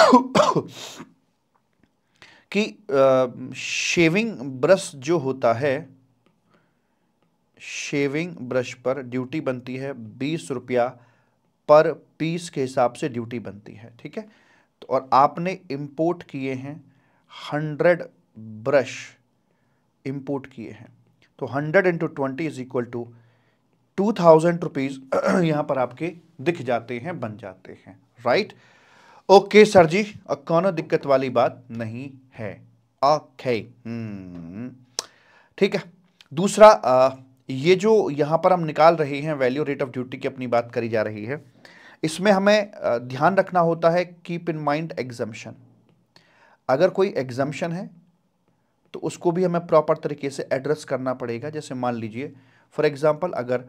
कि शेविंग ब्रश जो होता है शेविंग ब्रश पर ड्यूटी बनती है बीस रुपया पर पीस के हिसाब से ड्यूटी बनती है ठीक है और आपने इंपोर्ट किए हैं हंड्रेड ब्रश इम्पोर्ट किए हैं तो hundred into twenty is equal to two thousand rupees यहां पर आपके दिख जाते हैं बन जाते हैं राइट ओके सर जी कौन दिक्कत वाली बात नहीं है ओके हम्म, ठीक है दूसरा आ, ये जो यहां पर हम निकाल रहे हैं वैल्यू रेट ऑफ ड्यूटी की अपनी बात करी जा रही है इसमें हमें ध्यान रखना होता है कीप इन माइंड एग्जम्पन अगर कोई एग्जम्पन है तो उसको भी हमें प्रॉपर तरीके से एड्रेस करना पड़ेगा जैसे मान लीजिए फॉर एग्जांपल अगर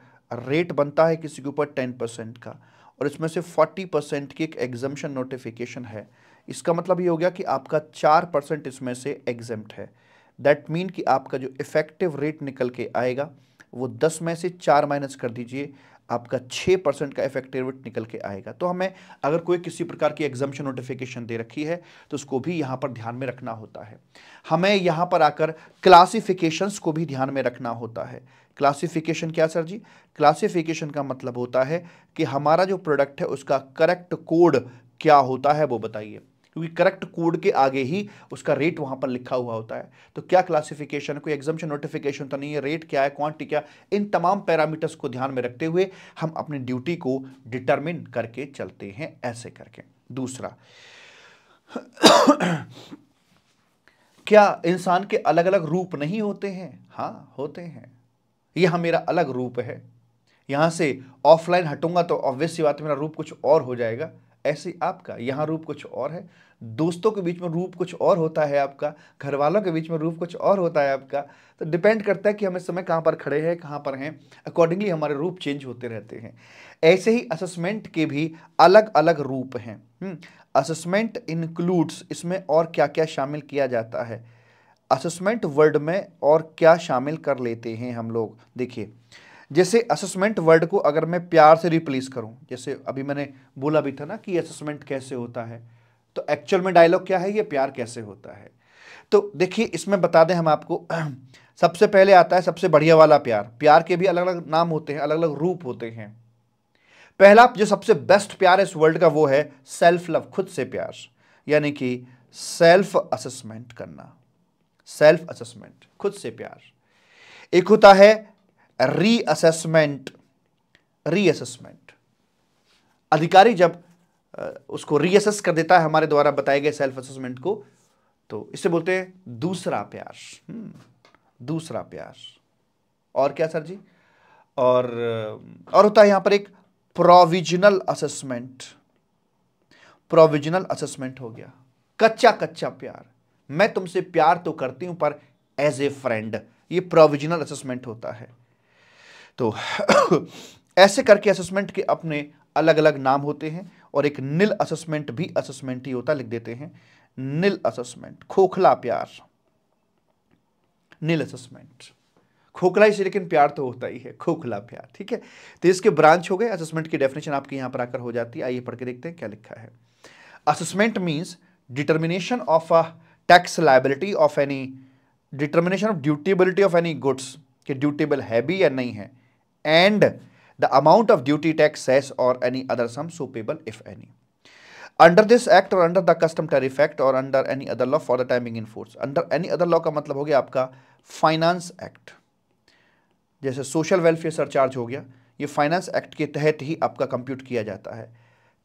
रेट बनता है किसी के ऊपर टेन परसेंट का और इसमें से फोर्टी परसेंट की एक एग्जम्पन नोटिफिकेशन है इसका मतलब ये हो गया कि आपका चार परसेंट इसमें से एग्जम्प्ट है दैट मीन कि आपका जो इफ़ेक्टिव रेट निकल के आएगा वो दस में से चार माइनस कर दीजिए आपका छः परसेंट का इफेक्टिव रेट निकल के आएगा तो हमें अगर कोई किसी प्रकार की एग्जामेशन नोटिफिकेशन दे रखी है तो उसको भी यहाँ पर ध्यान में रखना होता है हमें यहाँ पर आकर क्लासिफिकेशंस को भी ध्यान में रखना होता है क्लासिफिकेशन क्या सर जी क्लासिफिकेशन का मतलब होता है कि हमारा जो प्रोडक्ट है उसका करेक्ट कोड क्या होता है वो बताइए क्योंकि करेक्ट कोड के आगे ही उसका रेट वहां पर लिखा हुआ होता है तो क्या क्लासिफिकेशन कोई एग्जामेशन नोटिफिकेशन तो नहीं है रेट क्या है क्वांटिटी क्या इन तमाम पैरामीटर्स को ध्यान में रखते हुए हम अपनी ड्यूटी को डिटर्मिन करके चलते हैं ऐसे करके दूसरा क्या इंसान के अलग अलग रूप नहीं होते हैं हाँ होते हैं यह मेरा अलग रूप है यहां से ऑफलाइन हटूंगा तो ऑब्वियस सी बात मेरा रूप कुछ और हो जाएगा ऐसे आपका यहाँ रूप कुछ और है दोस्तों के बीच में रूप कुछ और होता है आपका घर वालों के बीच में रूप कुछ और होता है आपका तो डिपेंड करता है कि हम इस समय कहाँ पर खड़े हैं कहाँ पर हैं अकॉर्डिंगली हमारे रूप चेंज होते रहते हैं ऐसे ही असेसमेंट के भी अलग अलग रूप हैं असेसमेंट हम्म, इंक्लूड्स इसमें और क्या क्या शामिल किया जाता है असेसमेंट वर्ड में और क्या शामिल कर लेते हैं हम लोग देखिए जैसे असेसमेंट वर्ड को अगर मैं प्यार से रिप्लेस करूं जैसे अभी मैंने बोला भी था ना कि असेसमेंट कैसे होता है तो एक्चुअल में डायलॉग क्या है ये प्यार कैसे होता है तो देखिए इसमें बता दें हम आपको सबसे पहले आता है सबसे बढ़िया वाला प्यार प्यार के भी अलग अलग नाम होते हैं अलग अलग रूप होते हैं पहला जो सबसे बेस्ट प्यार है इस वर्ल्ड का वो है सेल्फ लव खुद से प्यार यानी कि सेल्फ असेसमेंट करना सेल्फ असेसमेंट खुद से प्यार एक होता है रीअसेसमेंट रीअसेसमेंट अधिकारी जब उसको रीअसेस कर देता है हमारे द्वारा बताए गए सेल्फ असेसमेंट को तो इसे बोलते हैं दूसरा प्यार हम्म, दूसरा प्यार और क्या सर जी और और होता है यहां पर एक प्रोविजनल असेसमेंट प्रोविजनल असेसमेंट हो गया कच्चा कच्चा प्यार मैं तुमसे प्यार तो करती हूं पर एज ए फ्रेंड ये प्रोविजनल असेसमेंट होता है तो ऐसे करके असेसमेंट के अपने अलग अलग नाम होते हैं और एक नील असेसमेंट भी असेसमेंट ही होता लिख देते हैं नील असेसमेंट खोखला प्यार नील असेसमेंट खोखला ही से लेकिन प्यार तो होता ही है खोखला प्यार ठीक है तो इसके ब्रांच हो गए असेसमेंट की डेफिनेशन आपके यहां पर आकर हो जाती है आइए पढ़ के देखते हैं क्या लिखा है assessment means determination of a tax liability of any determination of dutiability of any goods कि ड्यूटेबल है भी या नहीं है and the amount of duty tax cess और एनी अदर सम सुपेबल if any under this act और under the custom tariff act और under any other law for the timing in force under any other law का मतलब हो गया आपका finance act जैसे सोशल वेलफेयर सरचार्ज हो गया ये फाइनेंस एक्ट के तहत ही आपका कंप्यूट किया जाता है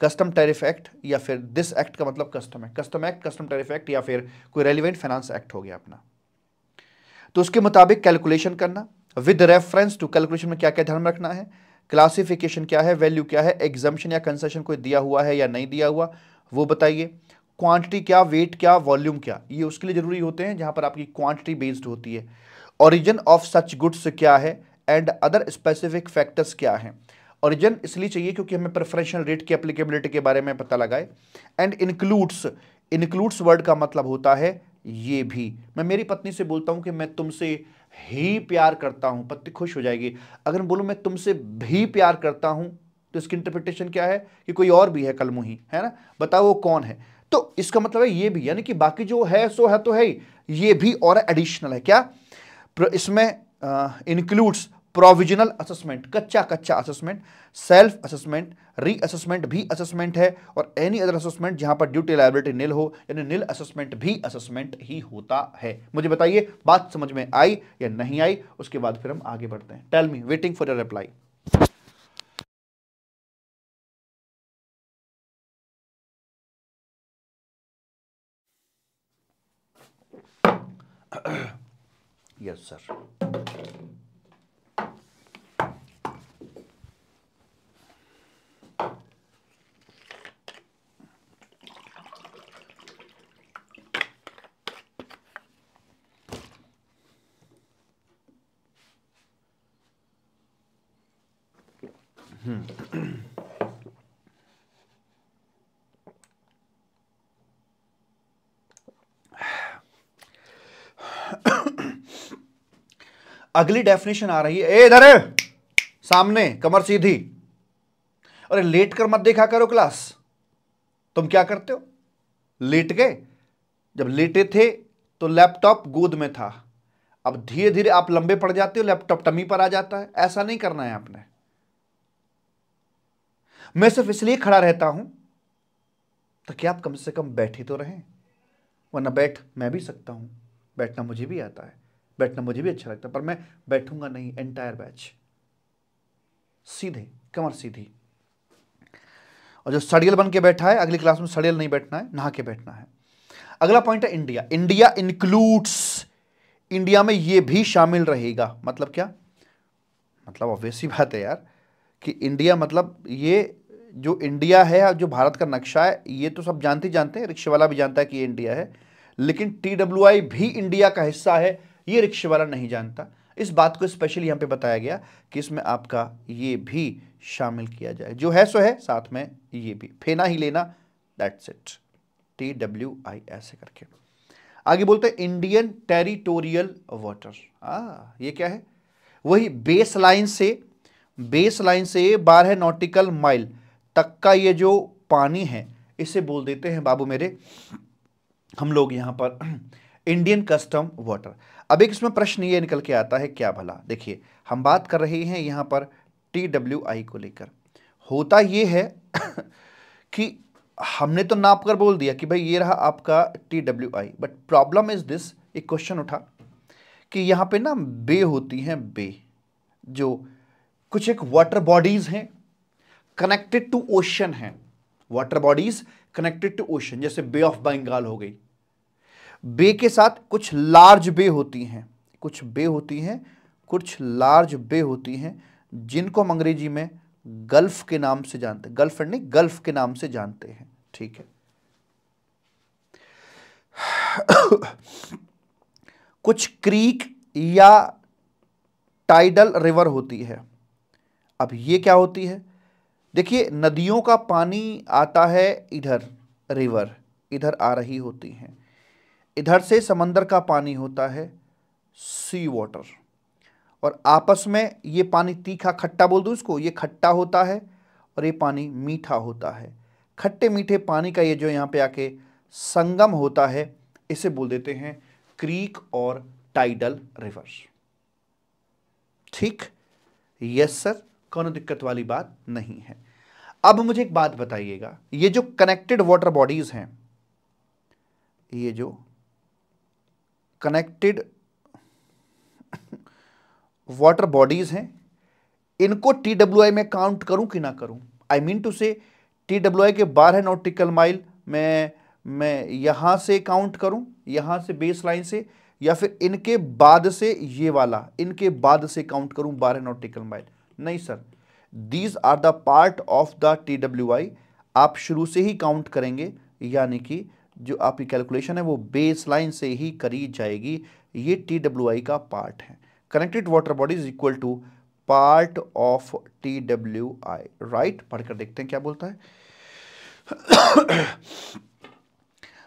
कस्टम टैरिफ एक्ट या फिर दिस एक्ट का मतलब कस्टम है custom act custom tariff act या फिर कोई रेलिवेंट फाइनेंस एक्ट हो गया अपना तो उसके मुताबिक कैलकुलेशन करना विद रेफरेंस टू कैलकुलेशन में क्या क्या ध्यान रखना है क्लासिफिकेशन क्या है वैल्यू क्या है एग्जामेशन या कंसेशन कोई दिया हुआ है या नहीं दिया हुआ वो बताइए क्वांटिटी क्या वेट क्या वॉल्यूम क्या ये उसके लिए जरूरी होते हैं जहाँ पर आपकी क्वांटिटी बेस्ड होती है ओरिजिन ऑफ सच गुड्स क्या है एंड अदर स्पेसिफिक फैक्टर्स क्या हैं ओरिजिन इसलिए चाहिए क्योंकि हमें प्रेफरेंशियल रेट की अप्लीकेबिलिटी के बारे में पता लगाए एंड इंक्लूड्स इंक्लूड्स वर्ड का मतलब होता है ये भी मैं मेरी पत्नी से बोलता हूँ कि मैं तुमसे ही प्यार करता हूं पत्नी खुश हो जाएगी अगर बोलूँ मैं तुमसे भी प्यार करता हूं तो इसकी इंटरप्रिटेशन क्या है कि कोई और भी है कल ही है ना बताओ वो कौन है तो इसका मतलब है ये भी यानी कि बाकी जो है सो है तो है ही ये भी और एडिशनल है क्या इसमें इंक्लूड्स प्रोविजनल असेसमेंट कच्चा कच्चा assessment self assessment reassessment भी असेसमेंट है और एनी अदर असेसमेंट जहां पर ड्यूटी लाइबिलिटी निल हो यानी निल असेसमेंट भी असेसमेंट ही होता है मुझे बताइए बात समझ में आई या नहीं आई उसके बाद फिर हम आगे बढ़ते हैं tell me waiting for your reply yes sir Hmm. अगली डेफिनेशन आ रही है ए इधर सामने कमर सीधी अरे लेट कर मत देखा करो क्लास तुम क्या करते हो लेट गए जब लेटे थे तो लैपटॉप गोद में था अब धीरे धीरे आप लंबे पड़ जाते हो लैपटॉप टमी पर आ जाता है ऐसा नहीं करना है आपने मैं सिर्फ इसलिए खड़ा रहता हूं ताकि आप कम से कम बैठे तो रहें वरना बैठ मैं भी सकता हूं बैठना मुझे भी आता है बैठना मुझे भी अच्छा लगता है पर मैं बैठूंगा नहीं एंटायर बैच सीधे कमर सीधी और जो सड़ियल बन के बैठा है अगली क्लास में सड़ियल नहीं बैठना है नहा के बैठना है अगला पॉइंट है इंडिया इंडिया इंक्लूड्स इंडिया में यह भी शामिल रहेगा मतलब क्या मतलब ऑब्वियस ही बात है यार कि इंडिया मतलब ये जो इंडिया है और जो भारत का नक्शा है ये तो सब जानते ही जानते हैं रिक्शे वाला भी जानता है कि ये इंडिया है लेकिन टी डब्ल्यू आई भी इंडिया का हिस्सा है ये रिक्शे वाला नहीं जानता इस बात को स्पेशली यहाँ पे बताया गया कि इसमें आपका ये भी शामिल किया जाए जो है सो है साथ में ये भी फेना ही लेना that's it T W I ऐसे करके आगे बोलते हैं इंडियन टेरिटोरियल वाटर आ ये क्या है वही बेस लाइन से बेस लाइन से बारह नॉटिकल माइल तक का ये जो पानी है इसे बोल देते हैं बाबू मेरे हम लोग यहाँ पर इंडियन कस्टम वाटर अब एक इसमें प्रश्न ये निकल के आता है क्या भला देखिए हम बात कर रहे हैं यहाँ पर टी डब्ल्यू आई को लेकर होता ये है कि हमने तो नाप कर बोल दिया कि भाई ये रहा आपका T W I but problem is this एक क्वेश्चन उठा कि यहाँ पे ना बे होती हैं बे जो कुछ एक वाटर बॉडीज़ हैं कनेक्टेड टू ओशन है water bodies connected to ocean जैसे बे ऑफ बंगाल हो गई बे के साथ कुछ लार्ज बे होती हैं कुछ बे होती हैं कुछ लार्ज बे होती हैं जिनको हम अंग्रेजी में गल्फ के नाम से जानते हैं गल्फ नहीं गल्फ के नाम से जानते हैं ठीक है कुछ क्रीक या टाइडल रिवर होती है अब ये क्या होती है देखिए नदियों का पानी आता है इधर रिवर इधर आ रही होती हैं इधर से समंदर का पानी होता है सी वाटर और आपस में ये पानी तीखा खट्टा बोल दूँ इसको ये खट्टा होता है और ये पानी मीठा होता है खट्टे मीठे पानी का ये जो यहाँ पे आके संगम होता है इसे बोल देते हैं क्रीक और टाइडल रिवर ठीक यस सर कोई दिक्कत वाली बात नहीं है अब मुझे एक बात बताइएगा ये जो कनेक्टेड वाटर बॉडीज़ हैं ये जो कनेक्टेड वाटर बॉडीज़ हैं इनको टी डब्ल्यू आई में काउंट करूं कि ना करूं आई मीन टू से टी आई के बारह नोटिकल नॉटिकल माइल मैं मैं यहां से काउंट करूं यहां से बेस लाइन से या फिर इनके बाद से ये वाला इनके बाद से काउंट करूं बारह नॉटिकल माइल नहीं sir these are the part of the T W I आप शुरू से ही काउंट करेंगे यानी कि जो आपकी कैलकुलेशन है वो बेस लाइन से ही करी जाएगी ये टी डब्ल्यू आई का पार्ट है connected water body is equal to part of T W I right पढ़कर देखते हैं क्या बोलता है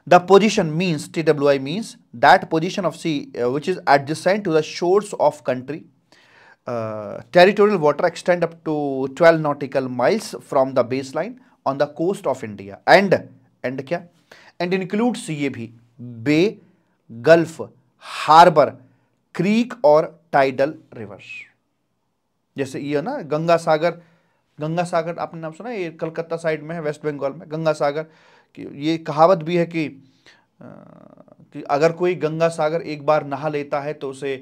the position means T W I means that position of sea which is adjacent to the shores of country territorial uh, territorial water extend up to 12 nautical miles from the baseline on the coast of India and and क्या and includes ये भी bay gulf harbour creek और tidal rivers जैसे ये है ना गंगा सागर गंगा सागर आपने नाम सुना ये कलकत्ता साइड में है वेस्ट बंगाल में गंगा सागर कि ये कहावत भी है कि, आ, कि अगर कोई गंगा सागर एक बार नहा लेता है तो उसे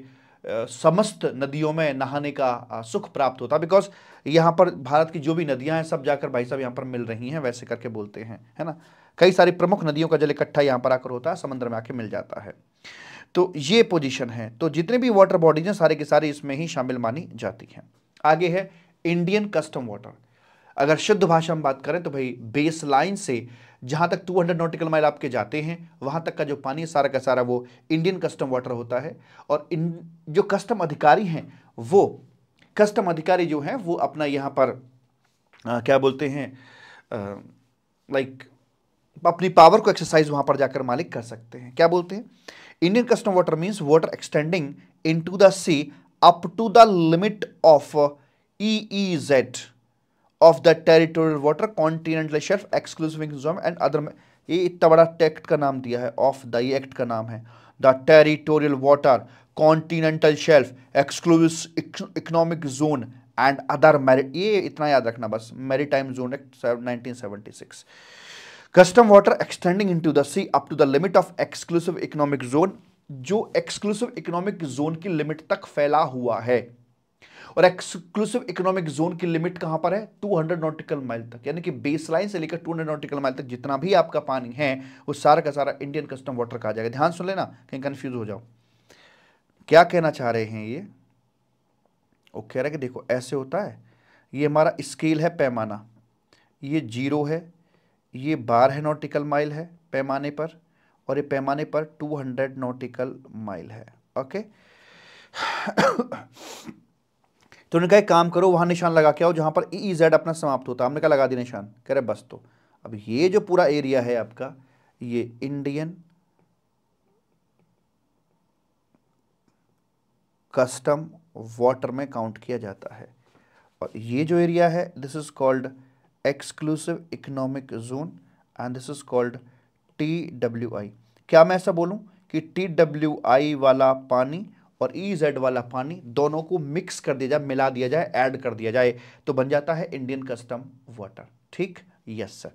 समस्त नदियों में नहाने का सुख प्राप्त होता बिकॉज यहाँ पर भारत की जो भी नदियाँ हैं सब जाकर भाई साहब यहाँ पर मिल रही हैं वैसे करके बोलते हैं है ना कई सारी प्रमुख नदियों का जल इकट्ठा यहाँ पर आकर होता है समंदर में आके मिल जाता है तो ये पोजीशन है तो जितने भी वाटर बॉडीज हैं सारे के सारे इसमें ही शामिल मानी जाती हैं आगे है इंडियन कस्टम वाटर अगर शुद्ध भाषा में बात करें तो भाई बेस लाइन से जहाँ तक 200 नॉटिकल माइल आपके जाते हैं वहाँ तक का जो पानी सारा का सारा वो इंडियन कस्टम वाटर होता है और इन जो कस्टम अधिकारी हैं वो कस्टम अधिकारी जो हैं वो अपना यहाँ पर आ, क्या बोलते हैं लाइक अपनी पावर को एक्सरसाइज वहाँ पर जाकर मालिक कर सकते हैं क्या बोलते हैं Indian custom water means water extending into the sea up to the limit of E E Z of the territorial water continental shelf exclusive zone and other ये इतना बड़ा एक्ट का नाम दिया है ऑफ द एक्ट का नाम है the territorial water continental shelf exclusive economic zone and other maritime ये इतना याद रखना बस maritime zone act 1976 custom water extending into the sea up to the limit of exclusive economic zone जो exclusive economic zone की limit तक फैला हुआ है और एक्सक्लूसिव इकोनॉमिक जोन की लिमिट कहां पर है 200 नॉटिकल माइल तक यानी कि बेसलाइन से लेकर 200 नॉटिकल माइल तक जितना भी आपका पानी है वो सारा का सारा इंडियन कस्टम वाटर कहा जाएगा ध्यान सुन लेना कहीं कंफ्यूज हो जाओ क्या कहना चाह रहे हैं ये वो कह रहा है कि देखो ऐसे होता है ये हमारा स्केल है पैमाना ये जीरो है ये बारह नोटिकल माइल है पैमाने पर और ये पैमाने पर 200 नॉटिकल माइल है ओके तो उन्होंने कहा काम करो वहाँ निशान लगा के आओ जहाँ पर ई e जेड e अपना समाप्त होता हमने कहा लगा दिया निशान कह रहे बस तो अब ये जो पूरा एरिया है आपका ये इंडियन कस्टम वाटर में काउंट किया जाता है और ये जो एरिया है this is called exclusive economic zone and this is called T W I क्या मैं ऐसा बोलूं कि टी डब्ल्यू आई वाला पानी और ई e, जेड वाला पानी दोनों को मिक्स कर दिया जाए मिला दिया जाए ऐड कर दिया जाए तो बन जाता है इंडियन कस्टम वाटर ठीक यस सर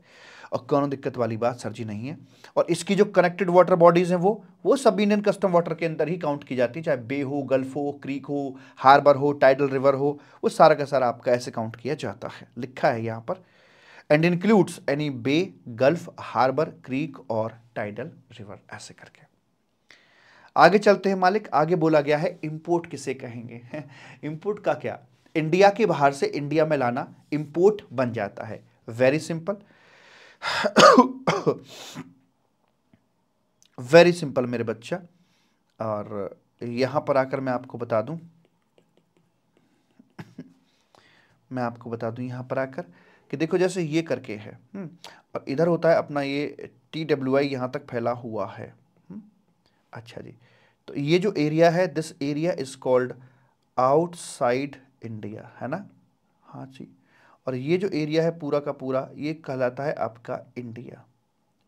और कौन दिक्कत वाली बात सर जी नहीं है और इसकी जो कनेक्टेड वाटर बॉडीज़ हैं वो वो सब इंडियन कस्टम वाटर के अंदर ही काउंट की जाती है चाहे बे हो गल्फ हो क्रीक हो हार्बर हो टाइडल रिवर हो वो सारा का सारा आपका ऐसे काउंट किया जाता है लिखा है यहाँ पर and includes any bay gulf harbour creek और टाइडल रिवर ऐसे करके आगे चलते हैं मालिक आगे बोला गया है इंपोर्ट किसे कहेंगे इंपोर्ट का क्या इंडिया के बाहर से इंडिया में लाना इंपोर्ट बन जाता है वेरी सिंपल वेरी सिंपल मेरे बच्चा और यहां पर आकर मैं आपको बता दूं मैं आपको बता दूं यहां पर आकर कि देखो जैसे ये करके है हम्म, और इधर होता है अपना ये टी डब्ल्यू आई यहां तक फैला हुआ है अच्छा जी तो ये जो एरिया है this area is called outside India है ना हाँ जी और ये जो एरिया है पूरा का पूरा ये कहलाता है आपका इंडिया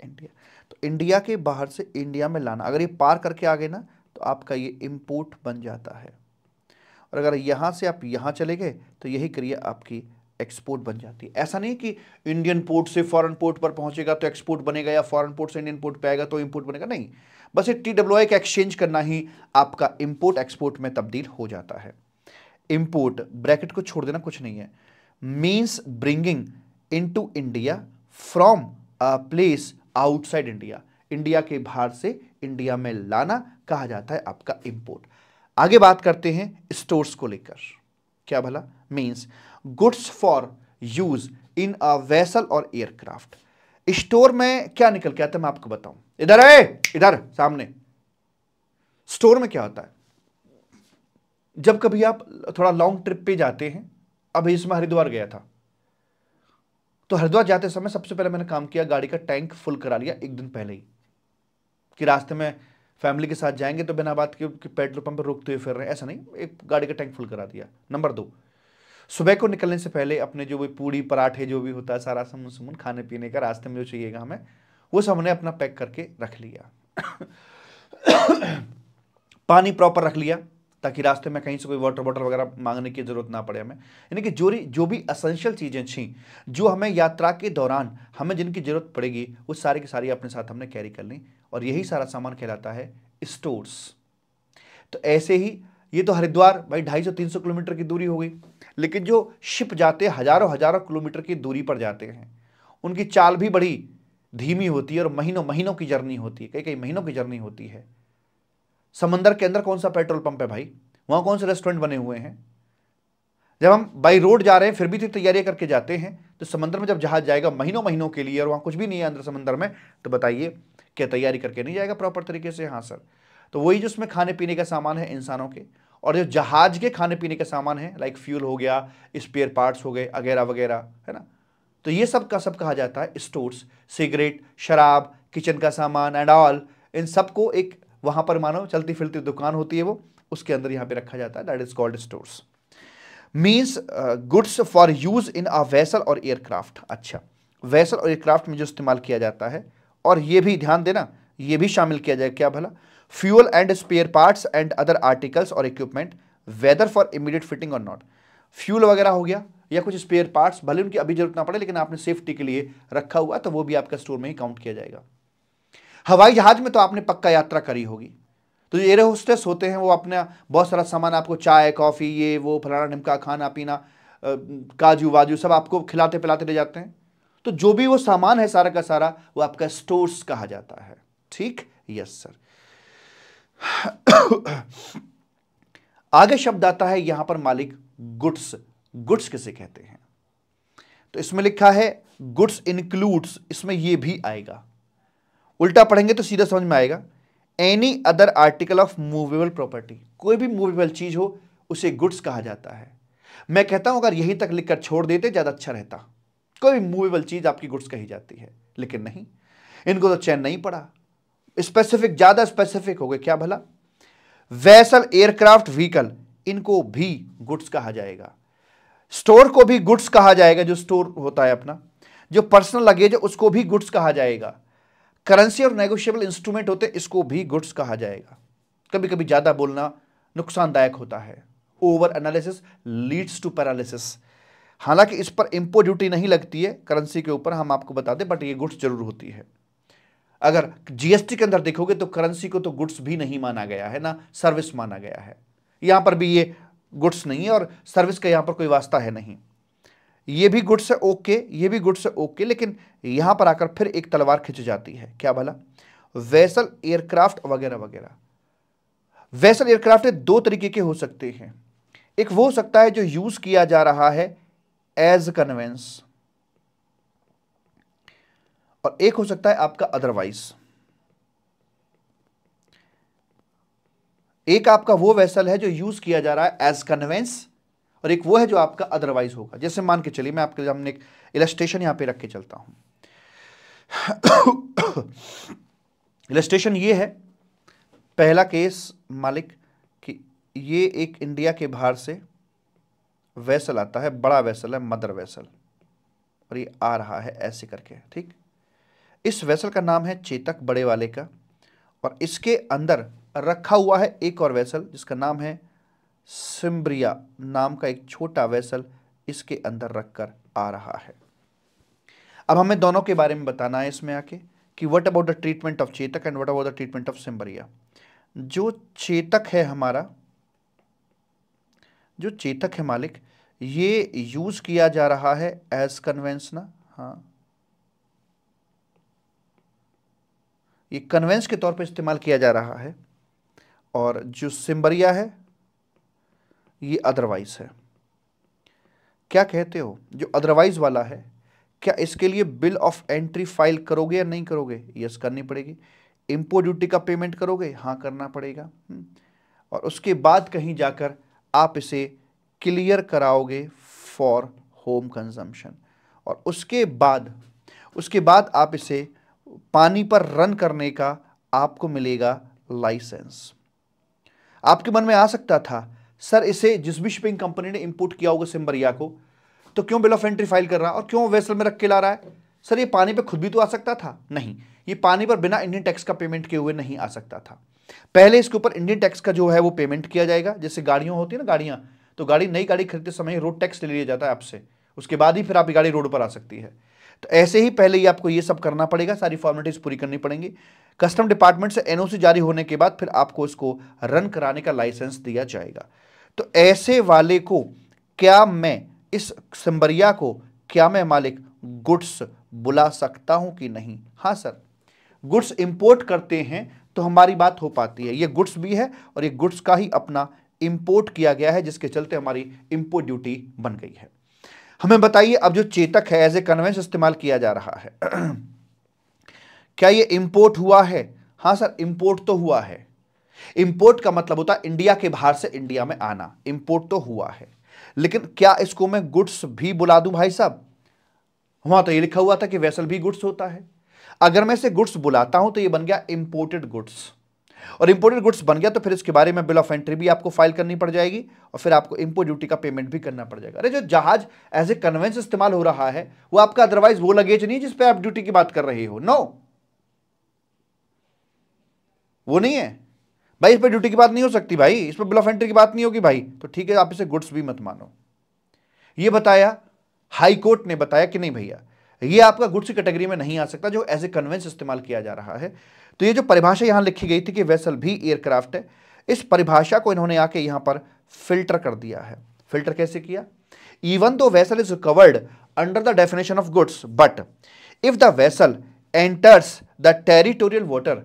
इंडिया तो इंडिया के बाहर से इंडिया में लाना अगर ये पार करके आ गए ना तो आपका ये इम्पोर्ट बन जाता है और अगर यहाँ से आप यहाँ चले गए तो यही क्रिया आपकी एक्सपोर्ट बन जाती है ऐसा नहीं कि इंडियन पोर्ट से फॉरेन पोर्ट पर पहुंचेगा तो एक्सपोर्ट बनेगा या फॉरेन पोर्ट से इंडियन पोर्ट पे आएगा तो इंपोर्ट बनेगा नहीं बस ये टी डब्ल्यू आई का एक्सचेंज करना ही आपका इंपोर्ट एक्सपोर्ट में तब्दील हो जाता है इंपोर्ट ब्रैकेट को छोड़ देना कुछ नहीं है means bringing into India from a place outside India India के बाहर से इंडिया में लाना कहा जाता है आपका इंपोर्ट आगे बात करते हैं स्टोर्स को लेकर क्या भला means goods for use in a vessel और एयरक्राफ्ट स्टोर में क्या निकल के आता है मैं आपको बताऊं इधर है इधर सामने स्टोर में क्या होता है जब कभी आप थोड़ा लॉन्ग ट्रिप पे जाते हैं अभी इसमें हरिद्वार गया था तो हरिद्वार जाते समय सबसे पहले मैंने काम किया गाड़ी का टैंक फुल करा लिया एक दिन पहले ही कि रास्ते में फैमिली के साथ जाएंगे तो बिना बात के पेट्रोल पंप पर रुकते हुए फिर रहे ऐसा नहीं एक गाड़ी का टैंक फुल करा दिया नंबर दो सुबह को निकलने से पहले अपने जो भी पूड़ी पराठे जो भी होता है सारा समुन सुमन खाने पीने का रास्ते में जो चाहिएगा हमें वो सब हमने अपना पैक करके रख लिया पानी प्रॉपर रख लिया ताकि रास्ते में कहीं से कोई वाटर बॉटल वगैरह मांगने की जरूरत ना पड़े हमें यानी कि जो जो भी असेंशियल चीज़ें थी जो हमें यात्रा के दौरान हमें जिनकी ज़रूरत पड़ेगी वो सारी की सारी अपने साथ हमने कैरी कर ली और यही सारा सामान कहलाता है स्टोर्स तो ऐसे ही ये तो हरिद्वार भाई ढाई सौ तीन सौ किलोमीटर की दूरी हो गई लेकिन जो शिप जाते हज़ारों हज़ारों किलोमीटर की दूरी पर जाते हैं उनकी चाल भी बड़ी धीमी होती है और महीनों महीनों की जर्नी होती है कई कई महीनों की जर्नी होती है समंदर के अंदर कौन सा पेट्रोल पंप है भाई वहां कौन से रेस्टोरेंट बने हुए हैं जब हम बाई रोड जा रहे हैं फिर भी तो तैयारियाँ करके जाते हैं तो समंदर में जब जहाज जाएगा महीनों महीनों के लिए और वहां कुछ भी नहीं है अंदर समंदर में तो बताइए क्या तैयारी करके नहीं जाएगा प्रॉपर तरीके से हाँ सर तो वही जो उसमें खाने पीने का सामान है इंसानों के और जो जहाज के खाने पीने के सामान हैं लाइक फ्यूल हो गया स्पेयर पार्ट्स हो गए वगैरह वगैरह है ना तो ये सब का सब कहा जाता है स्टोर्स सिगरेट शराब किचन का सामान एंड ऑल इन सबको एक वहां पर मानो चलती फिरती दुकान होती है वो उसके अंदर यहां पे रखा जाता है that is called stores means goods for use in a vessel और एयरक्राफ्ट अच्छा वेसल और एयरक्राफ्ट में जो इस्तेमाल किया जाता है और ये भी ध्यान देना ये भी शामिल किया जाए क्या भला fuel and spare parts and other articles और equipment whether for immediate fitting और नॉट फ्यूल वगैरह हो गया या कुछ स्पेयर पार्ट्स भले उनकी अभी जरूरत ना पड़े लेकिन आपने सेफ्टी के लिए रखा हुआ तो वो भी आपका स्टोर में ही काउंट किया जाएगा हवाई जहाज में तो आपने पक्का यात्रा करी होगी तो एयर होस्टेस होते हैं वो अपना बहुत सारा सामान आपको चाय कॉफ़ी ये वो फलाना ढिमका खाना पीना काजू वाजू सब आपको खिलाते पिलाते ले जाते हैं तो जो भी वो सामान है सारा का सारा वो आपका स्टोर्स कहा जाता है ठीक यस सर आगे शब्द आता है यहां पर मालिक गुड्स गुड्स किसे कहते हैं तो इसमें लिखा है गुड्स इंक्लूड्स इसमें यह भी आएगा उल्टा पढ़ेंगे तो सीधा समझ में आएगा any other article of movable property कोई भी मूवेबल चीज हो उसे गुड्स कहा जाता है मैं कहता हूं अगर यहीं तक लिखकर छोड़ देते ज्यादा अच्छा रहता कोई भी मूवेबल चीज आपकी गुड्स कही जाती है लेकिन नहीं इनको तो चैन नहीं पड़ा स्पेसिफिक ज़्यादा स्पेसिफिक हो गए क्या भला वैसल एयरक्राफ्ट व्हीकल इनको भी गुड्स कहा जाएगा स्टोर को भी गुड्स कहा जाएगा जो स्टोर होता है अपना जो पर्सनल लगेज है उसको भी गुड्स कहा जाएगा करेंसी और नेगोशियबल इंस्ट्रूमेंट होते हैं इसको भी गुड्स कहा जाएगा कभी कभी ज़्यादा बोलना नुकसानदायक होता है over analysis leads to paralysis हालांकि इस पर इम्पो ड्यूटी नहीं लगती है करेंसी के ऊपर हम आपको बता दें बट ये गुड्स जरूर होती है अगर जीएसटी के अंदर देखोगे तो करेंसी को तो गुड्स भी नहीं माना गया है ना सर्विस माना गया है यहां पर भी ये गुड्स नहीं है और सर्विस का यहां पर कोई वास्ता है नहीं ये भी गुड्स है ओके ये भी गुड्स है ओके लेकिन यहां पर आकर फिर एक तलवार खिंच जाती है क्या भला वैसल एयरक्राफ्ट वगैरह वगैरह वैसल एयरक्राफ्ट दो तरीके के हो सकते हैं एक वो हो सकता है जो यूज़ किया जा रहा है एज कन्वेंस और एक हो सकता है आपका अदरवाइज एक आपका वो वैसल है जो यूज किया जा रहा है एज कन्वेंस और एक वो है जो आपका अदरवाइज होगा जैसे मान के चलिए मैं आपके सामने एक इलस्ट्रेशन यहां पे रख के चलता हूं इलेस्टेशन ये है पहला केस मालिक कि ये एक इंडिया के बाहर से वैसल आता है बड़ा वैसल है मदर वैसल और ये आ रहा है ऐसे करके ठीक इस वेसल का नाम है चेतक बड़े वाले का और इसके अंदर रखा हुआ है एक और वेसल जिसका नाम है सिम्ब्रिया नाम का एक छोटा वेसल इसके अंदर रखकर आ रहा है अब हमें दोनों के बारे में बताना है इसमें आके कि what about the treatment of Chetak and what about the treatment of सिम्बरिया जो चेतक है हमारा जो चेतक है मालिक ये यूज़ किया जा रहा है एज कन्वेंसना हाँ ये कन्वेंस के तौर पर इस्तेमाल किया जा रहा है और जो सिम्बरिया है ये अदरवाइज है क्या कहते हो जो अदरवाइज वाला है क्या इसके लिए बिल ऑफ एंट्री फाइल करोगे या नहीं करोगे यस करनी पड़ेगी इम्पोर्ट ड्यूटी का पेमेंट करोगे हाँ करना पड़ेगा हम्म। और उसके बाद कहीं जाकर आप इसे क्लियर कराओगे फॉर होम कंजम्पशन और उसके बाद उसके बाद आप इसे पानी पर रन करने का आपको मिलेगा लाइसेंस आपके मन में आ सकता था सर इसे जिस भी शिपिंग कंपनी ने इंपोर्ट किया होगा सिम्बरिया को तो क्यों बिल ऑफ एंट्री फाइल कर रहा है और क्यों वेसल में रख के ला रहा है सर ये पानी पे खुद भी तो आ सकता था नहीं ये पानी पर बिना इंडियन टैक्स का पेमेंट किए हुए नहीं आ सकता था पहले इसके ऊपर इंडियन टैक्स का जो है वो पेमेंट किया जाएगा जैसे गाड़ियों होती है ना गाड़ियां तो गाड़ी नई गाड़ी खरीदते समय रोड टैक्स ले लिया जाता है आपसे उसके बाद ही फिर आपकी गाड़ी रोड पर आ सकती है तो ऐसे ही पहले ही आपको ये सब करना पड़ेगा सारी फॉर्मेलिटीज़ पूरी करनी पड़ेंगी कस्टम डिपार्टमेंट से एनओसी जारी होने के बाद फिर आपको इसको रन कराने का लाइसेंस दिया जाएगा तो ऐसे वाले को क्या मैं इस सिंबरिया को क्या मैं मालिक गुड्स बुला सकता हूं कि नहीं हाँ सर गुड्स इंपोर्ट करते हैं तो हमारी बात हो पाती है ये गुड्स भी है और ये गुड्स का ही अपना इंपोर्ट किया गया है जिसके चलते हमारी इंपोर्ट ड्यूटी बन गई है हमें बताइए अब जो चेतक है एज ए कन्वेंस इस्तेमाल किया जा रहा है क्या ये इम्पोर्ट हुआ है हाँ सर इंपोर्ट तो हुआ है इंपोर्ट का मतलब होता है इंडिया के बाहर से इंडिया में आना इम्पोर्ट तो हुआ है लेकिन क्या इसको मैं गुड्स भी बुला दूं भाई साहब वहां तो ये लिखा हुआ था कि वैसल भी गुड्स होता है अगर मैं इसे गुड्स बुलाता हूं तो ये बन गया इम्पोर्टेड गुड्स और इंपोर्टेड गुड्स बन गया तो फिर इसके बारे में बिल ऑफ एंट्री भी आपको फाइल करनी पड़ जाएगी और फिर आपको इम्पोर्ट ड्यूटी का पेमेंट भी करना पड़ जाएगा अरे जो जहाज एज ए कन्वेंस इस्तेमाल हो रहा है वो आपका अदरवाइज वो लगेज नहीं जिस पर आप ड्यूटी की बात कर रहे हो नो no. वो नहीं है भाई इस पर ड्यूटी की बात नहीं हो सकती भाई इस पर बिल ऑफ एंट्री की बात नहीं होगी भाई तो ठीक है आप इसे गुड्स भी मत मानो ये बताया हाई कोर्ट ने बताया कि नहीं भैया ये आपका गुड्स की कैटेगरी में नहीं आ सकता जो एज ए कन्वेंस इस्तेमाल किया जा रहा है तो ये जो परिभाषा यहां लिखी गई थी कि वेसल भी एयरक्राफ्ट है इस परिभाषा को इन्होंने आके यहां पर फिल्टर कर दिया है फिल्टर कैसे किया even though vessel is covered under the definition of goods but if the vessel enters the territorial water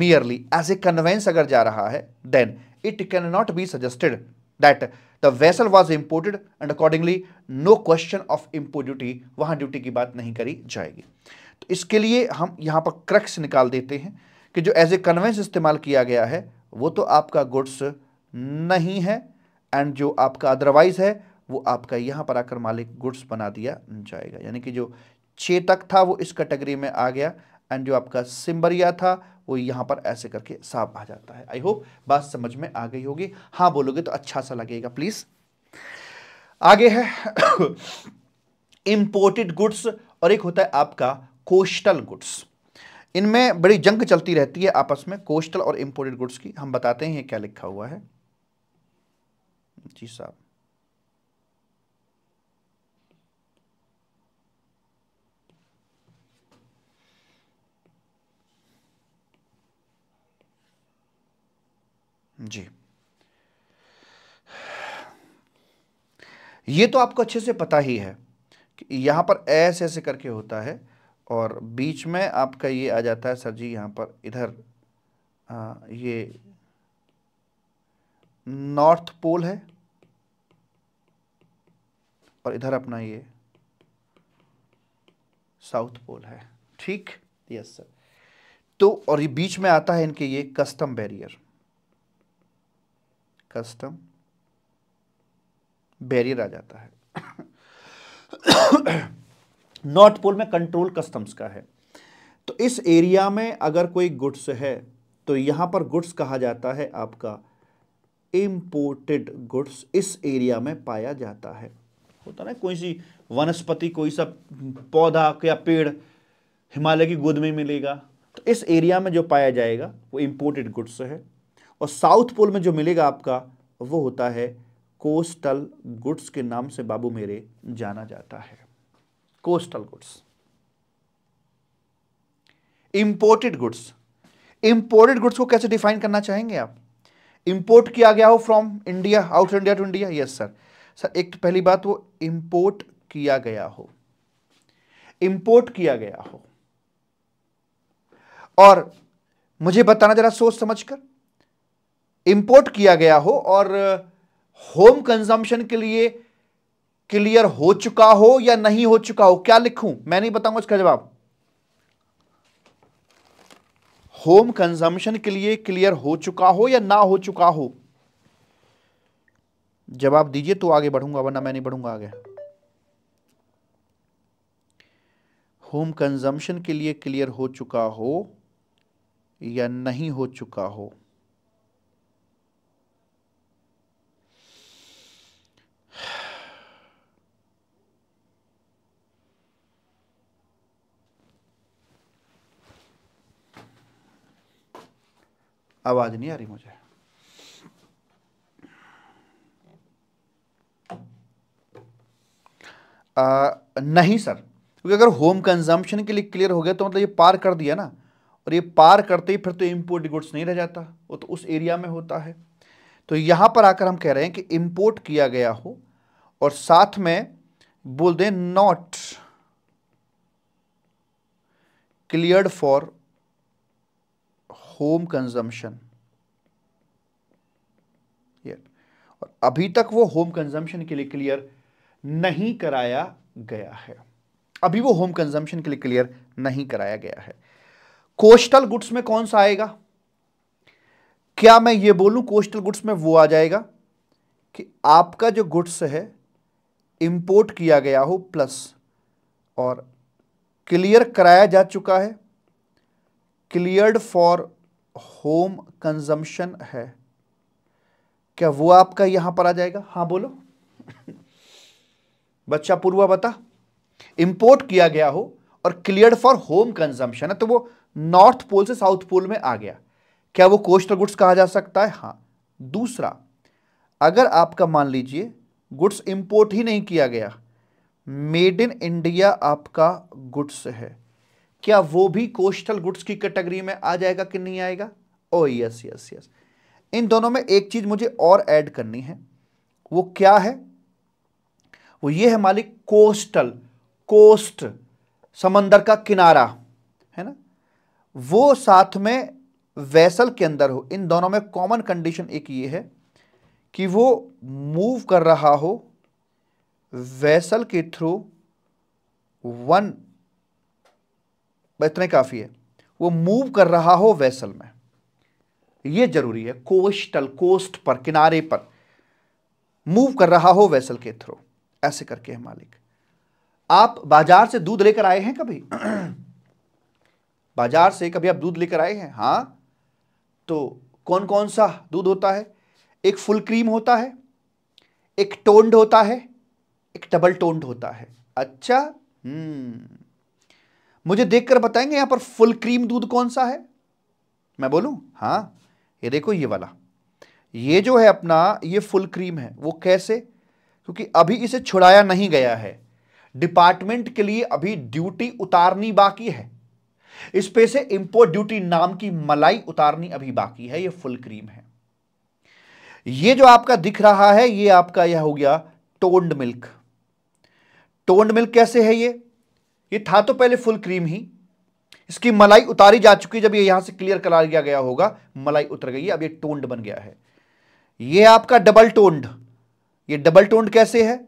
merely as a conveyance अगर जा रहा है then it can not be suggested that the vessel was imported and accordingly no question of import duty वहां duty की बात नहीं करी जाएगी तो इसके लिए हम यहां पर क्रक्स निकाल देते हैं कि जो एज ए कन्वेंस इस्तेमाल किया गया है वो तो आपका गुड्स नहीं है एंड जो आपका अदरवाइज है वो आपका यहाँ पर आकर मालिक गुड्स बना दिया जाएगा यानी कि जो चेतक था वो इस कैटेगरी में आ गया एंड जो आपका सिम्बरिया था वो यहाँ पर ऐसे करके साफ आ जाता है आई होप बात समझ में आ गई होगी हाँ बोलोगे तो अच्छा सा लगेगा प्लीज़ आगे है इम्पोर्टेड गुड्स और एक होता है आपका कोस्टल गुड्स इनमें बड़ी जंग चलती रहती है आपस में कोस्टल और इंपोर्टेड गुड्स की हम बताते हैं ये क्या लिखा हुआ है जी साहब जी ये तो आपको अच्छे से पता ही है कि यहां पर ऐसे ऐसे करके होता है और बीच में आपका ये आ जाता है सर जी यहाँ पर इधर आ, ये नॉर्थ पोल है और इधर अपना ये साउथ पोल है ठीक यस सर तो और ये बीच में आता है इनके ये कस्टम बैरियर कस्टम बैरियर आ जाता है नॉर्थ पोल में कंट्रोल कस्टम्स का है तो इस एरिया में अगर कोई गुड्स है तो यहाँ पर गुड्स कहा जाता है आपका इम्पोर्टेड गुड्स इस एरिया में पाया जाता है होता ना कोई सी वनस्पति कोई सा पौधा या पेड़ हिमालय की गोद में मिलेगा तो इस एरिया में जो पाया जाएगा वो इम्पोर्टेड गुड्स है और साउथ पोल में जो मिलेगा आपका वो होता है कोस्टल गुड्स के नाम से बाबू मेरे जाना जाता है coastal goods imported goods imported goods को कैसे डिफाइन करना चाहेंगे आप इंपोर्ट किया गया हो from India out India to India yes sir sir एक तो पहली बात वो इंपोर्ट किया गया हो इंपोर्ट किया गया हो और मुझे बताना जरा सोच समझकर इंपोर्ट किया गया हो और होम कंजम्पशन के लिए क्लियर हो चुका हो या नहीं हो चुका हो क्या लिखूं मैं नहीं बताऊंगा इसका जवाब होम कंजम्पशन के लिए क्लियर हो चुका हो या ना हो चुका हो जवाब दीजिए तो आगे बढ़ूंगा वरना मैं नहीं बढ़ूंगा आगे होम कंजम्पशन के लिए क्लियर हो चुका हो या नहीं हो चुका हो आवाज़ नहीं आ रही मुझे आ, नहीं सर क्योंकि अगर होम कंजम्पशन के लिए क्लियर हो गया तो मतलब ये पार कर दिया ना और ये पार करते ही फिर तो इंपोर्ट गुड्स नहीं रह जाता वो तो उस एरिया में होता है तो यहां पर आकर हम कह रहे हैं कि इंपोर्ट किया गया हो और साथ में बोल दें not cleared for home consumption और अभी तक वो होम कंजम्पशन के लिए क्लियर नहीं कराया गया है अभी वो होम कंजम्पशन के लिए क्लियर नहीं कराया गया है कोस्टल गुड्स में कौन सा आएगा क्या मैं ये बोलूं कोस्टल गुड्स में वो आ जाएगा कि आपका जो गुड्स है इंपोर्ट किया गया हो प्लस और क्लियर कराया जा चुका है क्लियर्ड फॉर होम कंजम्पशन है क्या वो आपका यहां पर आ जाएगा हाँ बोलो बच्चा पूर्वा बता इंपोर्ट किया गया हो और क्लियर फॉर होम कंजम्पशन है तो वो नॉर्थ पोल से साउथ पोल में आ गया क्या वो कोस्टल गुड्स कहा जा सकता है हां दूसरा अगर आपका मान लीजिए गुड्स इंपोर्ट ही नहीं किया गया मेड इन इंडिया आपका गुड्स है क्या वो भी कोस्टल गुड्स की कैटेगरी में आ जाएगा कि नहीं आएगा ओ यस यस यस इन दोनों में एक चीज मुझे और ऐड करनी है वो क्या है वो ये है मालिक कोस्टल कोस्ट समंदर का किनारा है ना वो साथ में वैसल के अंदर हो इन दोनों में कॉमन कंडीशन एक ये है कि वो मूव कर रहा हो वैसल के थ्रू वन इतने काफ़ी है वो मूव कर रहा हो वैसल में ये जरूरी है कोस्टल कोस्ट पर किनारे पर मूव कर रहा हो वैसल के थ्रू ऐसे करके है मालिक आप बाजार से दूध लेकर आए हैं कभी बाजार से कभी आप दूध लेकर आए हैं हाँ तो कौन कौन सा दूध होता है एक फुल क्रीम होता है एक टोंड होता है एक डबल टोंड होता है अच्छा हम्म मुझे देखकर बताएंगे यहां पर फुल क्रीम दूध कौन सा है मैं बोलूं हाँ ये देखो ये वाला ये जो है अपना ये फुल क्रीम है वो कैसे क्योंकि अभी इसे छुड़ाया नहीं गया है डिपार्टमेंट के लिए अभी ड्यूटी उतारनी बाकी है इस पे से इंपोर्ट ड्यूटी नाम की मलाई उतारनी अभी बाकी है ये फुल क्रीम है ये जो आपका दिख रहा है ये आपका यह हो गया टोन्ड मिल्क टोन्ड मिल्क कैसे है ये ये था तो पहले फुल क्रीम ही इसकी मलाई उतारी जा चुकी है जब ये यहां से क्लियर करा गया, गया होगा मलाई उतर गई अब ये टोंड बन गया है ये आपका डबल टोंड ये डबल टोंड कैसे है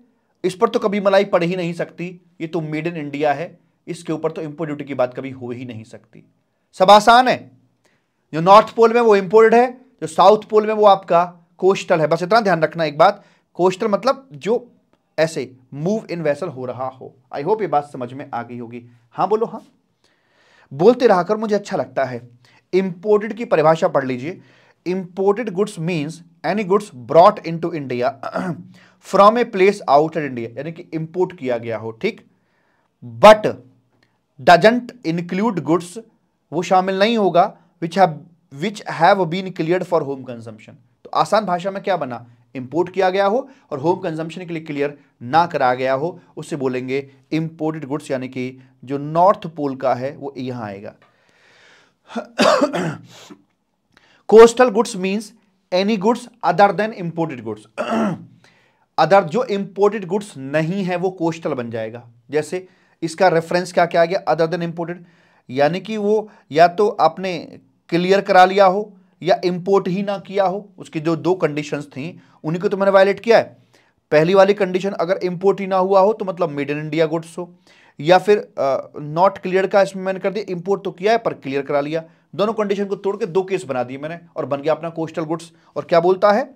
इस पर तो कभी मलाई पड़ ही नहीं सकती ये तो मेड इन इंडिया है इसके ऊपर तो इंपोर्ट ड्यूटी की बात कभी हो ही नहीं सकती सब आसान है जो नॉर्थ पोल में वो इंपोर्ट है जो साउथ पोल में वो आपका कोस्टल है बस इतना ध्यान रखना एक बात कोस्टल मतलब जो ऐसे मूव इन वैसल हो रहा हो आई होप ये बात समझ में आ गई होगी हाँ बोलो हाँ बोलते रहकर मुझे अच्छा लगता है इंपोर्टेड की परिभाषा पढ़ लीजिए imported goods means any goods brought into India from a place out India यानी कि इंपोर्ट किया गया हो ठीक बट डजेंट इंक्लूड गुड्स वो शामिल नहीं होगा which have which have been clear for home consumption तो आसान भाषा में क्या बना इंपोर्ट किया गया हो और होम कंजम्पशन के लिए क्लियर ना कराया गया हो उससे बोलेंगे इंपोर्टेड गुड्स यानी कि जो नॉर्थ पोल का है वो यहां आएगा coastal goods means any goods other than imported goods other जो इंपोर्टेड गुड्स नहीं है वो कोस्टल बन जाएगा जैसे इसका रेफरेंस क्या क्या आ गया अदर देन इंपोर्टेड यानी कि वो या तो आपने क्लियर करा लिया हो या इंपोर्ट ही ना किया हो उसकी जो दो कंडीशन थी उन्हीं को तो मैंने वायलेट किया है पहली वाली कंडीशन अगर इंपोर्ट ही ना हुआ हो तो मतलब मेड इन इंडिया गुड्स हो या फिर नॉट क्लियर का इसमें मैंने कर दिया इंपोर्ट तो किया है पर क्लियर करा लिया दोनों कंडीशन को तोड़ के दो केस बना दिए मैंने और बन गया अपना कोस्टल गुड्स और क्या बोलता है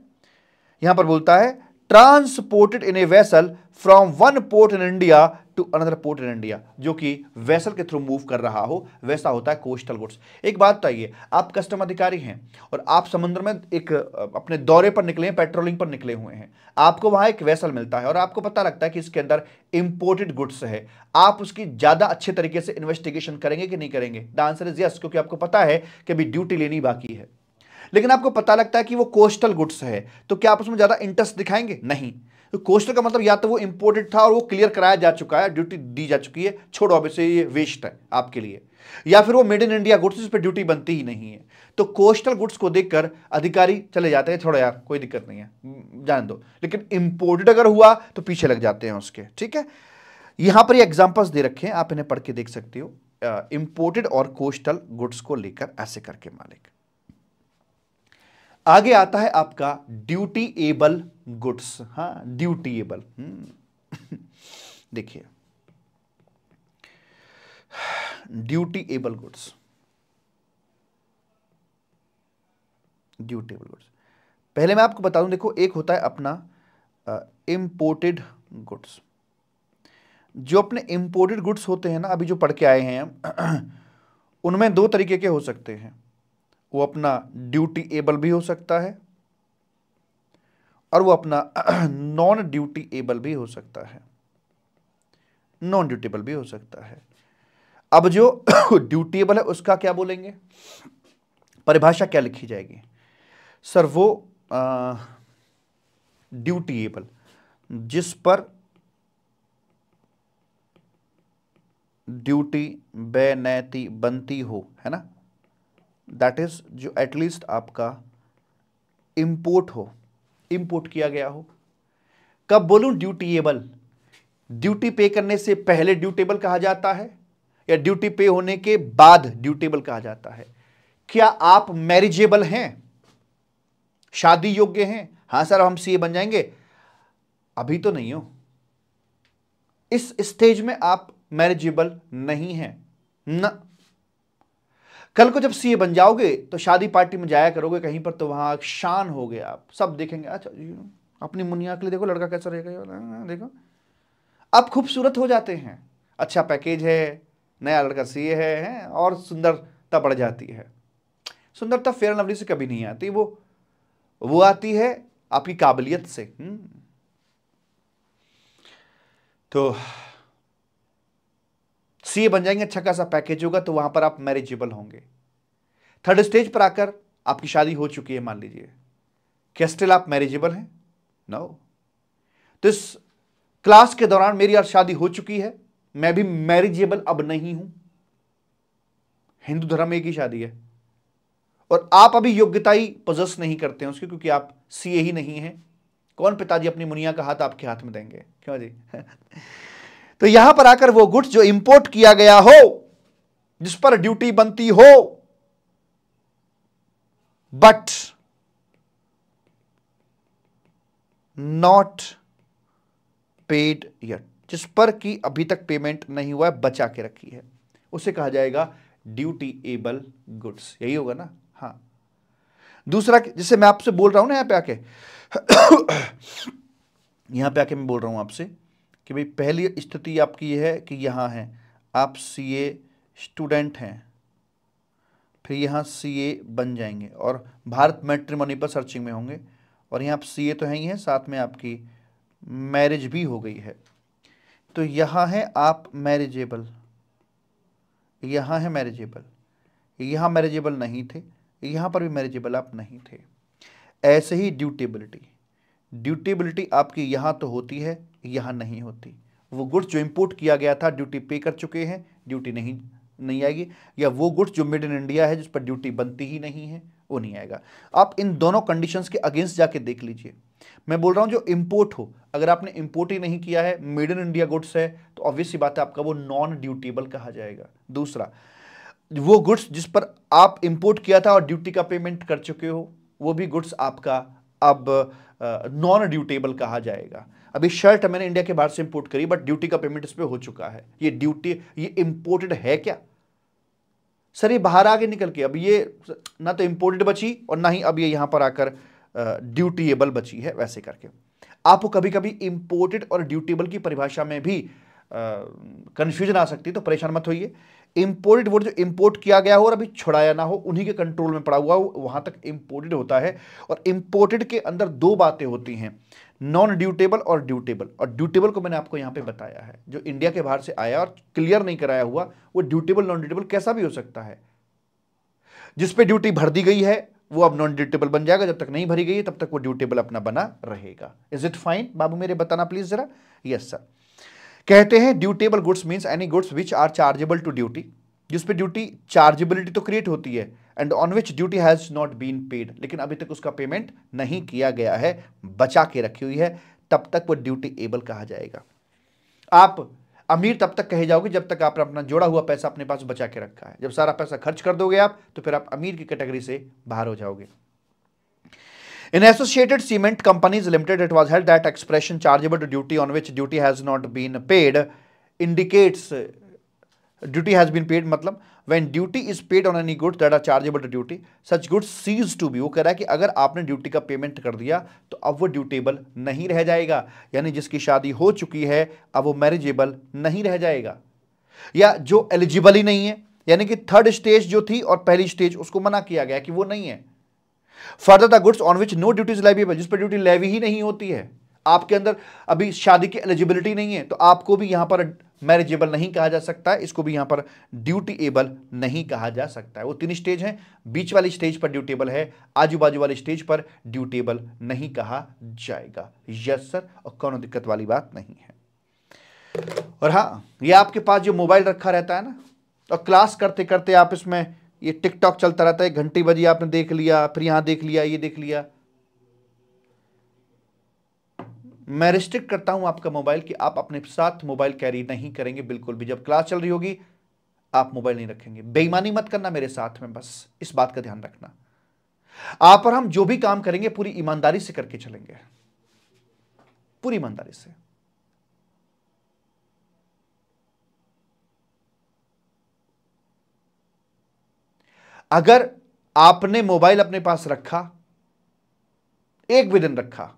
यहां पर बोलता है transported in a vessel from one port in India to another port in India जो कि वेसल के थ्रू मूव कर रहा हो वैसा होता है कोस्टल गुड्स एक बात बताइए तो आप कस्टम अधिकारी हैं और आप समुद्र में एक अपने दौरे पर निकले हैं पेट्रोलिंग पर निकले हुए हैं आपको वहां एक वैसल मिलता है और आपको पता लगता है कि इसके अंदर इंपोर्टेड गुड्स है आप उसकी ज़्यादा अच्छे तरीके से इन्वेस्टिगेशन करेंगे कि नहीं करेंगे द आंसर इज यस क्योंकि आपको पता है कि अभी ड्यूटी लेनी बाकी है लेकिन आपको पता लगता है कि वो कोस्टल गुड्स है तो क्या आप उसमें ज़्यादा इंटरेस्ट दिखाएंगे नहीं तो कोस्टल का मतलब या तो वो इंपोर्टेड था और वो क्लियर कराया जा चुका है ड्यूटी दी जा चुकी है छोड़ो अब इसे ये वेस्ट है आपके लिए या फिर वो मेड इन इंडिया गुड्स इस पर ड्यूटी बनती ही नहीं है तो कोस्टल गुड्स को देखकर अधिकारी चले जाते हैं छोड़ो यार कोई दिक्कत नहीं है जान दो लेकिन इंपोर्टेड अगर हुआ तो पीछे लग जाते हैं उसके ठीक है यहां पर एग्जाम्पल्स दे रखे हैं आप इन्हें पढ़ के देख सकते हो इंपोर्टेड और कोस्टल गुड्स को लेकर ऐसे करके मालिक आगे आता है आपका ड्यूटी एबल गुड्स हाँ ड्यूटी एबल हम्म। देखिए dutiable goods dutiable goods पहले मैं आपको बता दूं देखो एक होता है अपना इंपोर्टेड गुड्स जो अपने इंपोर्टेड गुड्स होते हैं ना अभी जो पढ़ के आए हैं हम उनमें दो तरीके के हो सकते हैं वो अपना ड्यूटी एबल भी हो सकता है और वो अपना नॉन ड्यूटी एबल भी हो सकता है नॉन ड्यूटेबल भी हो सकता है अब जो ड्यूटीएबल है उसका क्या बोलेंगे परिभाषा क्या लिखी जाएगी सर वो ड्यूटीएबल जिस पर ड्यूटी बेनैती बनती हो है ना दैट इज़ जो एटलीस्ट आपका इंपोर्ट हो इम्पोर्ट किया गया हो कब बोलूँ ड्यूटीएबल ड्यूटी पे करने से पहले ड्यूटेबल कहा जाता है या ड्यूटी पे होने के बाद ड्यूटेबल कहा जाता है क्या आप मैरिजेबल हैं शादी योग्य हैं हाँ सर हम सीए बन जाएंगे अभी तो नहीं हो इस स्टेज में आप मैरिजेबल नहीं हैं ना कल को जब सीए बन जाओगे तो शादी पार्टी में जाया करोगे कहीं पर तो वहाँ शान हो गया आप सब देखेंगे अच्छा अपनी मुनिया के लिए देखो लड़का कैसा रहेगा हाँ, हाँ, देखो आप खूबसूरत हो जाते हैं अच्छा पैकेज है नया लड़का सीए है, है और सुंदरता बढ़ जाती है सुंदरता फेयर लवली से कभी नहीं आती वो वो आती है आपकी काबिलियत से हम्म। तो सीए बन जाएंगे अच्छा खासा पैकेज होगा तो वहां पर आप मैरिजेबल होंगे थर्ड स्टेज पर आकर आपकी शादी हो चुकी है मान लीजिए क्या स्टिल आप मैरिजेबल हैं नो तो इस क्लास के दौरान मेरी और शादी हो चुकी है मैं भी मैरिजेबल अब नहीं हूं हिंदू धर्म एक ही शादी है और आप अभी योग्यता ही पजस नहीं करते हैं उसकी क्योंकि आप सीए ही नहीं हैं कौन पिताजी अपनी मुनिया का हाथ आपके हाथ में देंगे क्यों जी तो यहां पर आकर वो गुड्स जो इंपोर्ट किया गया हो जिस पर ड्यूटी बनती हो बट नॉट पेड यट जिस पर कि अभी तक पेमेंट नहीं हुआ है बचा के रखी है उसे कहा जाएगा ड्यूटी एबल गुड्स यही होगा ना हाँ दूसरा जिसे मैं आपसे बोल रहा हूं ना यहां पे आके यहां पे आके मैं बोल रहा हूं आपसे कि भाई पहली स्थिति आपकी ये है कि यहाँ है आप सी ए स्टूडेंट हैं फिर यहाँ सी ए बन जाएंगे और भारत मैट्रिमोनी पर सर्चिंग में होंगे और यहाँ आप सी ए तो हैं ही हैं साथ में आपकी मैरिज भी हो गई है तो यहाँ है आप मैरिजेबल यहाँ है मैरिजेबल यहाँ मैरिजेबल नहीं थे यहाँ पर भी मैरिजेबल आप नहीं थे ऐसे ही ड्यूटेबिलिटी ड्यूटेबिलिटी आपकी यहाँ तो होती है यहाँ नहीं होती वो गुड्स जो इम्पोर्ट किया गया था ड्यूटी पे कर चुके हैं ड्यूटी नहीं नहीं आएगी या वो गुड्स जो मेड इन इंडिया है जिस पर ड्यूटी बनती ही नहीं है वो नहीं आएगा आप इन दोनों कंडीशंस के अगेंस्ट जाके देख लीजिए मैं बोल रहा हूँ जो इम्पोर्ट हो अगर आपने इम्पोर्ट ही नहीं किया है मेड इन इंडिया गुड्स है तो ऑब्वियस बात है आपका वो नॉन ड्यूटेबल कहा जाएगा दूसरा वो गुड्स जिस पर आप इम्पोर्ट किया था और ड्यूटी का पेमेंट कर चुके हो वो भी गुड्स आपका अब नॉन ड्यूटेबल कहा जाएगा अभी शर्ट मैंने इंडिया के बाहर से इंपोर्ट करी बट ड्यूटी का पेमेंट इस पर हो चुका है ये ड्यूटी ये इंपोर्टेड है क्या सर ये बाहर आगे निकल के अब ये ना तो इम्पोर्टेड बची और ना ही अब ये यहाँ पर आकर ड्यूटीएबल बची है वैसे करके आपको कभी कभी इम्पोर्टेड और ड्यूटीबल की परिभाषा में भी कन्फ्यूजन आ सकती है तो परेशान मत होइए इम्पोर्टेड वो जो इम्पोर्ट किया गया हो और अभी छुड़ाया ना हो उन्हीं के कंट्रोल में पड़ा हुआ हो वहाँ तक इम्पोर्टेड होता है और इम्पोर्टेड के अंदर दो बातें होती हैं नॉन ड्यूटेबल और ड्यूटेबल और ड्यूटेबल को मैंने आपको यहाँ पे बताया है जो इंडिया के बाहर से आया और क्लियर नहीं कराया हुआ वो ड्यूटेबल नॉन ड्यूटेबल कैसा भी हो सकता है जिस पे ड्यूटी भर दी गई है वो अब नॉन ड्यूटेबल बन जाएगा जब तक नहीं भरी गई तब तक वो ड्यूटेबल अपना बना रहेगा इज इट फाइन बाबू मेरे बताना प्लीज जरा यस सर कहते हैं dutiable goods means any goods which are chargeable to duty जिसपे ड्यूटी चार्जेबिलिटी तो क्रिएट होती है and on which duty has not been paid लेकिन अभी तक उसका पेमेंट नहीं किया गया है बचा के रखी हुई है तब तक वो ड्यूटी एबल कहा जाएगा आप अमीर तब तक कहे जाओगे जब तक आपने अपना जोड़ा हुआ पैसा अपने पास बचा के रखा है जब सारा पैसा खर्च कर दोगे आप तो फिर आप अमीर की कैटेगरी से बाहर हो जाओगे in associated cement companies limited it was held that expression chargeable duty on which duty has not been paid indicates duty has been paid मतलब when duty is paid on any goods that are chargeable to duty such goods cease to be वो कह रहा है कि अगर आपने duty का payment कर दिया तो अब वो ड्यूटेबल नहीं रह जाएगा यानी जिसकी शादी हो चुकी है अब वो मैरिजेबल नहीं रह जाएगा या जो एलिजिबल ही नहीं है यानी कि थर्ड स्टेज जो थी और पहली स्टेज उसको मना किया गया कि वो नहीं है further the goods on which no duties leviable जिस पर ड्यूटी लेवी ही नहीं होती है आपके अंदर अभी शादी की एलिजिबिलिटी नहीं है तो आपको भी यहां पर मैरिजेबल नहीं कहा जा सकता है इसको भी यहाँ पर ड्यूटी एबल नहीं कहा जा सकता है वो तीन स्टेज हैं बीच वाली स्टेज पर ड्यूटेबल है आजू बाजू वाली स्टेज पर ड्यूटेबल नहीं कहा जाएगा यस सर और कौन दिक्कत वाली बात नहीं है और हाँ ये आपके पास जो मोबाइल रखा रहता है ना और क्लास करते करते आप इसमें ये टिकटॉक चलता रहता है घंटी बजी आपने देख लिया फिर यहाँ देख लिया ये देख लिया मैं रिस्ट्रिक्ट करता हूं आपका मोबाइल कि आप अपने साथ मोबाइल कैरी नहीं करेंगे बिल्कुल भी जब क्लास चल रही होगी आप मोबाइल नहीं रखेंगे बेईमानी मत करना मेरे साथ में बस इस बात का ध्यान रखना आप और हम जो भी काम करेंगे पूरी ईमानदारी से करके चलेंगे पूरी ईमानदारी से अगर आपने मोबाइल अपने पास रखा एक भी दिन रखा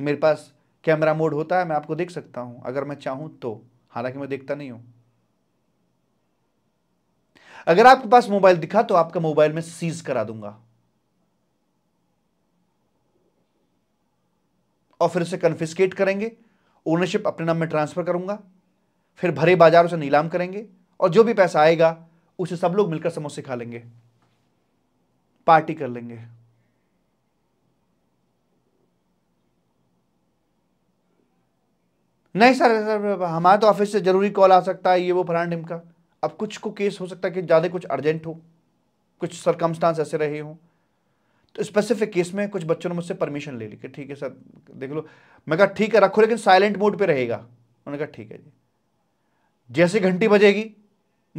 मेरे पास कैमरा मोड होता है मैं आपको देख सकता हूं अगर मैं चाहूं तो हालांकि मैं देखता नहीं हूं अगर आपके पास मोबाइल दिखा तो आपका मोबाइल में सीज करा दूंगा और फिर उसे कन्फिस्केट करेंगे ओनरशिप अपने नाम में ट्रांसफर करूंगा फिर भरे बाजारों से नीलाम करेंगे और जो भी पैसा आएगा उसे सब लोग मिलकर समोसे खा लेंगे पार्टी कर लेंगे नहीं सर सर हमारे तो ऑफिस से ज़रूरी कॉल आ सकता है ये वो फलान ढिमका अब कुछ को केस हो सकता है कि ज़्यादा कुछ अर्जेंट हो कुछ सरकमस्टांस ऐसे रहे हों तो स्पेसिफिक केस में कुछ बच्चों ने मुझसे परमिशन ले ली कि ठीक है सर देख लो मैं कहा ठीक है रखो लेकिन साइलेंट मोड पे रहेगा उन्होंने कहा ठीक है जी जैसे घंटी बजेगी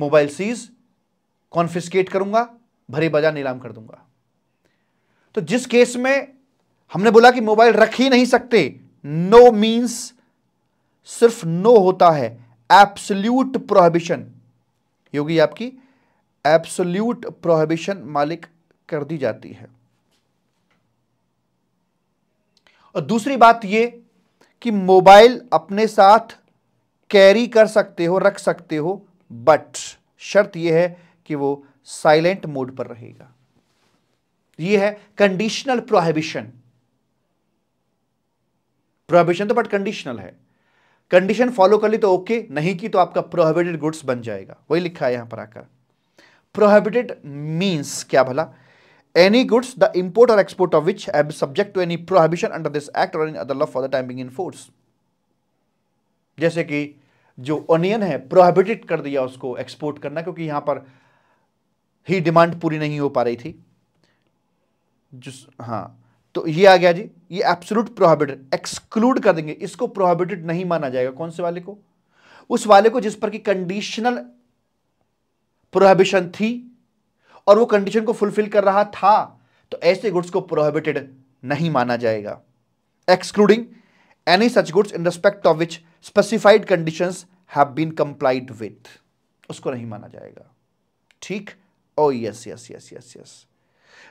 मोबाइल सीज कॉन्फिस्केट करूंगा भरे बजा नीलाम कर दूंगा तो जिस केस में हमने बोला कि मोबाइल रख ही नहीं सकते नो मीन्स सिर्फ नो होता है एप्सल्यूट प्रोहिबिशन योगी आपकी एप्सोल्यूट प्रोहिबिशन मालिक कर दी जाती है और दूसरी बात ये कि मोबाइल अपने साथ कैरी कर सकते हो रख सकते हो बट शर्त यह है कि वो साइलेंट मोड पर रहेगा यह है कंडीशनल प्रोहिबिशन प्रोहिबिशन तो बट कंडीशनल है कंडीशन फॉलो कर ली तो ओके नहीं की तो आपका प्रोहिबिटेड गुड्स बन जाएगा वही लिखा है यहां पर आकर प्रोहिबिटेड मींस क्या भला एनी गुड्स द इंपोर्ट और export of which have subject to any prohibition under this act और or other law for the the time being जैसे कि जो ऑनियन है प्रोहिबिटेड कर दिया उसको एक्सपोर्ट करना क्योंकि यहां पर ही डिमांड पूरी नहीं हो पा रही थी जो हाँ तो ये आ गया जी ये एब्सोलूट प्रोहिबिटेड एक्सक्लूड कर देंगे इसको प्रोहिबिटेड नहीं माना जाएगा कौन से वाले को उस वाले को जिस पर की कंडीशनल प्रोहिबिशन थी और वो कंडीशन को फुलफिल कर रहा था तो ऐसे गुड्स को प्रोहिबिटेड नहीं माना जाएगा excluding any such goods in respect of which specified condition have been complied with उसको नहीं माना जाएगा ठीक oh yes yes yes yes yes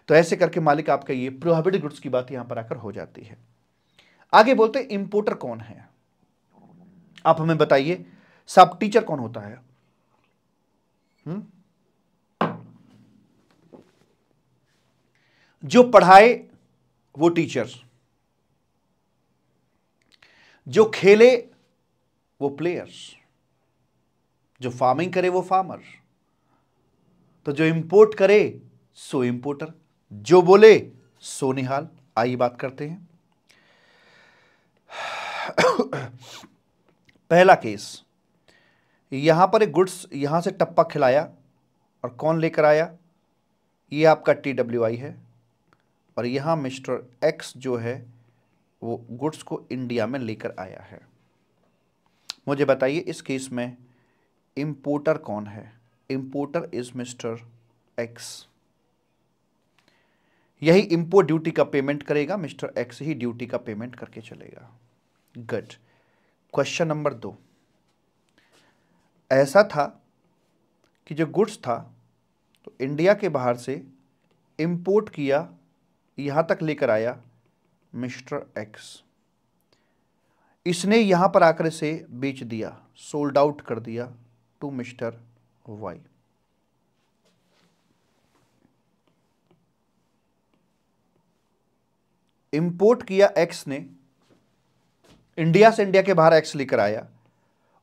तो ऐसे करके मालिक आपका ये प्रोहिबिटेड गुड्स की बात यहां पर आकर हो जाती है आगे बोलते हैं इंपोर्टर कौन है आप हमें बताइए सब टीचर कौन होता है हुँ? हम्म? जो पढ़ाए वो टीचर जो खेले वो प्लेयर्स जो फार्मिंग करे वो फार्मर तो जो इंपोर्ट करे सो इंपोर्टर जो बोले सोनिहाल आइए बात करते हैं पहला केस यहां पर एक गुड्स यहां से टप्पा खिलाया और कौन लेकर आया ये आपका टी डब्ल्यू आई है और यहां मिस्टर एक्स जो है वो गुड्स को इंडिया में लेकर आया है मुझे बताइए इस केस में इम्पोर्टर कौन है इम्पोर्टर इज़ मिस्टर एक्स यही इम्पोर्ट ड्यूटी का पेमेंट करेगा मिस्टर एक्स ही ड्यूटी का पेमेंट करके चलेगा गुड क्वेश्चन नंबर दो ऐसा था कि जो गुड्स था तो इंडिया के बाहर से इम्पोर्ट किया यहाँ तक लेकर आया मिस्टर एक्स इसने यहाँ पर आकर इसे बेच दिया सोल्ड आउट कर दिया टू मिस्टर वाई इंपोर्ट किया एक्स ने इंडिया से इंडिया के बाहर एक्स लेकर आया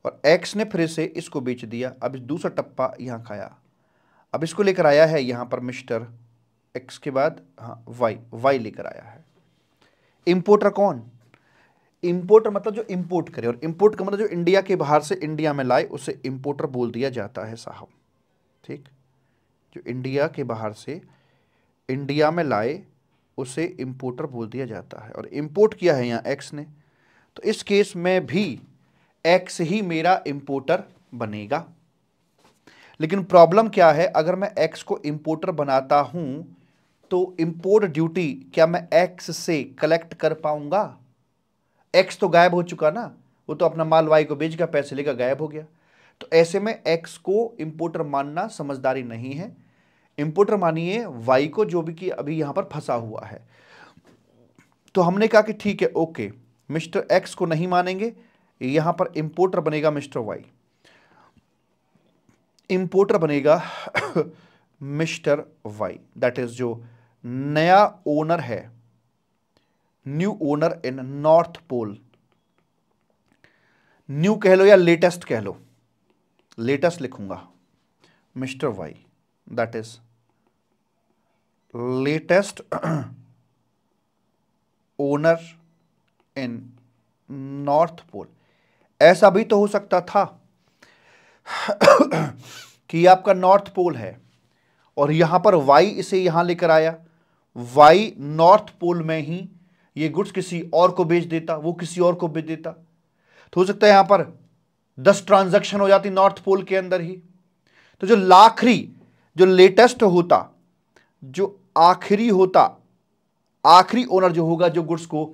और एक्स ने फिर से इसको बेच दिया अब इस दूसरा टप्पा यहां खाया अब इसको लेकर आया है यहां पर मिस्टर एक्स के बाद हाँ वाई वाई लेकर आया है इम्पोर्टर कौन इम्पोर्टर मतलब जो इंपोर्ट करे और इम्पोर्ट का मतलब जो इंडिया के बाहर से इंडिया में लाए उसे इंपोर्टर बोल दिया जाता है साहब ठीक जो इंडिया के बाहर से इंडिया में लाए उसे इम्पोर्टर बोल दिया जाता है और इम्पोर्ट किया है यहाँ एक्स ने तो इस केस में भी एक्स ही मेरा इम्पोर्टर बनेगा लेकिन प्रॉब्लम क्या है अगर मैं एक्स को इम्पोर्टर बनाता हूँ तो इम्पोर्ट ड्यूटी क्या मैं एक्स से कलेक्ट कर पाऊँगा एक्स तो गायब हो चुका ना वो तो अपना माल वाई को बेच गया पैसे लेकर गायब हो गया तो ऐसे में एक्स को इम्पोर्टर मानना समझदारी नहीं है इम्पोर्टर मानिए वाई को जो भी कि अभी यहाँ पर फंसा हुआ है तो हमने कहा कि ठीक है ओके मिस्टर एक्स को नहीं मानेंगे यहाँ पर इम्पोर्टर बनेगा मिस्टर वाई इम्पोर्टर बनेगा मिस्टर वाई दैट इज जो नया ओनर है new owner in north pole new कह लो या लेटेस्ट कह लो लेटेस्ट लिखूंगा mister Y that is latest owner in north pole ऐसा भी तो हो सकता था कि आपका नॉर्थ पोल है और यहां पर वाई इसे यहां लेकर आया वाई नॉर्थ पोल में ही ये गुड्स किसी और को बेच देता वो किसी और को बेच देता तो हो सकता है यहां पर दस ट्रांजैक्शन हो जाती नॉर्थ पोल के अंदर ही तो जो लाखरी जो लेटेस्ट होता जो आखिरी होता आखिरी ओनर जो होगा जो गुड्स को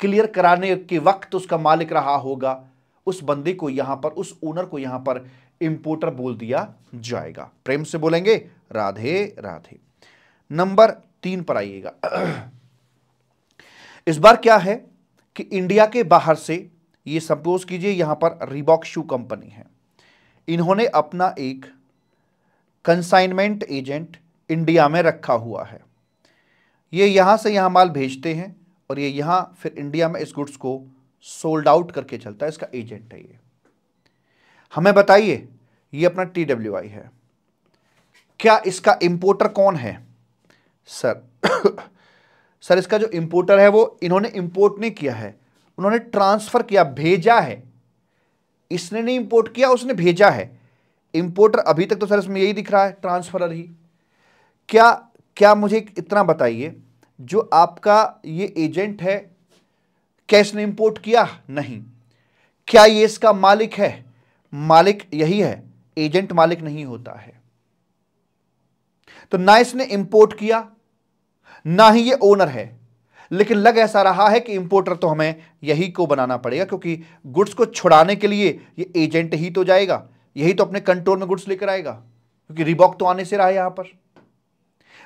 क्लियर कराने के वक्त उसका मालिक रहा होगा उस बंदे को यहां पर उस ओनर को यहां पर इंपोर्टर बोल दिया जाएगा प्रेम से बोलेंगे राधे राधे नंबर तीन पर आइएगा इस बार क्या है कि इंडिया के बाहर से ये सपोज कीजिए यहां पर रिबॉक शू कंपनी है इन्होंने अपना एक कंसाइनमेंट एजेंट इंडिया में रखा हुआ है ये यहाँ से यहाँ माल भेजते हैं और ये यहाँ फिर इंडिया में इस गुड्स को सोल्ड आउट करके चलता है इसका एजेंट है ये हमें बताइए ये अपना टी डब्ल्यू आई है क्या इसका इम्पोर्टर कौन है सर सर इसका जो इम्पोर्टर है वो इन्होंने इम्पोर्ट नहीं किया है उन्होंने ट्रांसफ़र किया भेजा है इसने नहीं इम्पोर्ट किया उसने भेजा है इम्पोर्टर अभी तक तो सर इसमें यही दिख रहा है ट्रांसफरर ही क्या क्या मुझे इतना बताइए जो आपका ये एजेंट है क्या इसने इंपोर्ट किया नहीं क्या ये इसका मालिक है मालिक यही है एजेंट मालिक नहीं होता है तो ना इसने इंपोर्ट किया ना ही ये ओनर है लेकिन लग ऐसा रहा है कि इंपोर्टर तो हमें यही को बनाना पड़ेगा क्योंकि गुड्स को छुड़ाने के लिए ये एजेंट ही तो जाएगा यही तो अपने कंट्रोल में गुड्स लेकर आएगा क्योंकि रिबॉक तो आने से रहा है यहां पर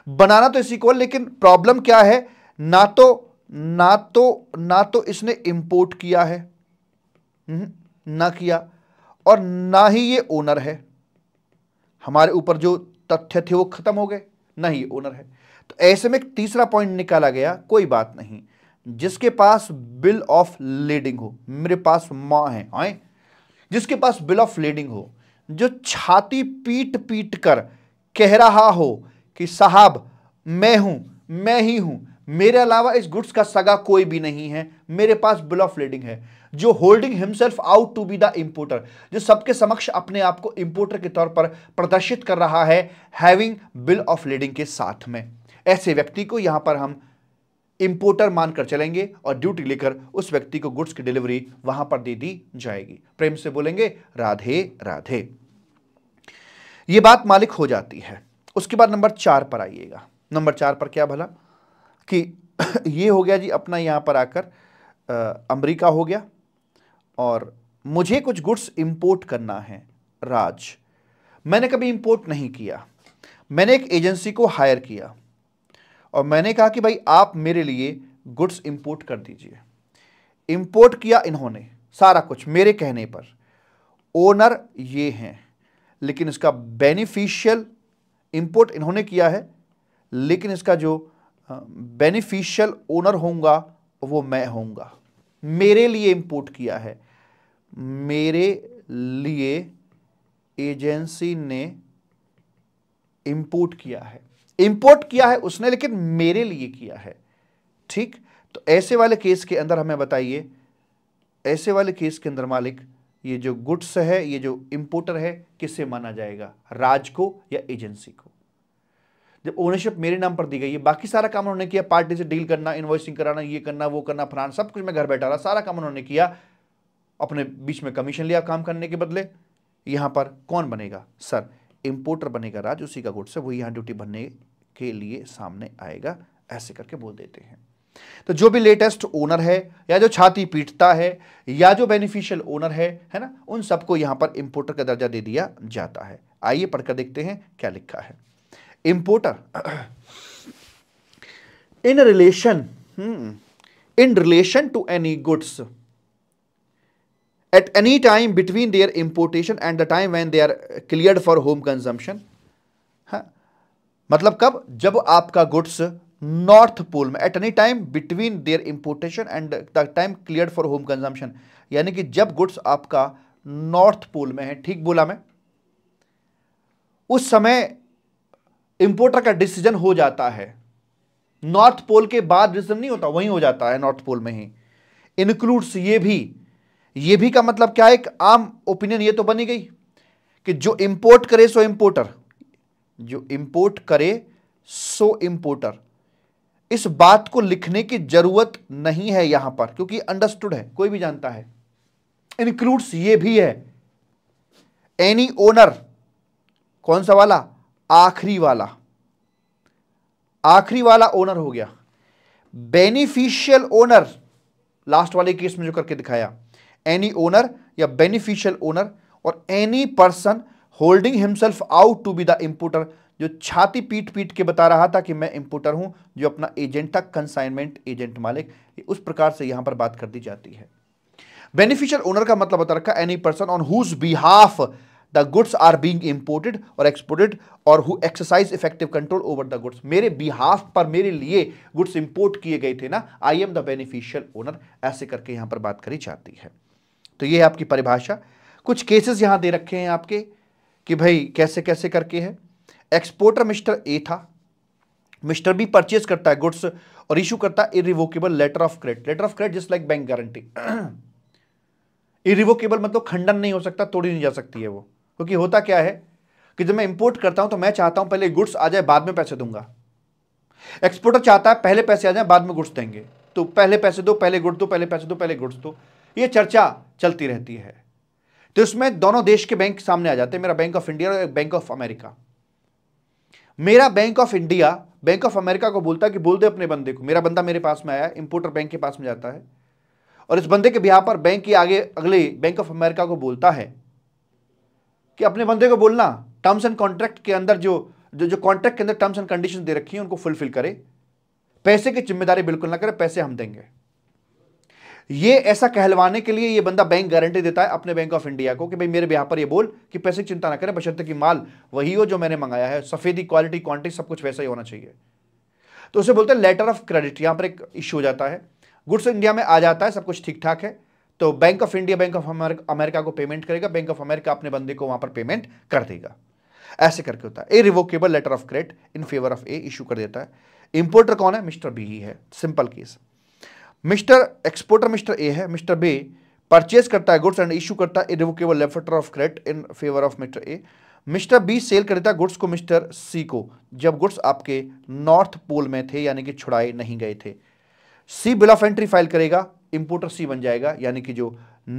बनाना तो इसी को लेकिन प्रॉब्लम क्या है ना तो ना तो ना तो इसने इंपोर्ट किया है हम्म, ना किया और ना ही ये ओनर है हमारे ऊपर जो तथ्य थे वो खत्म हो गए ना ही ओनर है तो ऐसे में एक तीसरा पॉइंट निकाला गया कोई बात नहीं जिसके पास बिल ऑफ लेडिंग हो मेरे पास माँ है आए जिसके पास बिल ऑफ लेडिंग हो जो छाती पीट पीट कर कह रहा हो कि साहब मैं हूं मैं ही हूं मेरे अलावा इस गुड्स का सगा कोई भी नहीं है मेरे पास बिल ऑफ लीडिंग है जो holding himself out to be the importer जो सबके समक्ष अपने आप को इंपोर्टर के तौर पर प्रदर्शित कर रहा है हैविंग बिल ऑफ लीडिंग के साथ में ऐसे व्यक्ति को यहां पर हम इंपोर्टर मानकर चलेंगे और ड्यूटी लेकर उस व्यक्ति को गुड्स की डिलीवरी वहां पर दे दी जाएगी प्रेम से बोलेंगे राधे राधे ये बात मालिक हो जाती है उसके बाद नंबर चार पर आइएगा नंबर चार पर क्या भला कि ये हो गया जी अपना यहाँ पर आकर अमेरिका हो गया और मुझे कुछ गुड्स इंपोर्ट करना है राज मैंने कभी इंपोर्ट नहीं किया मैंने एक एजेंसी को हायर किया और मैंने कहा कि भाई आप मेरे लिए गुड्स इंपोर्ट कर दीजिए इंपोर्ट किया इन्होंने सारा कुछ मेरे कहने पर ओनर ये हैं लेकिन इसका बेनिफिशियल इंपोर्ट इन्होंने किया है लेकिन इसका जो बेनिफिशियल ओनर होऊंगा वो मैं होऊंगा मेरे लिए इंपोर्ट किया है मेरे लिए एजेंसी ने इंपोर्ट किया है इंपोर्ट किया है उसने लेकिन मेरे लिए किया है ठीक तो ऐसे वाले केस के अंदर हमें बताइए ऐसे वाले केस के अंदर मालिक ये जो गुड्स है ये जो इंपोर्टर है किससे माना जाएगा राज को या एजेंसी को जब ओनरशिप मेरे नाम पर दी गई है बाकी सारा काम उन्होंने किया पार्टी से डील करना इन्वॉइसिंग कराना ये करना वो करना फलाना सब कुछ मैं घर बैठा रहा सारा काम उन्होंने किया अपने बीच में कमीशन लिया काम करने के बदले यहां पर कौन बनेगा सर इंपोर्टर बनेगा राज उसी का गुड्स है वो यहां ड्यूटी भरने के लिए सामने आएगा ऐसे करके बोल देते हैं तो जो भी लेटेस्ट ओनर है या जो छाती पीटता है या जो बेनिफिशियल ओनर है है ना उन सबको यहां पर इंपोर्टर का दर्जा दे दिया जाता है आइए पढ़कर देखते हैं क्या लिखा है importer in relation in relation to any goods at any time between their importation and the time when they are clear for home consumption मतलब कब जब आपका गुड्स नॉर्थ पोल में at any time between their importation and the time clear for home consumption यानी कि जब goods आपका north pole में है ठीक बोला मैं उस समय इंपोर्टर का डिसीजन हो जाता है नॉर्थ पोल के बाद डिसीजन नहीं होता वहीं हो जाता है नॉर्थ पोल में ही इंक्लूड्स ये भी ये भी का मतलब क्या है एक आम ओपिनियन ये तो बनी गई कि जो इंपोर्ट करे सो इंपोर्टर जो इंपोर्ट करे सो इंपोर्टर इस बात को लिखने की जरूरत नहीं है यहां पर क्योंकि अंडरस्टूड है कोई भी जानता है इंक्लूड्स ये भी है एनी ओनर कौन सा वाला आखिरी वाला आखिरी वाला ओनर हो गया बेनिफिशियल ओनर लास्ट वाले केस में जो करके दिखाया एनी ओनर या beneficial owner or any person holding himself out to be the importer जो छाती पीट पीट के बता रहा था कि मैं इंपोर्टर हूं जो अपना एजेंट था कंसाइनमेंट एजेंट मालिक उस प्रकार से यहां पर बात कर दी जाती है बेनिफिशियल ओनर का मतलब बता रखा any person on whose behalf the goods are being imported or exported or who exercise effective control over the goods मेरे बिहाफ पर मेरे लिए गुड्स इंपोर्ट किए गए थे ना I am the beneficial owner ऐसे करके यहां पर बात करी जाती है तो ये है आपकी परिभाषा कुछ केसेस यहां दे रखे हैं आपके कि भाई कैसे कैसे करके है एक्सपोर्टर मिस्टर ए था मिस्टर बी परचेज करता है गुड्स और इशू करता है irrevocable letter of credit letter of credit just like bank guarantee irrevocable मतलब खंडन नहीं हो सकता तोड़ी नहीं जा सकती है वो क्योंकि तो होता क्या है कि जब मैं इंपोर्ट करता हूं तो मैं चाहता हूं पहले गुड्स आ जाए बाद में पैसे दूंगा एक्सपोर्टर चाहता है पहले पैसे आ जाए बाद में गुड्स देंगे तो पहले पैसे दो पहले गुड्स दो पहले पैसे दो पहले गुड्स दो ये चर्चा चलती रहती है तो इसमें दोनों देश के बैंक सामने आ जाते हैं मेरा बैंक ऑफ इंडिया और बैंक ऑफ अमेरिका मेरा bank of India bank of America को बोलता है कि बोल दे अपने बंदे को मेरा बंदा मेरे पास में आया इंपोर्टर बैंक के पास में जाता है और इस बंदे के बिहार पर बैंक की आगे अगले बैंक ऑफ अमेरिका को बोलता है कि अपने बंदे को बोलना टर्म्स एंड कॉन्ट्रैक्ट के अंदर जो जो जो कॉन्ट्रैक्ट के अंदर टर्म्स एंड कंडीशन दे रखी है उनको फुलफिल करे पैसे की जिम्मेदारी बिल्कुल ना करे पैसे हम देंगे ये ऐसा कहलवाने के लिए ये बंदा बैंक गारंटी देता है अपने बैंक ऑफ इंडिया को कि भाई मेरे ब्याह पर ये बोल कि पैसे की चिंता ना करें बशर्त की माल वही हो जो मैंने मंगाया है सफेदी क्वालिटी क्वांटिटी सब कुछ वैसा ही होना चाहिए तो उसे बोलते हैं लेटर ऑफ क्रेडिट यहाँ पर एक इश्यू हो जाता है गुड्स इंडिया में आ जाता है सब कुछ ठीक ठाक है तो bank of India bank of America को पेमेंट करेगा बैंक ऑफ अमेरिका अपने बंदे को वहां पर पेमेंट कर देगा ऐसे करके होता है a revocable letter of credit in favour of A issue कर देता है इंपोर्टर कौन है मिस्टर बी ही है simple case mister exporter mister A है मिस्टर बी परचेज करता है गुड्स एंड इशू करता है irrevocable letter of credit in favour of mister A mister B sell कर देता गुड्स को मिस्टर सी को जब गुड्स आपके नॉर्थ पोल में थे यानी कि छुड़ाए नहीं गए थे C bill of entry file करेगा इंपोर्टर सी बन जाएगा यानी कि जो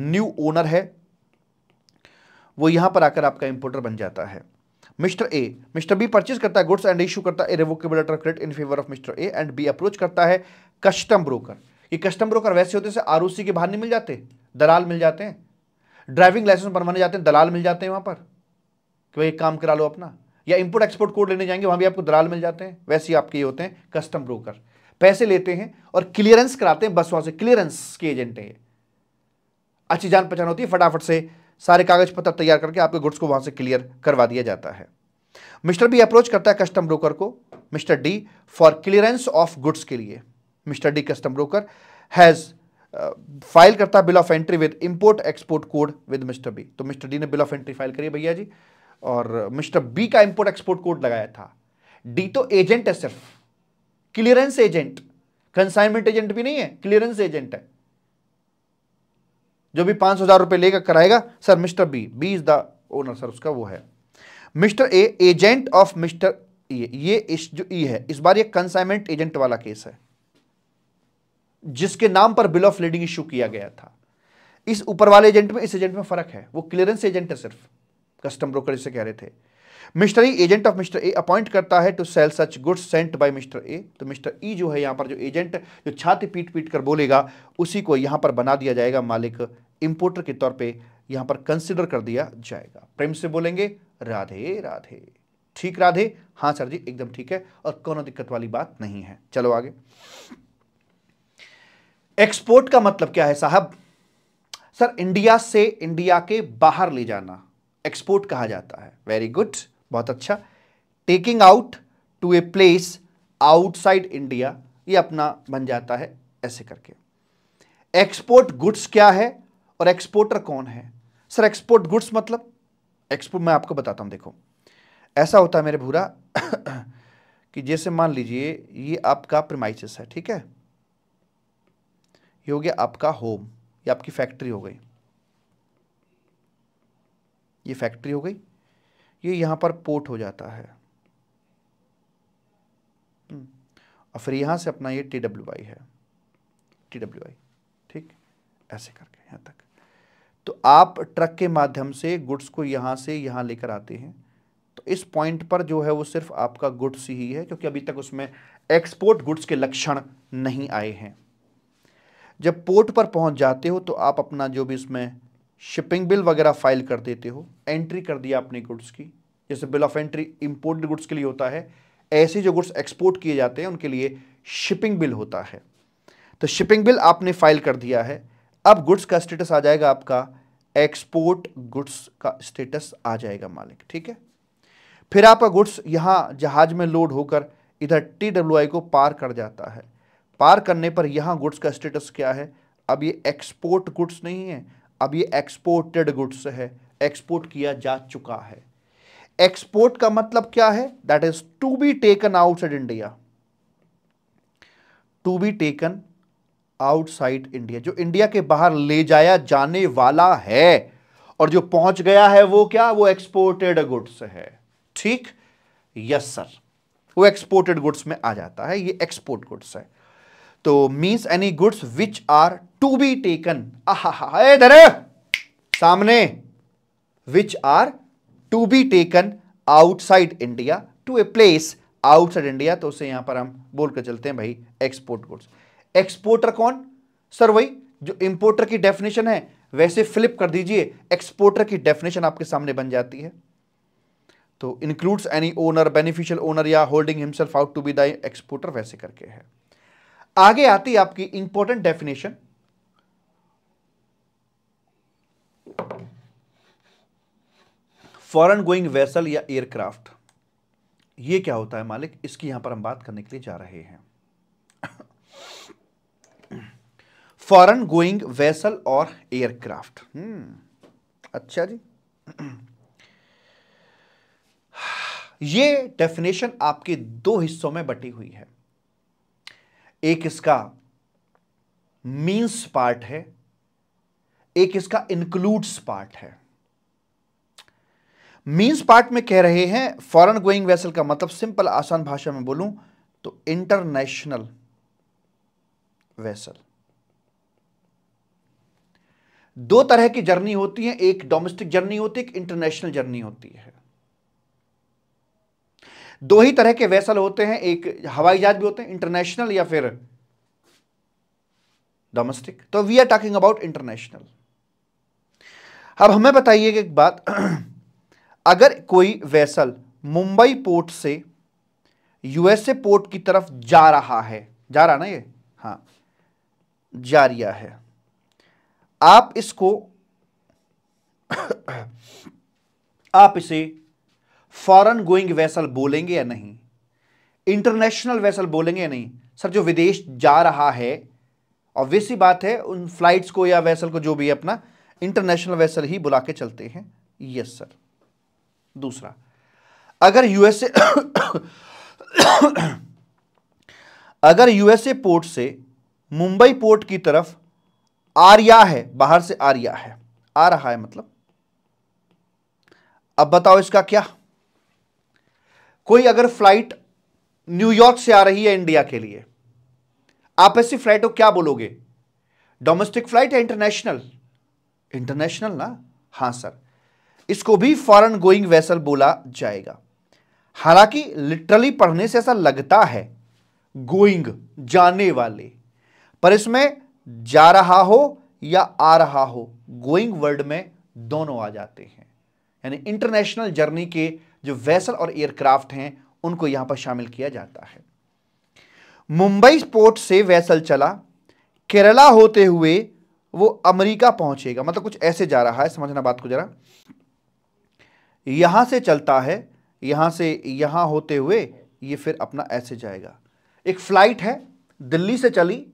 न्यू ओनर है वो यहां पर आकर आपका इंपोर्टर बन जाता है mister A mister B purchase करता है गुड्स एंड इशू करता है irrevocable letter of credit in favour of mister A and B approach करता है कस्टम ब्रोकर ये कस्टम ब्रोकर वैसे होते जैसे आर के बाहर नहीं मिल जाते दलाल मिल जाते हैं ड्राइविंग लाइसेंस बनवाने जाते हैं दलाल मिल जाते हैं वहाँ पर कि भाई एक काम करा लो अपना या इंपोर्ट एक्सपोर्ट कोड लेने जाएंगे वहाँ भी आपको दलाल मिल जाते हैं वैसे ही आपके ये होते हैं कस्टम ब्रोकर पैसे लेते हैं और क्लियरेंस कराते हैं बस वहाँ से क्लियरेंस के एजेंट हैं अच्छी जान पहचान होती है फटाफट से सारे कागज पत्र तैयार करके आपके गुड्स को वहाँ से क्लियर करवा दिया जाता है मिस्टर बी अप्रोच करता है कस्टम ब्रोकर को mister D for clearance of goods के लिए mister D custom broker has file uh, करता bill of entry with import export code with mister B तो मिस्टर डी ने बिल ऑफ एंट्री फाइल करी भैया जी और मिस्टर बी का इंपोर्ट एक्सपोर्ट कोड लगाया था डी तो एजेंट है सिर्फ क्लियरेंस एजेंट कंसाइनमेंट एजेंट भी नहीं है क्लियरेंस एजेंट है जो भी पांच हजार रुपए लेकर कराएगा sir mister B B is the owner sir उसका वो है mister A agent of mister ये ये इस जो ई है इस बार ये कंसाइनमेंट एजेंट वाला केस है जिसके नाम पर बिल ऑफ लीडिंग इशू किया गया था इस ऊपर वाले एजेंट में इस एजेंट में फर्क है वो क्लियरेंस एजेंट है सिर्फ कस्टम ब्रोकर जिसे कह रहे थे mister E agent of mister A appoint करता है to sell such goods sent by mister A तो मिस्टर ई जो है यहां पर जो एजेंट जो छाती पीट पीट कर बोलेगा उसी को यहां पर बना दिया जाएगा मालिक इंपोर्टर के तौर पे यहां पर कंसिडर कर दिया जाएगा प्रेम से बोलेंगे राधे राधे ठीक राधे हाँ सर जी एकदम ठीक है और कोनो दिक्कत वाली बात नहीं है चलो आगे एक्सपोर्ट का मतलब क्या है साहब सर इंडिया से इंडिया के बाहर ले जाना एक्सपोर्ट कहा जाता है वेरी गुड बहुत अच्छा taking out to a place outside India ये अपना बन जाता है ऐसे करके एक्सपोर्ट गुड्स क्या है और एक्सपोर्टर कौन है सर एक्सपोर्ट गुड्स मतलब एक्सपोर्ट मैं आपको बताता हूं देखो ऐसा होता है मेरे भूरा कि जैसे मान लीजिए ये आपका प्रमाइसिस है ठीक है ये हो गया आपका होम ये आपकी फैक्ट्री हो गई ये फैक्ट्री हो गई ये यहाँ पर पोर्ट हो जाता है हम्म, और फिर यहाँ से अपना ये टी डब्ल्यू आई है टी डब्ल्यू आई ठीक ऐसे करके यहाँ तक तो आप ट्रक के माध्यम से गुड्स को यहाँ से यहाँ लेकर आते हैं तो इस पॉइंट पर जो है वो सिर्फ आपका गुड्स ही है क्योंकि अभी तक उसमें एक्सपोर्ट गुड्स के लक्षण नहीं आए हैं जब पोर्ट पर पहुंच जाते हो तो आप अपना जो भी उसमें शिपिंग बिल वगैरह फाइल कर देते हो एंट्री कर दिया अपने गुड्स की जैसे bill of entry imported goods के लिए होता है ऐसे जो गुड्स एक्सपोर्ट किए जाते हैं उनके लिए शिपिंग बिल होता है तो शिपिंग बिल आपने फाइल कर दिया है अब गुड्स का स्टेटस आ जाएगा आपका एक्सपोर्ट गुड्स का स्टेटस आ जाएगा मालिक ठीक है फिर आपका गुड्स यहाँ जहाज में लोड होकर इधर टी को पार कर जाता है पार करने पर यहाँ गुड्स का स्टेटस क्या है अब ये एक्सपोर्ट गुड्स नहीं है अब ये एक्सपोर्टेड गुड्स है एक्सपोर्ट किया जा चुका है एक्सपोर्ट का मतलब क्या है that is to be taken outside India to be taken outside India जो इंडिया के बाहर ले जाया जाने वाला है और जो पहुंच गया है वो क्या वो एक्सपोर्टेड गुड्स है ठीक यस सर वो एक्सपोर्टेड गुड्स में आ जाता है ये एक्सपोर्ट गुड्स है तो means any goods which are to be taken are सामने which are to be taken outside India to a place outside India तो उसे यहां पर हम बोलकर चलते हैं भाई एक्सपोर्ट गुड्स एक्सपोर्टर कौन सर वही जो इंपोर्टर की डेफिनेशन है वैसे फ्लिप कर दीजिए एक्सपोर्टर की डेफिनेशन आपके सामने बन जाती है तो includes any owner beneficial owner या holding himself out to be the exporter वैसे करके है आगे आती आपकी important definition foreign going vessel या एयरक्राफ्ट ये क्या होता है मालिक इसकी यहां पर हम बात करने के लिए जा रहे हैं फॉरन गोइंग वेसल और एयरक्राफ्ट hmm. अच्छा जी ये डेफिनेशन आपके दो हिस्सों में बटी हुई है एक इसका मीन्स पार्ट है एक इसका इंक्लूड्स पार्ट है मीन्स पार्ट में कह रहे हैं फॉरेन गोइंग वेसल का मतलब सिंपल आसान भाषा में बोलूं तो इंटरनेशनल वेसल दो तरह की जर्नी होती है एक डोमेस्टिक जर्नी होती है एक इंटरनेशनल जर्नी होती है दो ही तरह के वैसल होते हैं एक हवाई जहाज भी होते हैं इंटरनेशनल या फिर डोमेस्टिक तो we are talking about international अब हमें बताइए एक बात अगर कोई वैसल मुंबई पोर्ट से यूएसए पोर्ट की तरफ जा रहा है जा रहा ना ये हाँ जा रिया है आप इसको आप इसे फॉरन गोइंग वैसल बोलेंगे या नहीं इंटरनेशनल वैसल बोलेंगे या नहीं सर जो विदेश जा रहा है ऑब्वियस ही बात है उन फ्लाइट्स को या वैसल को जो भी अपना इंटरनेशनल वैसल ही बुला के चलते हैं यस सर दूसरा अगर यूएसए अगर यूएसए पोर्ट से मुंबई पोर्ट की तरफ आ है बाहर से आ है आ रहा है मतलब अब बताओ इसका क्या कोई अगर फ्लाइट न्यूयॉर्क से आ रही है इंडिया के लिए आप ऐसी फ्लाइट को क्या बोलोगे डोमेस्टिक फ्लाइट या इंटरनेशनल इंटरनेशनल ना हां सर इसको भी फॉरेन गोइंग वेसल बोला जाएगा हालांकि लिटरली पढ़ने से ऐसा लगता है गोइंग जाने वाले पर इसमें जा रहा हो या आ रहा हो गोइंग वर्ड में दोनों आ जाते हैं यानी इंटरनेशनल जर्नी के जो वेसल और एयरक्राफ्ट हैं उनको यहां पर शामिल किया जाता है मुंबई पोर्ट से वेसल चला केरला होते हुए वो अमेरिका पहुंचेगा मतलब कुछ ऐसे जा रहा है समझना बात को जरा यहां से चलता है यहां से यहां होते हुए ये फिर अपना ऐसे जाएगा एक फ्लाइट है दिल्ली से चली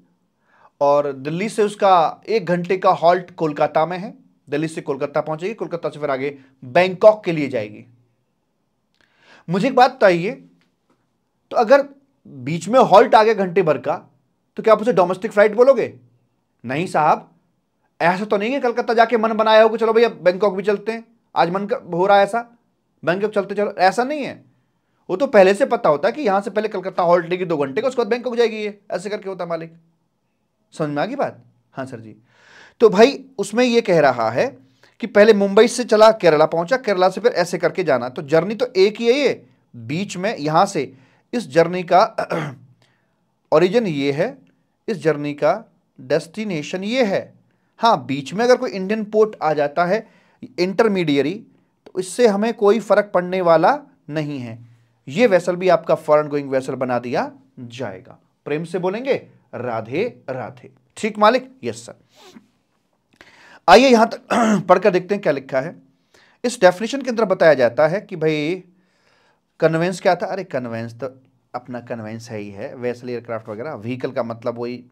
और दिल्ली से उसका एक घंटे का हॉल्ट कोलकाता में है दिल्ली से कोलकाता पहुंचेगी कोलकाता से फिर आगे बैंकॉक के लिए जाएगी मुझे एक बात बताइए तो अगर बीच में हॉल्ट आ गया घंटे भर का तो क्या आप उसे डोमेस्टिक फ्लाइट बोलोगे नहीं साहब ऐसा तो नहीं है कलकत्ता जाके मन बनाया हो कि चलो भैया बैंकॉक भी चलते हैं आज मन हो रहा है ऐसा बैंकॉक चलते चलो ऐसा नहीं है वो तो पहले से पता होता है कि यहाँ से पहले कलकत्ता हॉल्ट लेगी दो घंटे का उसके बाद बैंकॉक जाएगी ये ऐसे करके होता मालिक समझ में आ गई बात हाँ सर जी तो भाई उसमें यह कह रहा है कि पहले मुंबई से चला केरला पहुंचा केरला से फिर ऐसे करके जाना तो जर्नी तो एक ही है ये बीच में यहां से इस जर्नी का ओरिजिन ये है इस जर्नी का डेस्टिनेशन ये है हाँ बीच में अगर कोई इंडियन पोर्ट आ जाता है इंटरमीडियरी तो इससे हमें कोई फ़र्क पड़ने वाला नहीं है ये वेसल भी आपका फॉरन गोइंग वेसल बना दिया जाएगा प्रेम से बोलेंगे राधे राधे ठीक मालिक यस सर आइए यहां तक पढ़कर देखते हैं क्या लिखा है इस डेफिनेशन के अंदर बताया जाता है कि भाई कन्वेंस क्या था अरे कन्वेंस तो अपना कन्वेंस है ही है वेसल एयरक्राफ्ट वगैरह व्हीकल का मतलब वही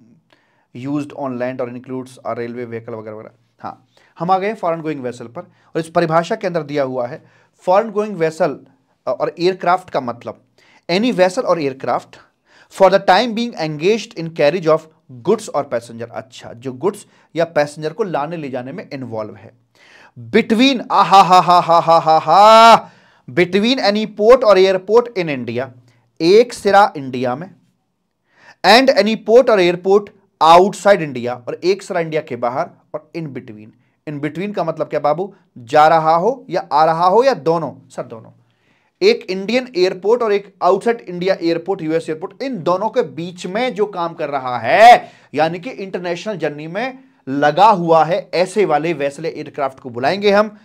use on land or includes or railway vehicle वगैरह वगैरह हाँ हम आ गए फॉरन गोइंग वेसल पर और इस परिभाषा के अंदर दिया हुआ है फॉरन गोइंग वेसल और एयरक्राफ्ट का मतलब एनी वेसल और aircraft for the time being engage in carriage of goods or passenger अच्छा जो गुड्स या पैसेंजर को लाने ले जाने में इन्वॉल्व है बिटवीन आहा हा हा हा हा हा हा between any port or airport in India एक सिरा इंडिया में and any port or airport outside India और एक सिरा इंडिया के बाहर और इन बिटवीन इन बिटवीन का मतलब क्या बाबू जा रहा हो या आ रहा हो या दोनों सर दोनों एक इंडियन एयरपोर्ट और एक outside India airport US airport इन दोनों के बीच में जो काम कर रहा है यानी कि इंटरनेशनल जर्नी में लगा हुआ है ऐसे वाले वैसले एयरक्राफ्ट को बुलाएंगे हम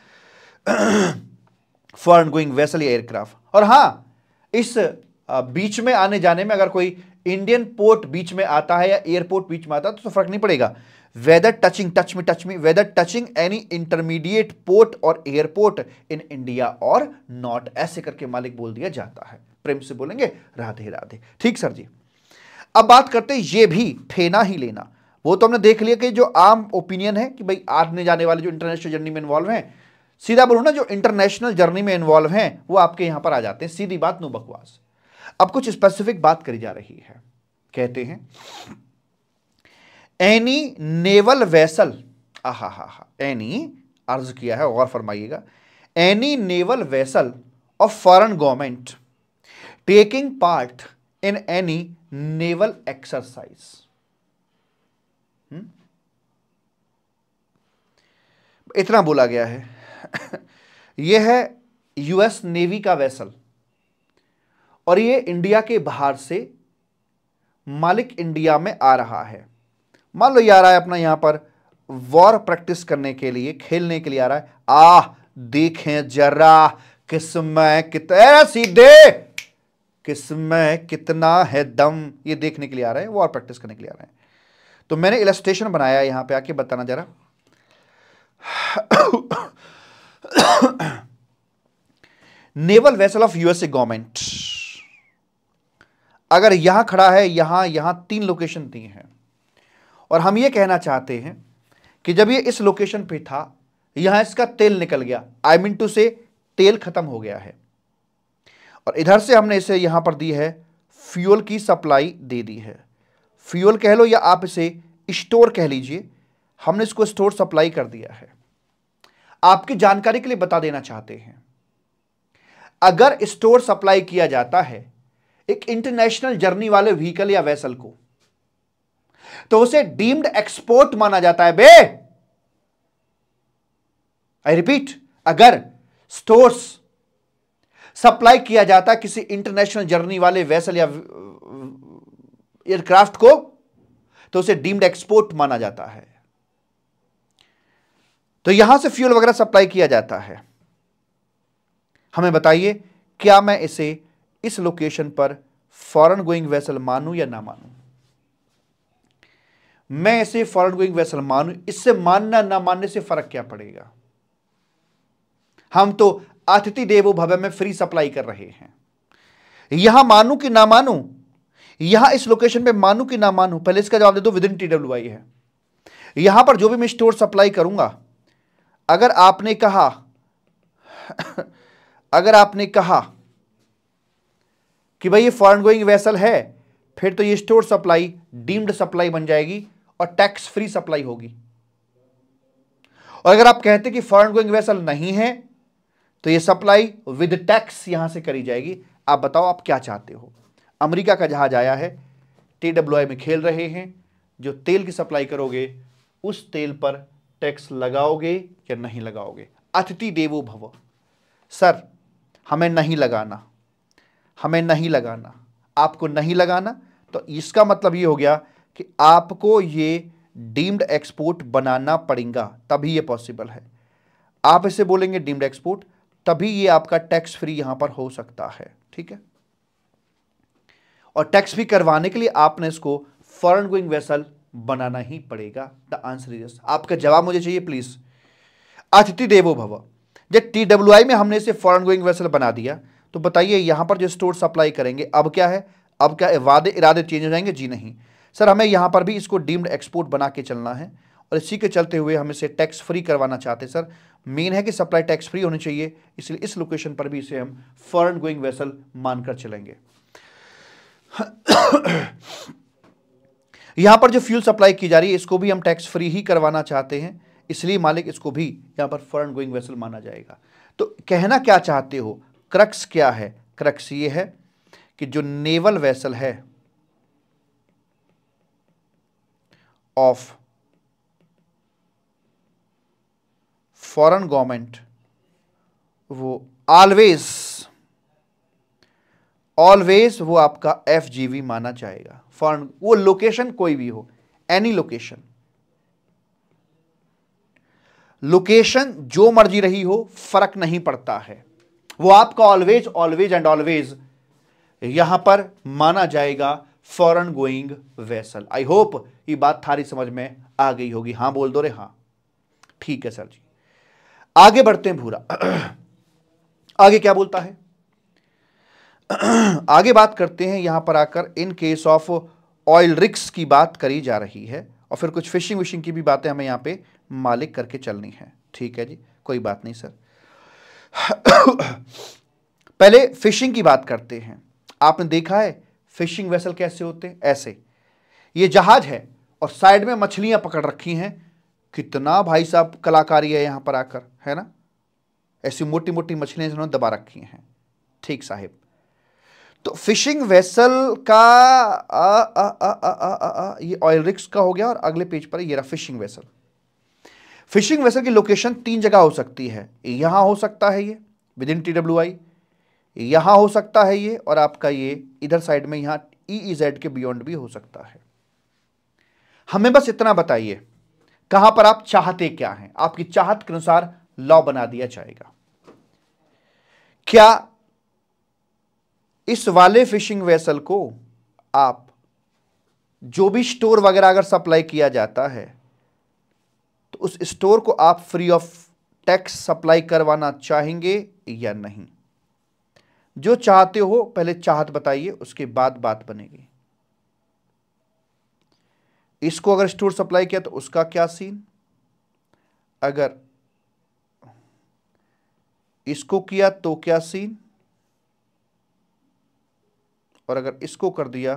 फॉरन गोइंग वैसले एयरक्राफ्ट और हां इस बीच में आने जाने में अगर कोई इंडियन पोर्ट बीच में आता है या एयरपोर्ट बीच में आता है तो, तो फर्क नहीं पड़ेगा whether touching touch me touch me whether touching any intermediate port or airport in India or not ऐसे करके मालिक बोल दिया जाता है प्रेम से बोलेंगे राधे राधे ठीक सर जी अब बात करते हैं ये भी फेना ही लेना वो तो हमने देख लिया कि जो आम ओपिनियन है कि भाई आने जाने वाले जो इंटरनेशनल जर्नी में इन्वॉल्व हैं सीधा बोलो ना जो इंटरनेशनल जर्नी में इन्वॉल्व हैं वो आपके यहां पर आ जाते हैं सीधी बात नो बकवास अब कुछ स्पेसिफिक बात करी जा रही है कहते हैं एनी नेवल वेसल आहा हा हा एनी अर्ज किया है गौर फरमाइएगा any naval vessel of foreign government taking part in any naval exercise इतना बोला गया है यह है यूएस नेवी का वेसल और यह इंडिया के बाहर से मालिक इंडिया में आ रहा है मान लो ये आ रहा है अपना यहां पर वॉर प्रैक्टिस करने के लिए खेलने के लिए आ रहा है आह देखें जरा किसमें कित सीधे किसमें कितना है दम ये देखने के लिए आ रहा है वॉर प्रैक्टिस करने के लिए आ रहे हैं तो मैंने इलस्ट्रेशन बनाया यहां पे आके बताना जरा naval vessel of USA government अगर यहां खड़ा है यहां यहां तीन लोकेशन दी हैं और हम ये कहना चाहते हैं कि जब ये इस लोकेशन पे था यहां इसका तेल निकल गया आई मीन टू से तेल ख़त्म हो गया है और इधर से हमने इसे यहां पर दी है फ्यूल की सप्लाई दे दी है फ्यूल कह लो या आप इसे स्टोर कह लीजिए हमने इसको स्टोर सप्लाई कर दिया है आपकी जानकारी के लिए बता देना चाहते हैं अगर स्टोर सप्लाई किया जाता है एक इंटरनेशनल जर्नी वाले व्हीकल या वेसल को तो उसे डीम्ड एक्सपोर्ट माना जाता है बे आई रिपीट अगर स्टोर्स सप्लाई किया जाता किसी इंटरनेशनल जर्नी वाले वेसल या एयरक्राफ्ट को तो उसे डीम्ड एक्सपोर्ट माना जाता है तो यहां से फ्यूल वगैरह सप्लाई किया जाता है हमें बताइए क्या मैं इसे इस लोकेशन पर फॉरेन गोइंग वेसल मानूं या ना मानूं मैं इसे फॉरवर्ड गोइंग वेसल मानू इससे मानना ना मानने से फर्क क्या पड़ेगा हम तो अतिथि देवो भव्य में फ्री सप्लाई कर रहे हैं यहां मानू कि ना मानू यहां इस लोकेशन पे मानू कि ना मानू पहले इसका जवाब दे दो within T W I है यहां पर जो भी मैं स्टोर सप्लाई करूंगा अगर आपने कहा अगर आपने कहा कि भाई ये फॉरन गोइंग वेसल है फिर तो ये स्टोर सप्लाई डीम्ड सप्लाई बन जाएगी और टैक्स फ्री सप्लाई होगी और अगर आप कहते कि फॉरन गोइंग वेसल नहीं है तो ये सप्लाई विद टैक्स यहां से करी जाएगी आप बताओ आप क्या चाहते हो अमेरिका का जहाज आया है टी में खेल रहे हैं जो तेल की सप्लाई करोगे उस तेल पर टैक्स लगाओगे या नहीं लगाओगे अतिथि देवो भव सर हमें नहीं लगाना हमें नहीं लगाना आपको नहीं लगाना तो इसका मतलब ये हो गया कि आपको ये डीम्ड एक्सपोर्ट बनाना पड़ेगा तभी ये पॉसिबल है आप इसे बोलेंगे डीम्ड एक्सपोर्ट तभी ये आपका टैक्स फ्री यहां पर हो सकता है ठीक है और टैक्स फ्री करवाने के लिए आपने इसको फॉरन गोइंग वेसल बनाना ही पड़ेगा द आंसर इज आपका जवाब मुझे चाहिए प्लीज अतिथि देवो भव जब टी डब्ल्यू आई में हमने इसे फॉरन गोइंग वेसल बना दिया तो बताइए यहां पर जो स्टोर सप्लाई करेंगे अब क्या है अब क्या वादे इरादे चेंज हो जाएंगे जी नहीं सर हमें यहाँ पर भी इसको डीम्ड एक्सपोर्ट बना के चलना है और इसी के चलते हुए हम इसे टैक्स फ्री करवाना चाहते हैं सर मेन है कि सप्लाई टैक्स फ्री होनी चाहिए इसलिए इस लोकेशन पर भी इसे हम फॉरन गोइंग वेसल मानकर चलेंगे यहाँ पर जो फ्यूल सप्लाई की जा रही है इसको भी हम टैक्स फ्री ही करवाना चाहते हैं इसलिए मालिक इसको भी यहाँ पर फॉरन गोइंग वेसल माना जाएगा तो कहना क्या चाहते हो क्रक्स क्या है क्रक्स ये है कि जो नेवल वेसल है of foreign government वो always always वो आपका एफ माना जाएगा फॉरन वो लोकेशन कोई भी हो एनी लोकेशन लोकेशन जो मर्जी रही हो फर्क नहीं पड़ता है वो आपका ऑलवेज ऑलवेज एंड ऑलवेज यहां पर माना जाएगा foreign going vessel I hope ये बात थारी समझ में आ गई होगी हाँ बोल दो रे हाँ ठीक है सर जी आगे बढ़ते हैं भूरा आगे क्या बोलता है आगे बात करते हैं यहां पर आकर इन केस ऑफ ऑयल रिक्स की बात करी जा रही है और फिर कुछ फिशिंग विशिंग की भी बातें हमें यहां पे मालिक करके चलनी है ठीक है जी कोई बात नहीं सर पहले फिशिंग की बात करते हैं आपने देखा है फिशिंग वेसल कैसे होते हैं ऐसे ये जहाज है और साइड में मछलियां पकड़ रखी हैं कितना भाई साहब कलाकारी है यहां पर आकर है ना ऐसी मोटी मोटी मछलियां जिन्होंने दबा रखी हैं ठीक साहिब तो फिशिंग वेसल का आ, आ, आ, आ, आ, आ, आ, ये ऑयल रिक्स का हो गया और अगले पेज पर ये रहा फिशिंग वेसल फिशिंग वेसल की लोकेशन तीन जगह हो सकती है यहां हो सकता है ये within T W I यहां हो सकता है ये और आपका ये इधर साइड में यहां ई e, जेड e, के बियॉन्ड भी हो सकता है हमें बस इतना बताइए कहां पर आप चाहते क्या हैं आपकी चाहत के अनुसार लॉ बना दिया जाएगा क्या इस वाले फिशिंग वेसल को आप जो भी स्टोर वगैरह अगर सप्लाई किया जाता है तो उस स्टोर को आप फ्री ऑफ टैक्स सप्लाई करवाना चाहेंगे या नहीं जो चाहते हो पहले चाहत बताइए उसके बाद बात बनेगी इसको अगर स्टोर सप्लाई किया तो उसका क्या सीन अगर इसको किया तो क्या सीन और अगर इसको कर दिया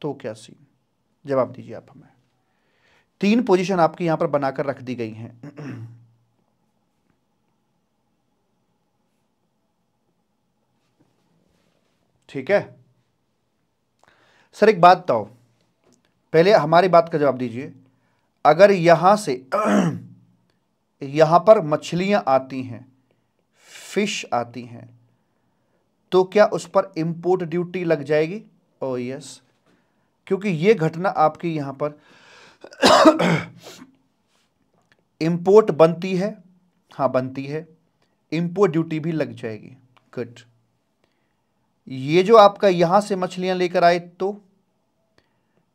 तो क्या सीन जवाब दीजिए आप हमें तीन पोजीशन आपकी यहां पर बनाकर रख दी गई हैं ठीक है सर एक बात बताओ पहले हमारी बात का जवाब दीजिए अगर यहां से यहां पर मछलियां आती हैं फिश आती हैं तो क्या उस पर इम्पोर्ट ड्यूटी लग जाएगी ओ oh, यस क्योंकि यह घटना आपकी यहां पर इंपोर्ट बनती है हाँ बनती है इंपोर्ट ड्यूटी भी लग जाएगी गुड ये जो आपका यहाँ से मछलियाँ लेकर आए तो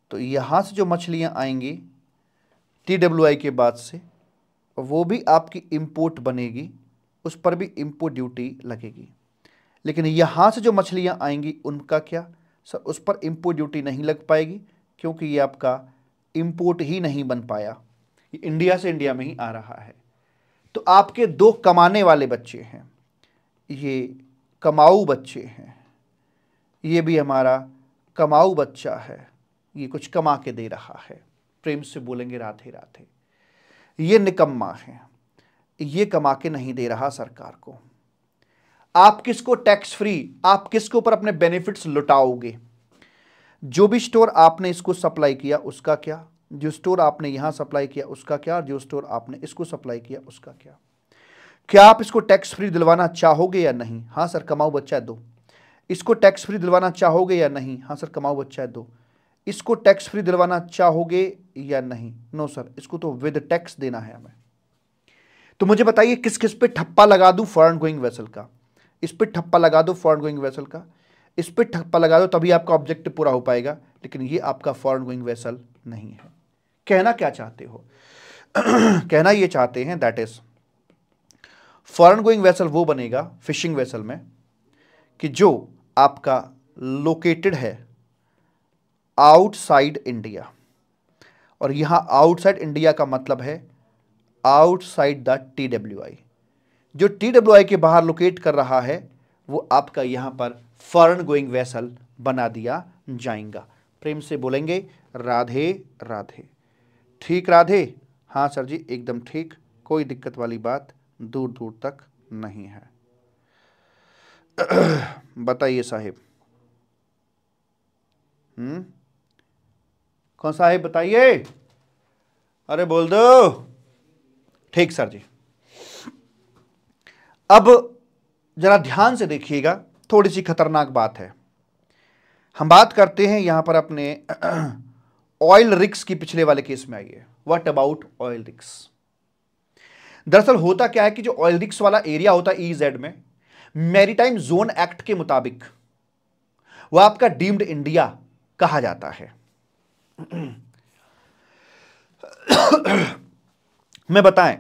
तो यहाँ से जो मछलियाँ आएंगी टी डब्ल्यू आई के बाद से वो भी आपकी इम्पोर्ट बनेगी उस पर भी इंपोर्ट ड्यूटी लगेगी लेकिन यहाँ से जो मछलियाँ आएंगी उनका क्या सर उस पर इंपोर्ट ड्यूटी नहीं लग पाएगी क्योंकि ये आपका इम्पोर्ट ही नहीं बन पाया ये इंडिया से इंडिया में ही आ रहा है तो आपके दो कमाने वाले बच्चे हैं ये कमाऊ बच्चे हैं ये भी हमारा कमाऊ बच्चा है ये कुछ कमा के दे रहा है प्रेम से बोलेंगे राधे राधे ये निकम्मा है ये कमा के नहीं दे रहा सरकार को आप किसको टैक्स फ्री आप किसके ऊपर अपने बेनिफिट्स लुटाओगे जो भी स्टोर आपने इसको सप्लाई किया उसका क्या जो स्टोर आपने यहां सप्लाई किया उसका क्या और जो स्टोर आपने इसको सप्लाई किया उसका क्या क्या आप इसको टैक्स फ्री दिलवाना चाहोगे या नहीं हाँ सर कमाओ बच्चा दो इसको टैक्स फ्री दिलवाना चाहोगे या नहीं हाँ सर कमाओ बच्चा है दो इसको टैक्स फ्री दिलवाना चाहोगे या नहीं नो सर इसको तो विद टैक्स देना है हमें तो मुझे बताइए किस किस पे ठप्पा लगा दूं फॉरन गोइंग वेसल का इस पर ठप्पा लगा दो फॉरन गोइंग वेसल का इस पर ठप्पा लगा दो तभी आपका ऑब्जेक्टिव पूरा हो पाएगा लेकिन ये आपका फॉरन गोइंग वेसल नहीं है कहना क्या चाहते हो कहना ये चाहते हैं that is foreign going vessel वो बनेगा फिशिंग वेसल में कि जो आपका लोकेटेड है आउटसाइड इंडिया और यहाँ आउटसाइड इंडिया का मतलब है outside the T W I जो टी डब्ल्यू आई के बाहर लोकेट कर रहा है वो आपका यहाँ पर फॉरन गोइंग वेसल बना दिया जाएगा प्रेम से बोलेंगे राधे राधे ठीक राधे हाँ सर जी एकदम ठीक कोई दिक्कत वाली बात दूर दूर तक नहीं है बताइए साहिब हम्म कौन साहिब बताइए अरे बोल दो ठीक सर जी अब जरा ध्यान से देखिएगा थोड़ी सी खतरनाक बात है हम बात करते हैं यहां पर अपने ऑयल रिक्स की पिछले वाले केस में आइए व्हाट अबाउट ऑयल रिक्स दरअसल होता क्या है कि जो ऑयल रिक्स वाला एरिया होता है ई e जेड में मैरीटाइम जोन एक्ट के मुताबिक वह आपका डीम्ड इंडिया कहा जाता है मैं बताएं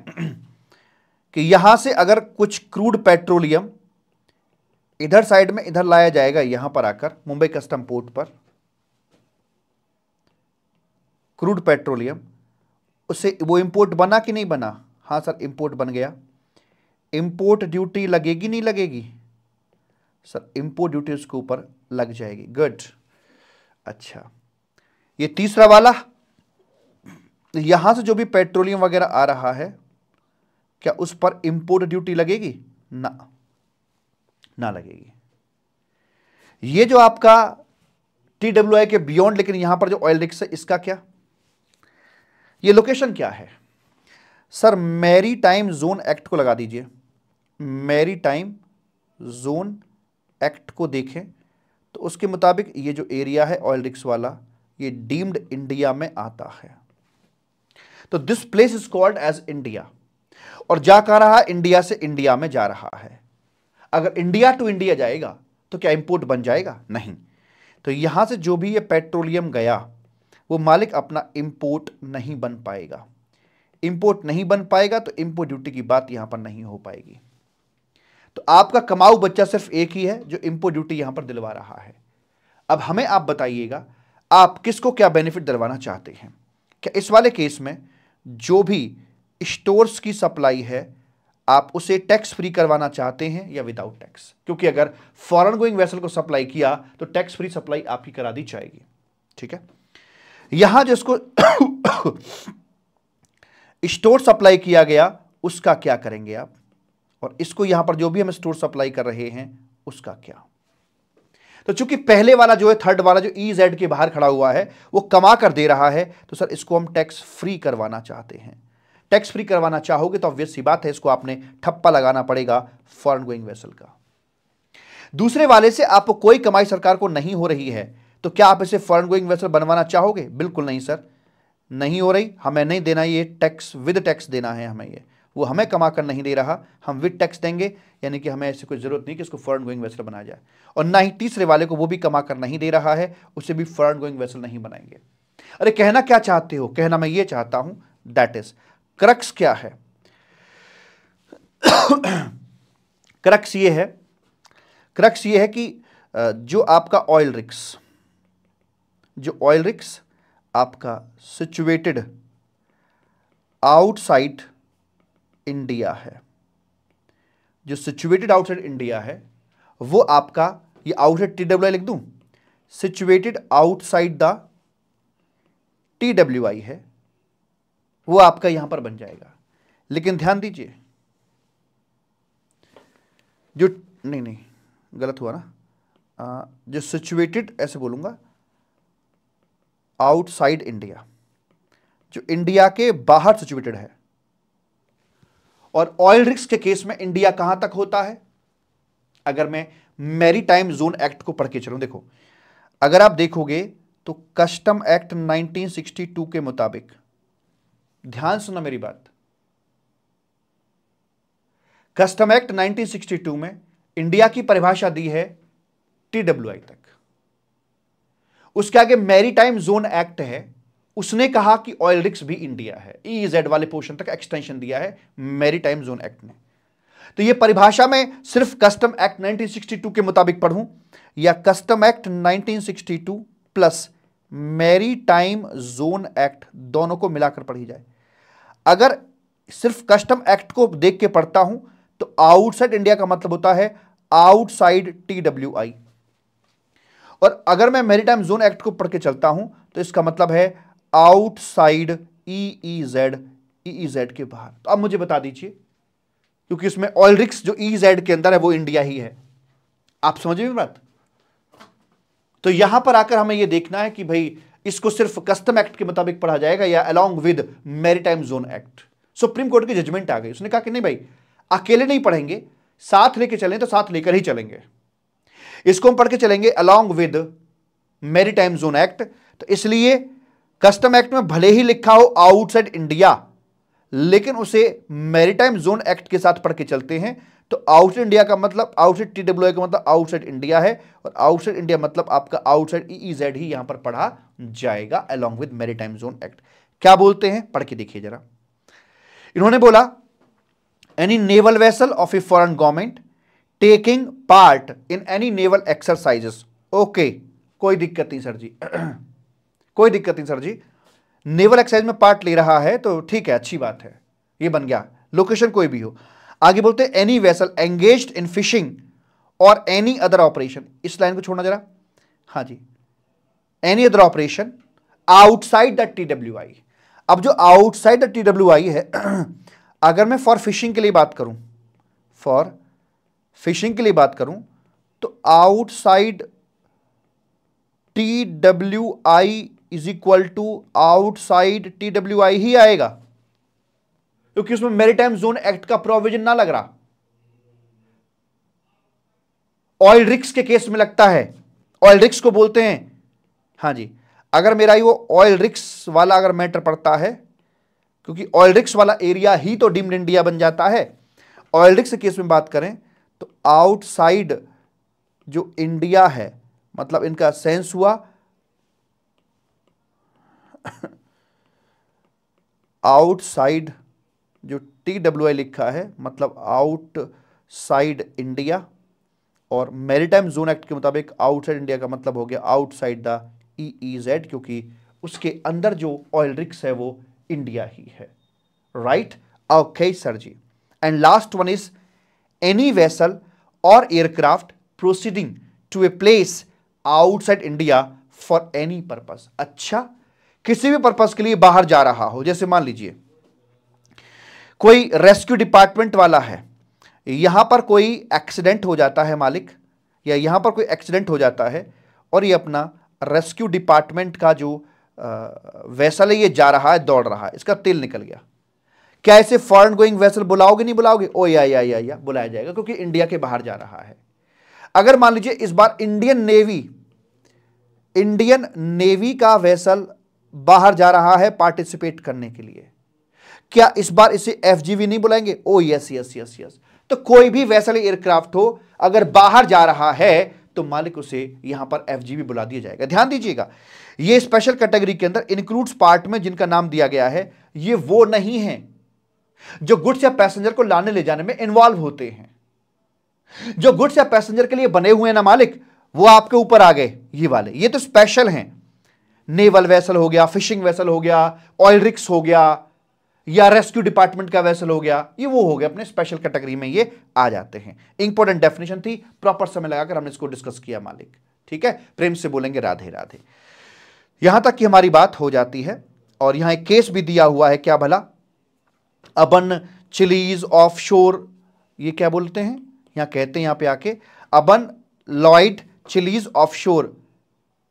कि यहां से अगर कुछ क्रूड पेट्रोलियम इधर साइड में इधर लाया जाएगा यहां पर आकर मुंबई कस्टम पोर्ट पर क्रूड पेट्रोलियम उससे वो इंपोर्ट बना कि नहीं बना हाँ सर इंपोर्ट बन गया इंपोर्ट ड्यूटी लगेगी नहीं लगेगी सर इंपोर्ट ड्यूटी उसके ऊपर लग जाएगी गुड अच्छा ये तीसरा वाला यहां से जो भी पेट्रोलियम वगैरह आ रहा है क्या उस पर इंपोर्ट ड्यूटी लगेगी ना ना लगेगी ये जो आपका टी डब्ल्यू आई के बियॉन्ड लेकिन यहां पर जो ऑयल रिक्स है इसका क्या ये लोकेशन क्या है sir maritime zone act को लगा दीजिए मेरी टाइम जोन एक्ट को देखें तो उसके मुताबिक ये जो एरिया है ऑयल रिक्स वाला ये डीम्ड इंडिया में आता है तो this place is called as India और जा कर रहा इंडिया से इंडिया में जा रहा है अगर इंडिया टू इंडिया जाएगा तो क्या इंपोर्ट बन जाएगा नहीं तो यहां से जो भी ये पेट्रोलियम गया वो मालिक अपना इंपोर्ट नहीं बन पाएगा इंपोर्ट नहीं बन पाएगा तो इंपोर्ट ड्यूटी की बात यहां पर नहीं हो पाएगी तो आपका कमाऊ बच्चा सिर्फ एक ही है जो इम्पो ड्यूटी यहां पर दिलवा रहा है अब हमें आप बताइएगा आप किसको क्या बेनिफिट दिलवाना चाहते हैं क्या इस वाले केस में जो भी स्टोर्स की सप्लाई है आप उसे टैक्स फ्री करवाना चाहते हैं या विदाउट टैक्स क्योंकि अगर फॉरेन गोइंग वेसल को सप्लाई किया तो टैक्स फ्री सप्लाई आपकी करा दी जाएगी ठीक है यहां जिसको स्टोर सप्लाई किया गया उसका क्या करेंगे आप और इसको यहां पर जो भी हम स्टोर सप्लाई कर रहे हैं उसका क्या तो चूंकि पहले वाला जो है थर्ड वाला जो ई e जेड के बाहर खड़ा हुआ है वो कमा कर दे रहा है तो सर इसको हम टैक्स फ्री करवाना चाहते हैं टैक्स फ्री करवाना चाहोगे तो ऑब्वियस सी बात है इसको आपने ठप्पा लगाना पड़ेगा फॉरन गोइंग वेसल का दूसरे वाले से आपको कोई कमाई सरकार को नहीं हो रही है तो क्या आप इसे फॉरन गोइंग वेसल बनवाना चाहोगे बिल्कुल नहीं सर नहीं हो रही हमें नहीं देना ये टैक्स विद टैक्स देना है हमें यह वो हमें कमा कर नहीं दे रहा हम विद टैक्स देंगे यानी कि हमें ऐसी कोई ज़रूरत नहीं कि उसको फॉरन गोइंग वेसल बनाया जाए और ना ही तीसरे वाले को वो भी कमा कर नहीं दे रहा है उसे भी फॉरन गोइंग वेसल नहीं बनाएंगे अरे कहना क्या चाहते हो कहना मैं ये चाहता हूं दैट इज क्रक्स क्या है क्रक्स ये है क्रक्स ये है कि जो आपका ऑयल रिक्स जो ऑयल रिक्स आपका सिचुएटेड आउटसाइड इंडिया है जो सिचुएटेड आउटसाइड इंडिया है वो आपका ये आउटसाइड टी डब्ल्यू आई लिख दू situated outside the T W I है वो आपका यहां पर बन जाएगा लेकिन ध्यान दीजिए जो नहीं नहीं गलत हुआ ना आ, जो सिचुएटेड ऐसे बोलूंगा आउटसाइड इंडिया जो इंडिया के बाहर सिचुएटेड है और ऑयल रिक्स के केस में इंडिया कहां तक होता है अगर मैं मेरी टाइम जोन एक्ट को पढ़ के चलू देखो अगर आप देखोगे तो कस्टम एक्ट 1962 के मुताबिक ध्यान सुना मेरी बात कस्टम एक्ट 1962 में इंडिया की परिभाषा दी है टीडब्ल्यू तक उसके आगे मैरीटाइम जोन एक्ट है उसने कहा कि ऑयल रिक्स भी इंडिया है ई e जेड वाले पोर्शन तक एक्सटेंशन दिया है मेरी टाइम जोन एक्ट ने तो यह परिभाषा में सिर्फ कस्टम एक्ट 1962 के मुताबिक पढ़ूं या custom act 1962 plus maritime zone act दोनों को मिलाकर पढ़ी जाए अगर सिर्फ कस्टम एक्ट को देख के पढ़ता हूं तो आउटसाइड इंडिया का मतलब होता है आउटसाइड टीडब्ल्यूआई और अगर मैं मेरी टाइम जोन एक्ट को पढ़ के चलता हूं तो इसका मतलब है outside E E Z E Z के बाहर तो आप मुझे बता दीजिए क्योंकि इसमें ऑलरिक्स जो ई e जेड e के अंदर है वो इंडिया ही है आप समझ में बात तो यहां पर आकर हमें यह देखना है कि भाई इसको सिर्फ कस्टम एक्ट के मुताबिक पढ़ा जाएगा या along with maritime zone act supreme court की जजमेंट आ गई उसने कहा कि नहीं भाई अकेले नहीं पढ़ेंगे साथ लेके चलें तो साथ लेकर ही चलेंगे इसको हम पढ़ के चलेंगे along with maritime zone act तो इसलिए कस्टम एक्ट में भले ही लिखा हो आउटसाइड इंडिया लेकिन उसे मैरिटाइम जोन एक्ट के साथ पढ़ के चलते हैं तो आउटसाइड इंडिया का मतलब आउटसाइड टी डब्ल्यू का मतलब आउटसाइड इंडिया है और आउटसाइड इंडिया मतलब आपका आउटसाइड ई जेड ही यहां पर पढ़ा जाएगा along with maritime zone act क्या बोलते हैं पढ़ के देखिए जरा इन्होंने बोला any naval vessel of a foreign government taking part in any naval exercises okay कोई दिक्कत नहीं सर जी कोई दिक्कत नहीं सर जी नेवल एक्सरसाइज में पार्ट ले रहा है तो ठीक है अच्छी बात है ये बन गया लोकेशन कोई भी हो आगे बोलते हैं any vessel engage in fishing or any other operation इस लाइन को छोड़ना जरा हाँ जी any other operation outside the T W I अब जो outside the T W I है अगर मैं फॉर फिशिंग के लिए बात करूं फॉर फिशिंग के लिए बात करूं तो outside T W I is equal to outside T W I ही आएगा क्योंकि उसमें मेरी जोन एक्ट का प्रोविजन ना लग रहा ऑयल रिक्स के केस में लगता है ऑयल रिक्स को बोलते हैं हाँ जी अगर मेरा वो ऑयल रिक्स वाला अगर मैटर पड़ता है क्योंकि ऑयल रिक्स वाला एरिया ही तो डीम्ड इंडिया बन जाता है ऑयल रिक्स के केस में बात करें तो आउटसाइड जो इंडिया है मतलब इनका सेंस हुआ आउटसाइड जो टी डब्ल्यू आई लिखा है मतलब आउट साइड इंडिया और मेरीटाइम जोन एक्ट के मुताबिक आउटसाइड इंडिया का मतलब हो गया outside the E E Z क्योंकि उसके अंदर जो ऑयल रिक्स है वो इंडिया ही है राइट ओके सर जी and last one is any vessel और aircraft proceeding to a place outside India for any purpose अच्छा किसी भी पर्पज के लिए बाहर जा रहा हो जैसे मान लीजिए कोई रेस्क्यू डिपार्टमेंट वाला है यहां पर कोई एक्सीडेंट हो जाता है मालिक या यहां पर कोई एक्सीडेंट हो जाता है और ये अपना रेस्क्यू डिपार्टमेंट का जो वैसल है ये जा रहा है दौड़ रहा है इसका तेल निकल गया क्या ऐसे फॉरन गोइंग वैसल बुलाओगे नहीं बुलाओगे ओ या या या या बुलाया जाएगा क्योंकि इंडिया के बाहर जा रहा है अगर मान लीजिए इस बार इंडियन नेवी इंडियन नेवी का वैसल बाहर जा रहा है पार्टिसिपेट करने के लिए क्या इस बार इसे एफ नहीं बुलाएंगे oh yes yes yes yes तो कोई भी वैसल एयरक्राफ्ट हो अगर बाहर जा रहा है तो मालिक उसे यहां पर एफ बुला दिया जाएगा ध्यान दीजिएगा ये स्पेशल कैटेगरी के अंदर इंक्लूड्स पार्ट में जिनका नाम दिया गया है ये वो नहीं है जो गुड्स या पैसेंजर को लाने ले जाने में इन्वॉल्व होते हैं जो गुड्स या पैसेंजर के लिए बने हुए हैं ना मालिक वो आपके ऊपर आ गए ये वाले ये तो स्पेशल हैं नेवल वेसल हो गया फिशिंग वेसल हो गया ऑयल रिक्स हो गया या रेस्क्यू डिपार्टमेंट का वेसल हो गया ये वो हो गया अपने स्पेशल कैटेगरी में ये आ जाते हैं इंपॉर्टेंट डेफिनेशन थी प्रॉपर समय लगाकर हमने इसको डिस्कस किया मालिक ठीक है प्रेम से बोलेंगे राधे राधे यहां तक की हमारी बात हो जाती है और यहां एक केस भी दिया हुआ है क्या भला अबन चिलीज ऑफ शोर ये क्या बोलते हैं यहां कहते हैं यहां पे आके अबन लॉइड चिलीज ऑफ शोर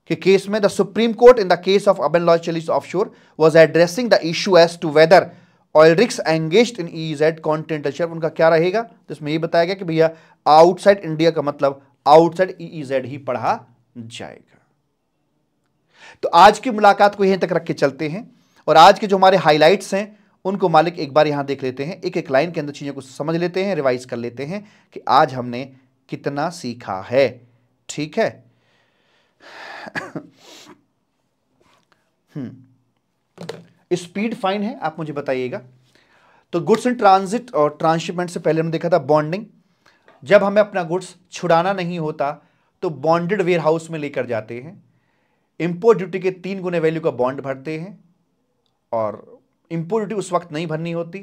के केस में the supreme court in the case of Aban Loyd Chiles shore was addressing the issue as to whether oil rigs engage in E Z continental shelf उनका क्या रहेगा तो इसमें ये बताया गया कि भैया आउटसाइड इंडिया का मतलब आउटसाइड ई जेड ही पढ़ा जाएगा तो आज की मुलाकात को यहीं तक रख के चलते हैं और आज के जो हमारे हाईलाइट्स हैं उनको मालिक एक बार यहां देख लेते हैं एक एक लाइन के अंदर चीज़ों को समझ लेते हैं रिवाइज कर लेते हैं कि आज हमने कितना सीखा है ठीक है हम्म। स्पीड फाइन है आप मुझे बताइएगा तो गुड्स इन ट्रांजिट और ट्रांसशिपमेंट से पहले हमने देखा था बॉन्डिंग जब हमें अपना गुड्स छुड़ाना नहीं होता तो बॉन्डेड वेयर हाउस में लेकर जाते हैं इंपोर्ट ड्यूटी के तीन गुने वैल्यू का बॉन्ड भरते हैं और इंपोर्ट ड्यूटी उस वक्त नहीं भरनी होती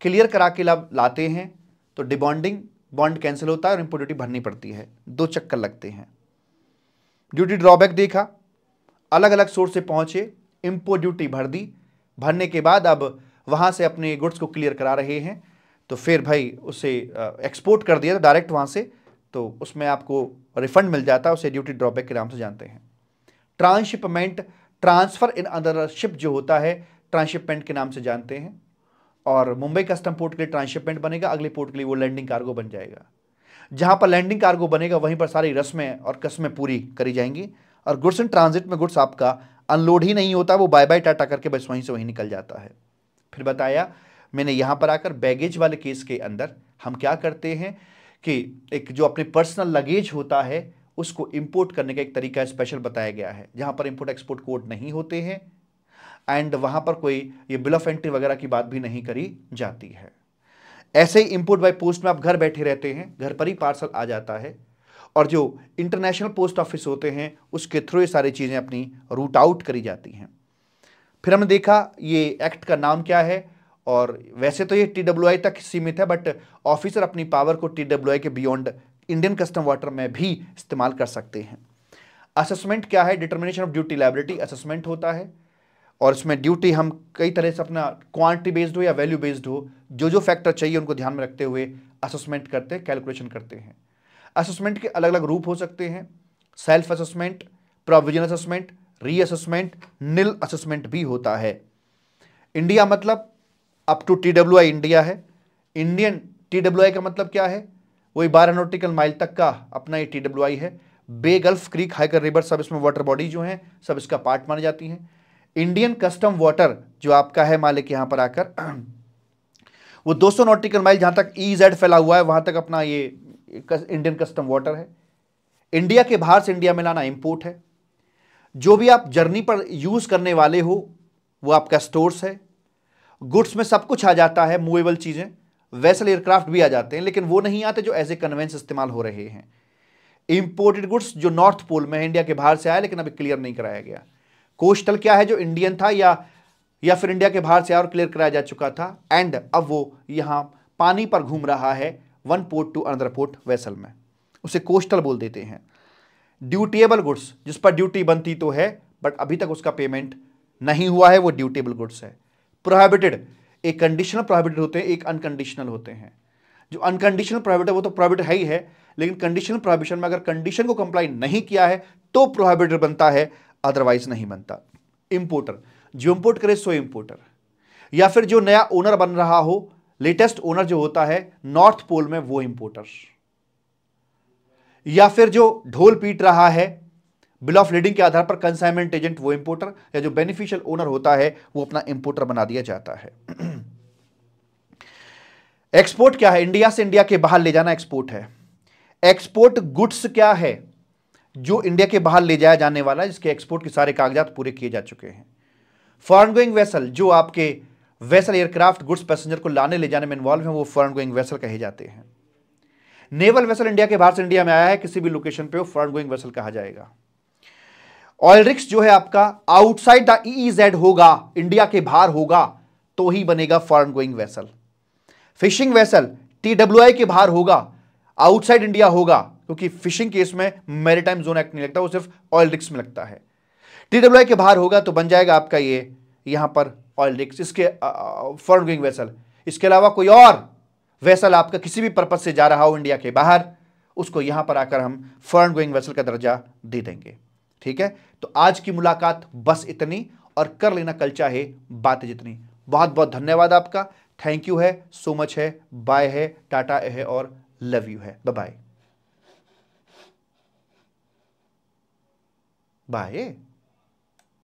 क्लियर करा के लाभ लाते हैं तो डिबॉन्डिंग बॉन्ड कैंसिल होता है और इंपोर्ट ड्यूटी भरनी पड़ती है दो चक्कर लगते हैं ड्यूटी ड्रॉबैक देखा अलग अलग सोर्स से पहुंचे इम्पोर्ट ड्यूटी भर दी भरने के बाद अब वहां से अपने गुड्स को क्लियर करा रहे हैं तो फिर भाई उसे एक्सपोर्ट कर दिया डायरेक्ट वहाँ से तो उसमें आपको रिफंड मिल जाता है उसे ड्यूटी ड्रॉबैक के नाम से जानते हैं transshipment transfer in other ship जो होता है ट्रांसशिपमेंट के नाम से जानते हैं और मुंबई कस्टम पोर्ट के लिए ट्रांसशिपमेंट बनेगा अगले पोर्ट के लिए वो लैंडिंग कार्गो बन जाएगा जहां पर लैंडिंग कार्गो बनेगा वहीं पर सारी रस्में और कस्में पूरी करी जाएंगी और गुड्स इन ट्रांजिट में गुड्स आपका अनलोड ही नहीं होता वो बाय बाय टाटा करके बस वहीं से वहीं निकल जाता है फिर बताया मैंने यहां पर आकर बैगेज वाले केस के अंदर हम क्या करते हैं कि एक जो अपने पर्सनल लगेज होता है उसको इंपोर्ट करने का एक तरीका स्पेशल बताया गया है जहां पर इंपोर्ट एक्सपोर्ट कोड नहीं होते हैं एंड वहां पर कोई ये बिल ऑफ एंट्री वगैरह की बात भी नहीं करी जाती है ऐसे ही इम्पोर्ट बाय पोस्ट में आप घर बैठे रहते हैं घर पर ही पार्सल आ जाता है और जो इंटरनेशनल पोस्ट ऑफिस होते हैं उसके थ्रू ये सारी चीज़ें अपनी रूट आउट करी जाती हैं फिर हमने देखा ये एक्ट का नाम क्या है और वैसे तो ये टी तक सीमित है बट ऑफिसर अपनी पावर को टी के बियॉन्ड इंडियन कस्टम वाटर में भी इस्तेमाल कर सकते हैं असेसमेंट क्या है determination of duty liability assessment होता है और इसमें ड्यूटी हम कई तरह से अपना क्वांटिटी बेस्ड हो या वैल्यू बेस्ड हो जो जो फैक्टर चाहिए उनको ध्यान में रखते हुए असेसमेंट करते हैं कैलकुलेशन करते हैं असेसमेंट के अलग अलग रूप हो सकते हैं self assessment provision assessment reassessment nil assessment भी होता है इंडिया मतलब up to T W I India है इंडियन टी डब्ल्यू आई का मतलब क्या है वही बारह नोटिकल माइल तक का अपना ये टी डब्ल्यू आई है बे गल्फ क्रीक हाइकर रिवर सब इसमें वाटर बॉडी जो हैं सब इसका पार्ट मानी जाती हैं इंडियन कस्टम वाटर जो आपका है मालिक यहां पर आकर वो 200 नोटिकल माइल जहां तक ई e जेड फैला हुआ है वहां तक अपना ये इंडियन कस्टम वाटर है इंडिया के बाहर से इंडिया में लाना इम्पोर्ट है जो भी आप जर्नी पर यूज़ करने वाले हो वो आपका स्टोर्स है गुड्स में सब कुछ आ जाता है मूवेबल चीज़ें वैसल एयरक्राफ्ट भी आ जाते हैं लेकिन वो नहीं आते जो एज ए कन्वेंस इस्तेमाल हो रहे हैं इंपोर्टेड गुड्स जो नॉर्थ पोल में इंडिया के बाहर से आया लेकिन अभी क्लियर नहीं कराया गया कोस्टल क्या है जो इंडियन था या या फिर इंडिया के बाहर से और क्लियर कराया जा चुका था एंड अब वो यहां पानी पर घूम रहा है one port to another port vessel में उसे कोस्टल बोल देते हैं ड्यूटीएबल गुड्स जिस पर ड्यूटी बनती तो है बट अभी तक उसका पेमेंट नहीं हुआ है वो ड्यूटेबल गुड्स है प्रोहेबिटेड एक कंडीशनल प्रोहेबिटेड होते हैं एक अनकंडीशनल होते हैं जो अनकंडीशनल प्रोहिबिट है वो तो प्रोहेबिट है ही है लेकिन कंडीशनल प्रोहिबिशन में अगर कंडीशन को कंप्लाई नहीं किया है तो प्रोहेबिटेड बनता है अदरवाइज नहीं बनता इंपोर्टर जो इंपोर्ट करे सो इंपोर्टर या फिर जो नया ओनर बन रहा हो लेटेस्ट ओनर जो होता है नॉर्थ पोल में वो इंपोर्टर या फिर जो ढोल पीट रहा है बिल ऑफ लीडिंग के आधार पर कंसाइनमेंट एजेंट वो इंपोर्टर या जो बेनिफिशियल ओनर होता है वो अपना इंपोर्टर बना दिया जाता है एक्सपोर्ट क्या है इंडिया से इंडिया के बाहर ले जाना एक्सपोर्ट है एक्सपोर्ट गुड्स क्या है जो इंडिया के बाहर ले जाया जाने वाला है जिसके एक्सपोर्ट के सारे कागजात पूरे किए जा चुके हैं फॉरन गोइंग वेसल जो आपके वेसल एयरक्राफ्ट गुड्स पैसेंजर को लाने ले जाने में इन्वॉल्व हैं वो फॉरन गोइंग वेसल कहे जाते हैं नेवल वेसल इंडिया के बाहर से इंडिया में आया है किसी भी लोकेशन पर वो फॉरन गोइंग वेसल कहा जाएगा ऑयल रिक्स जो है आपका आउटसाइड द ई जेड होगा इंडिया के बाहर होगा तो ही बनेगा foreign going vessel fishing vessel T के बाहर होगा आउटसाइड इंडिया होगा क्योंकि फिशिंग केस में मेरीटाइम जोन एक्ट नहीं लगता वो सिर्फ ऑयल रिक्स में लगता है टी के बाहर होगा तो बन जाएगा आपका ये यहां पर ऑयल रिक्स इसके फॉरन गोइंग वेसल इसके अलावा कोई और वेसल आपका किसी भी पर्पज से जा रहा हो इंडिया के बाहर उसको यहां पर आकर हम फॉरन गोइंग वेसल का दर्जा दे देंगे ठीक है तो आज की मुलाकात बस इतनी और कर लेना कल चाहे बातें जितनी बहुत बहुत धन्यवाद आपका थैंक यू है सो मच है बाय है टाटा है और लव यू है बाय बाय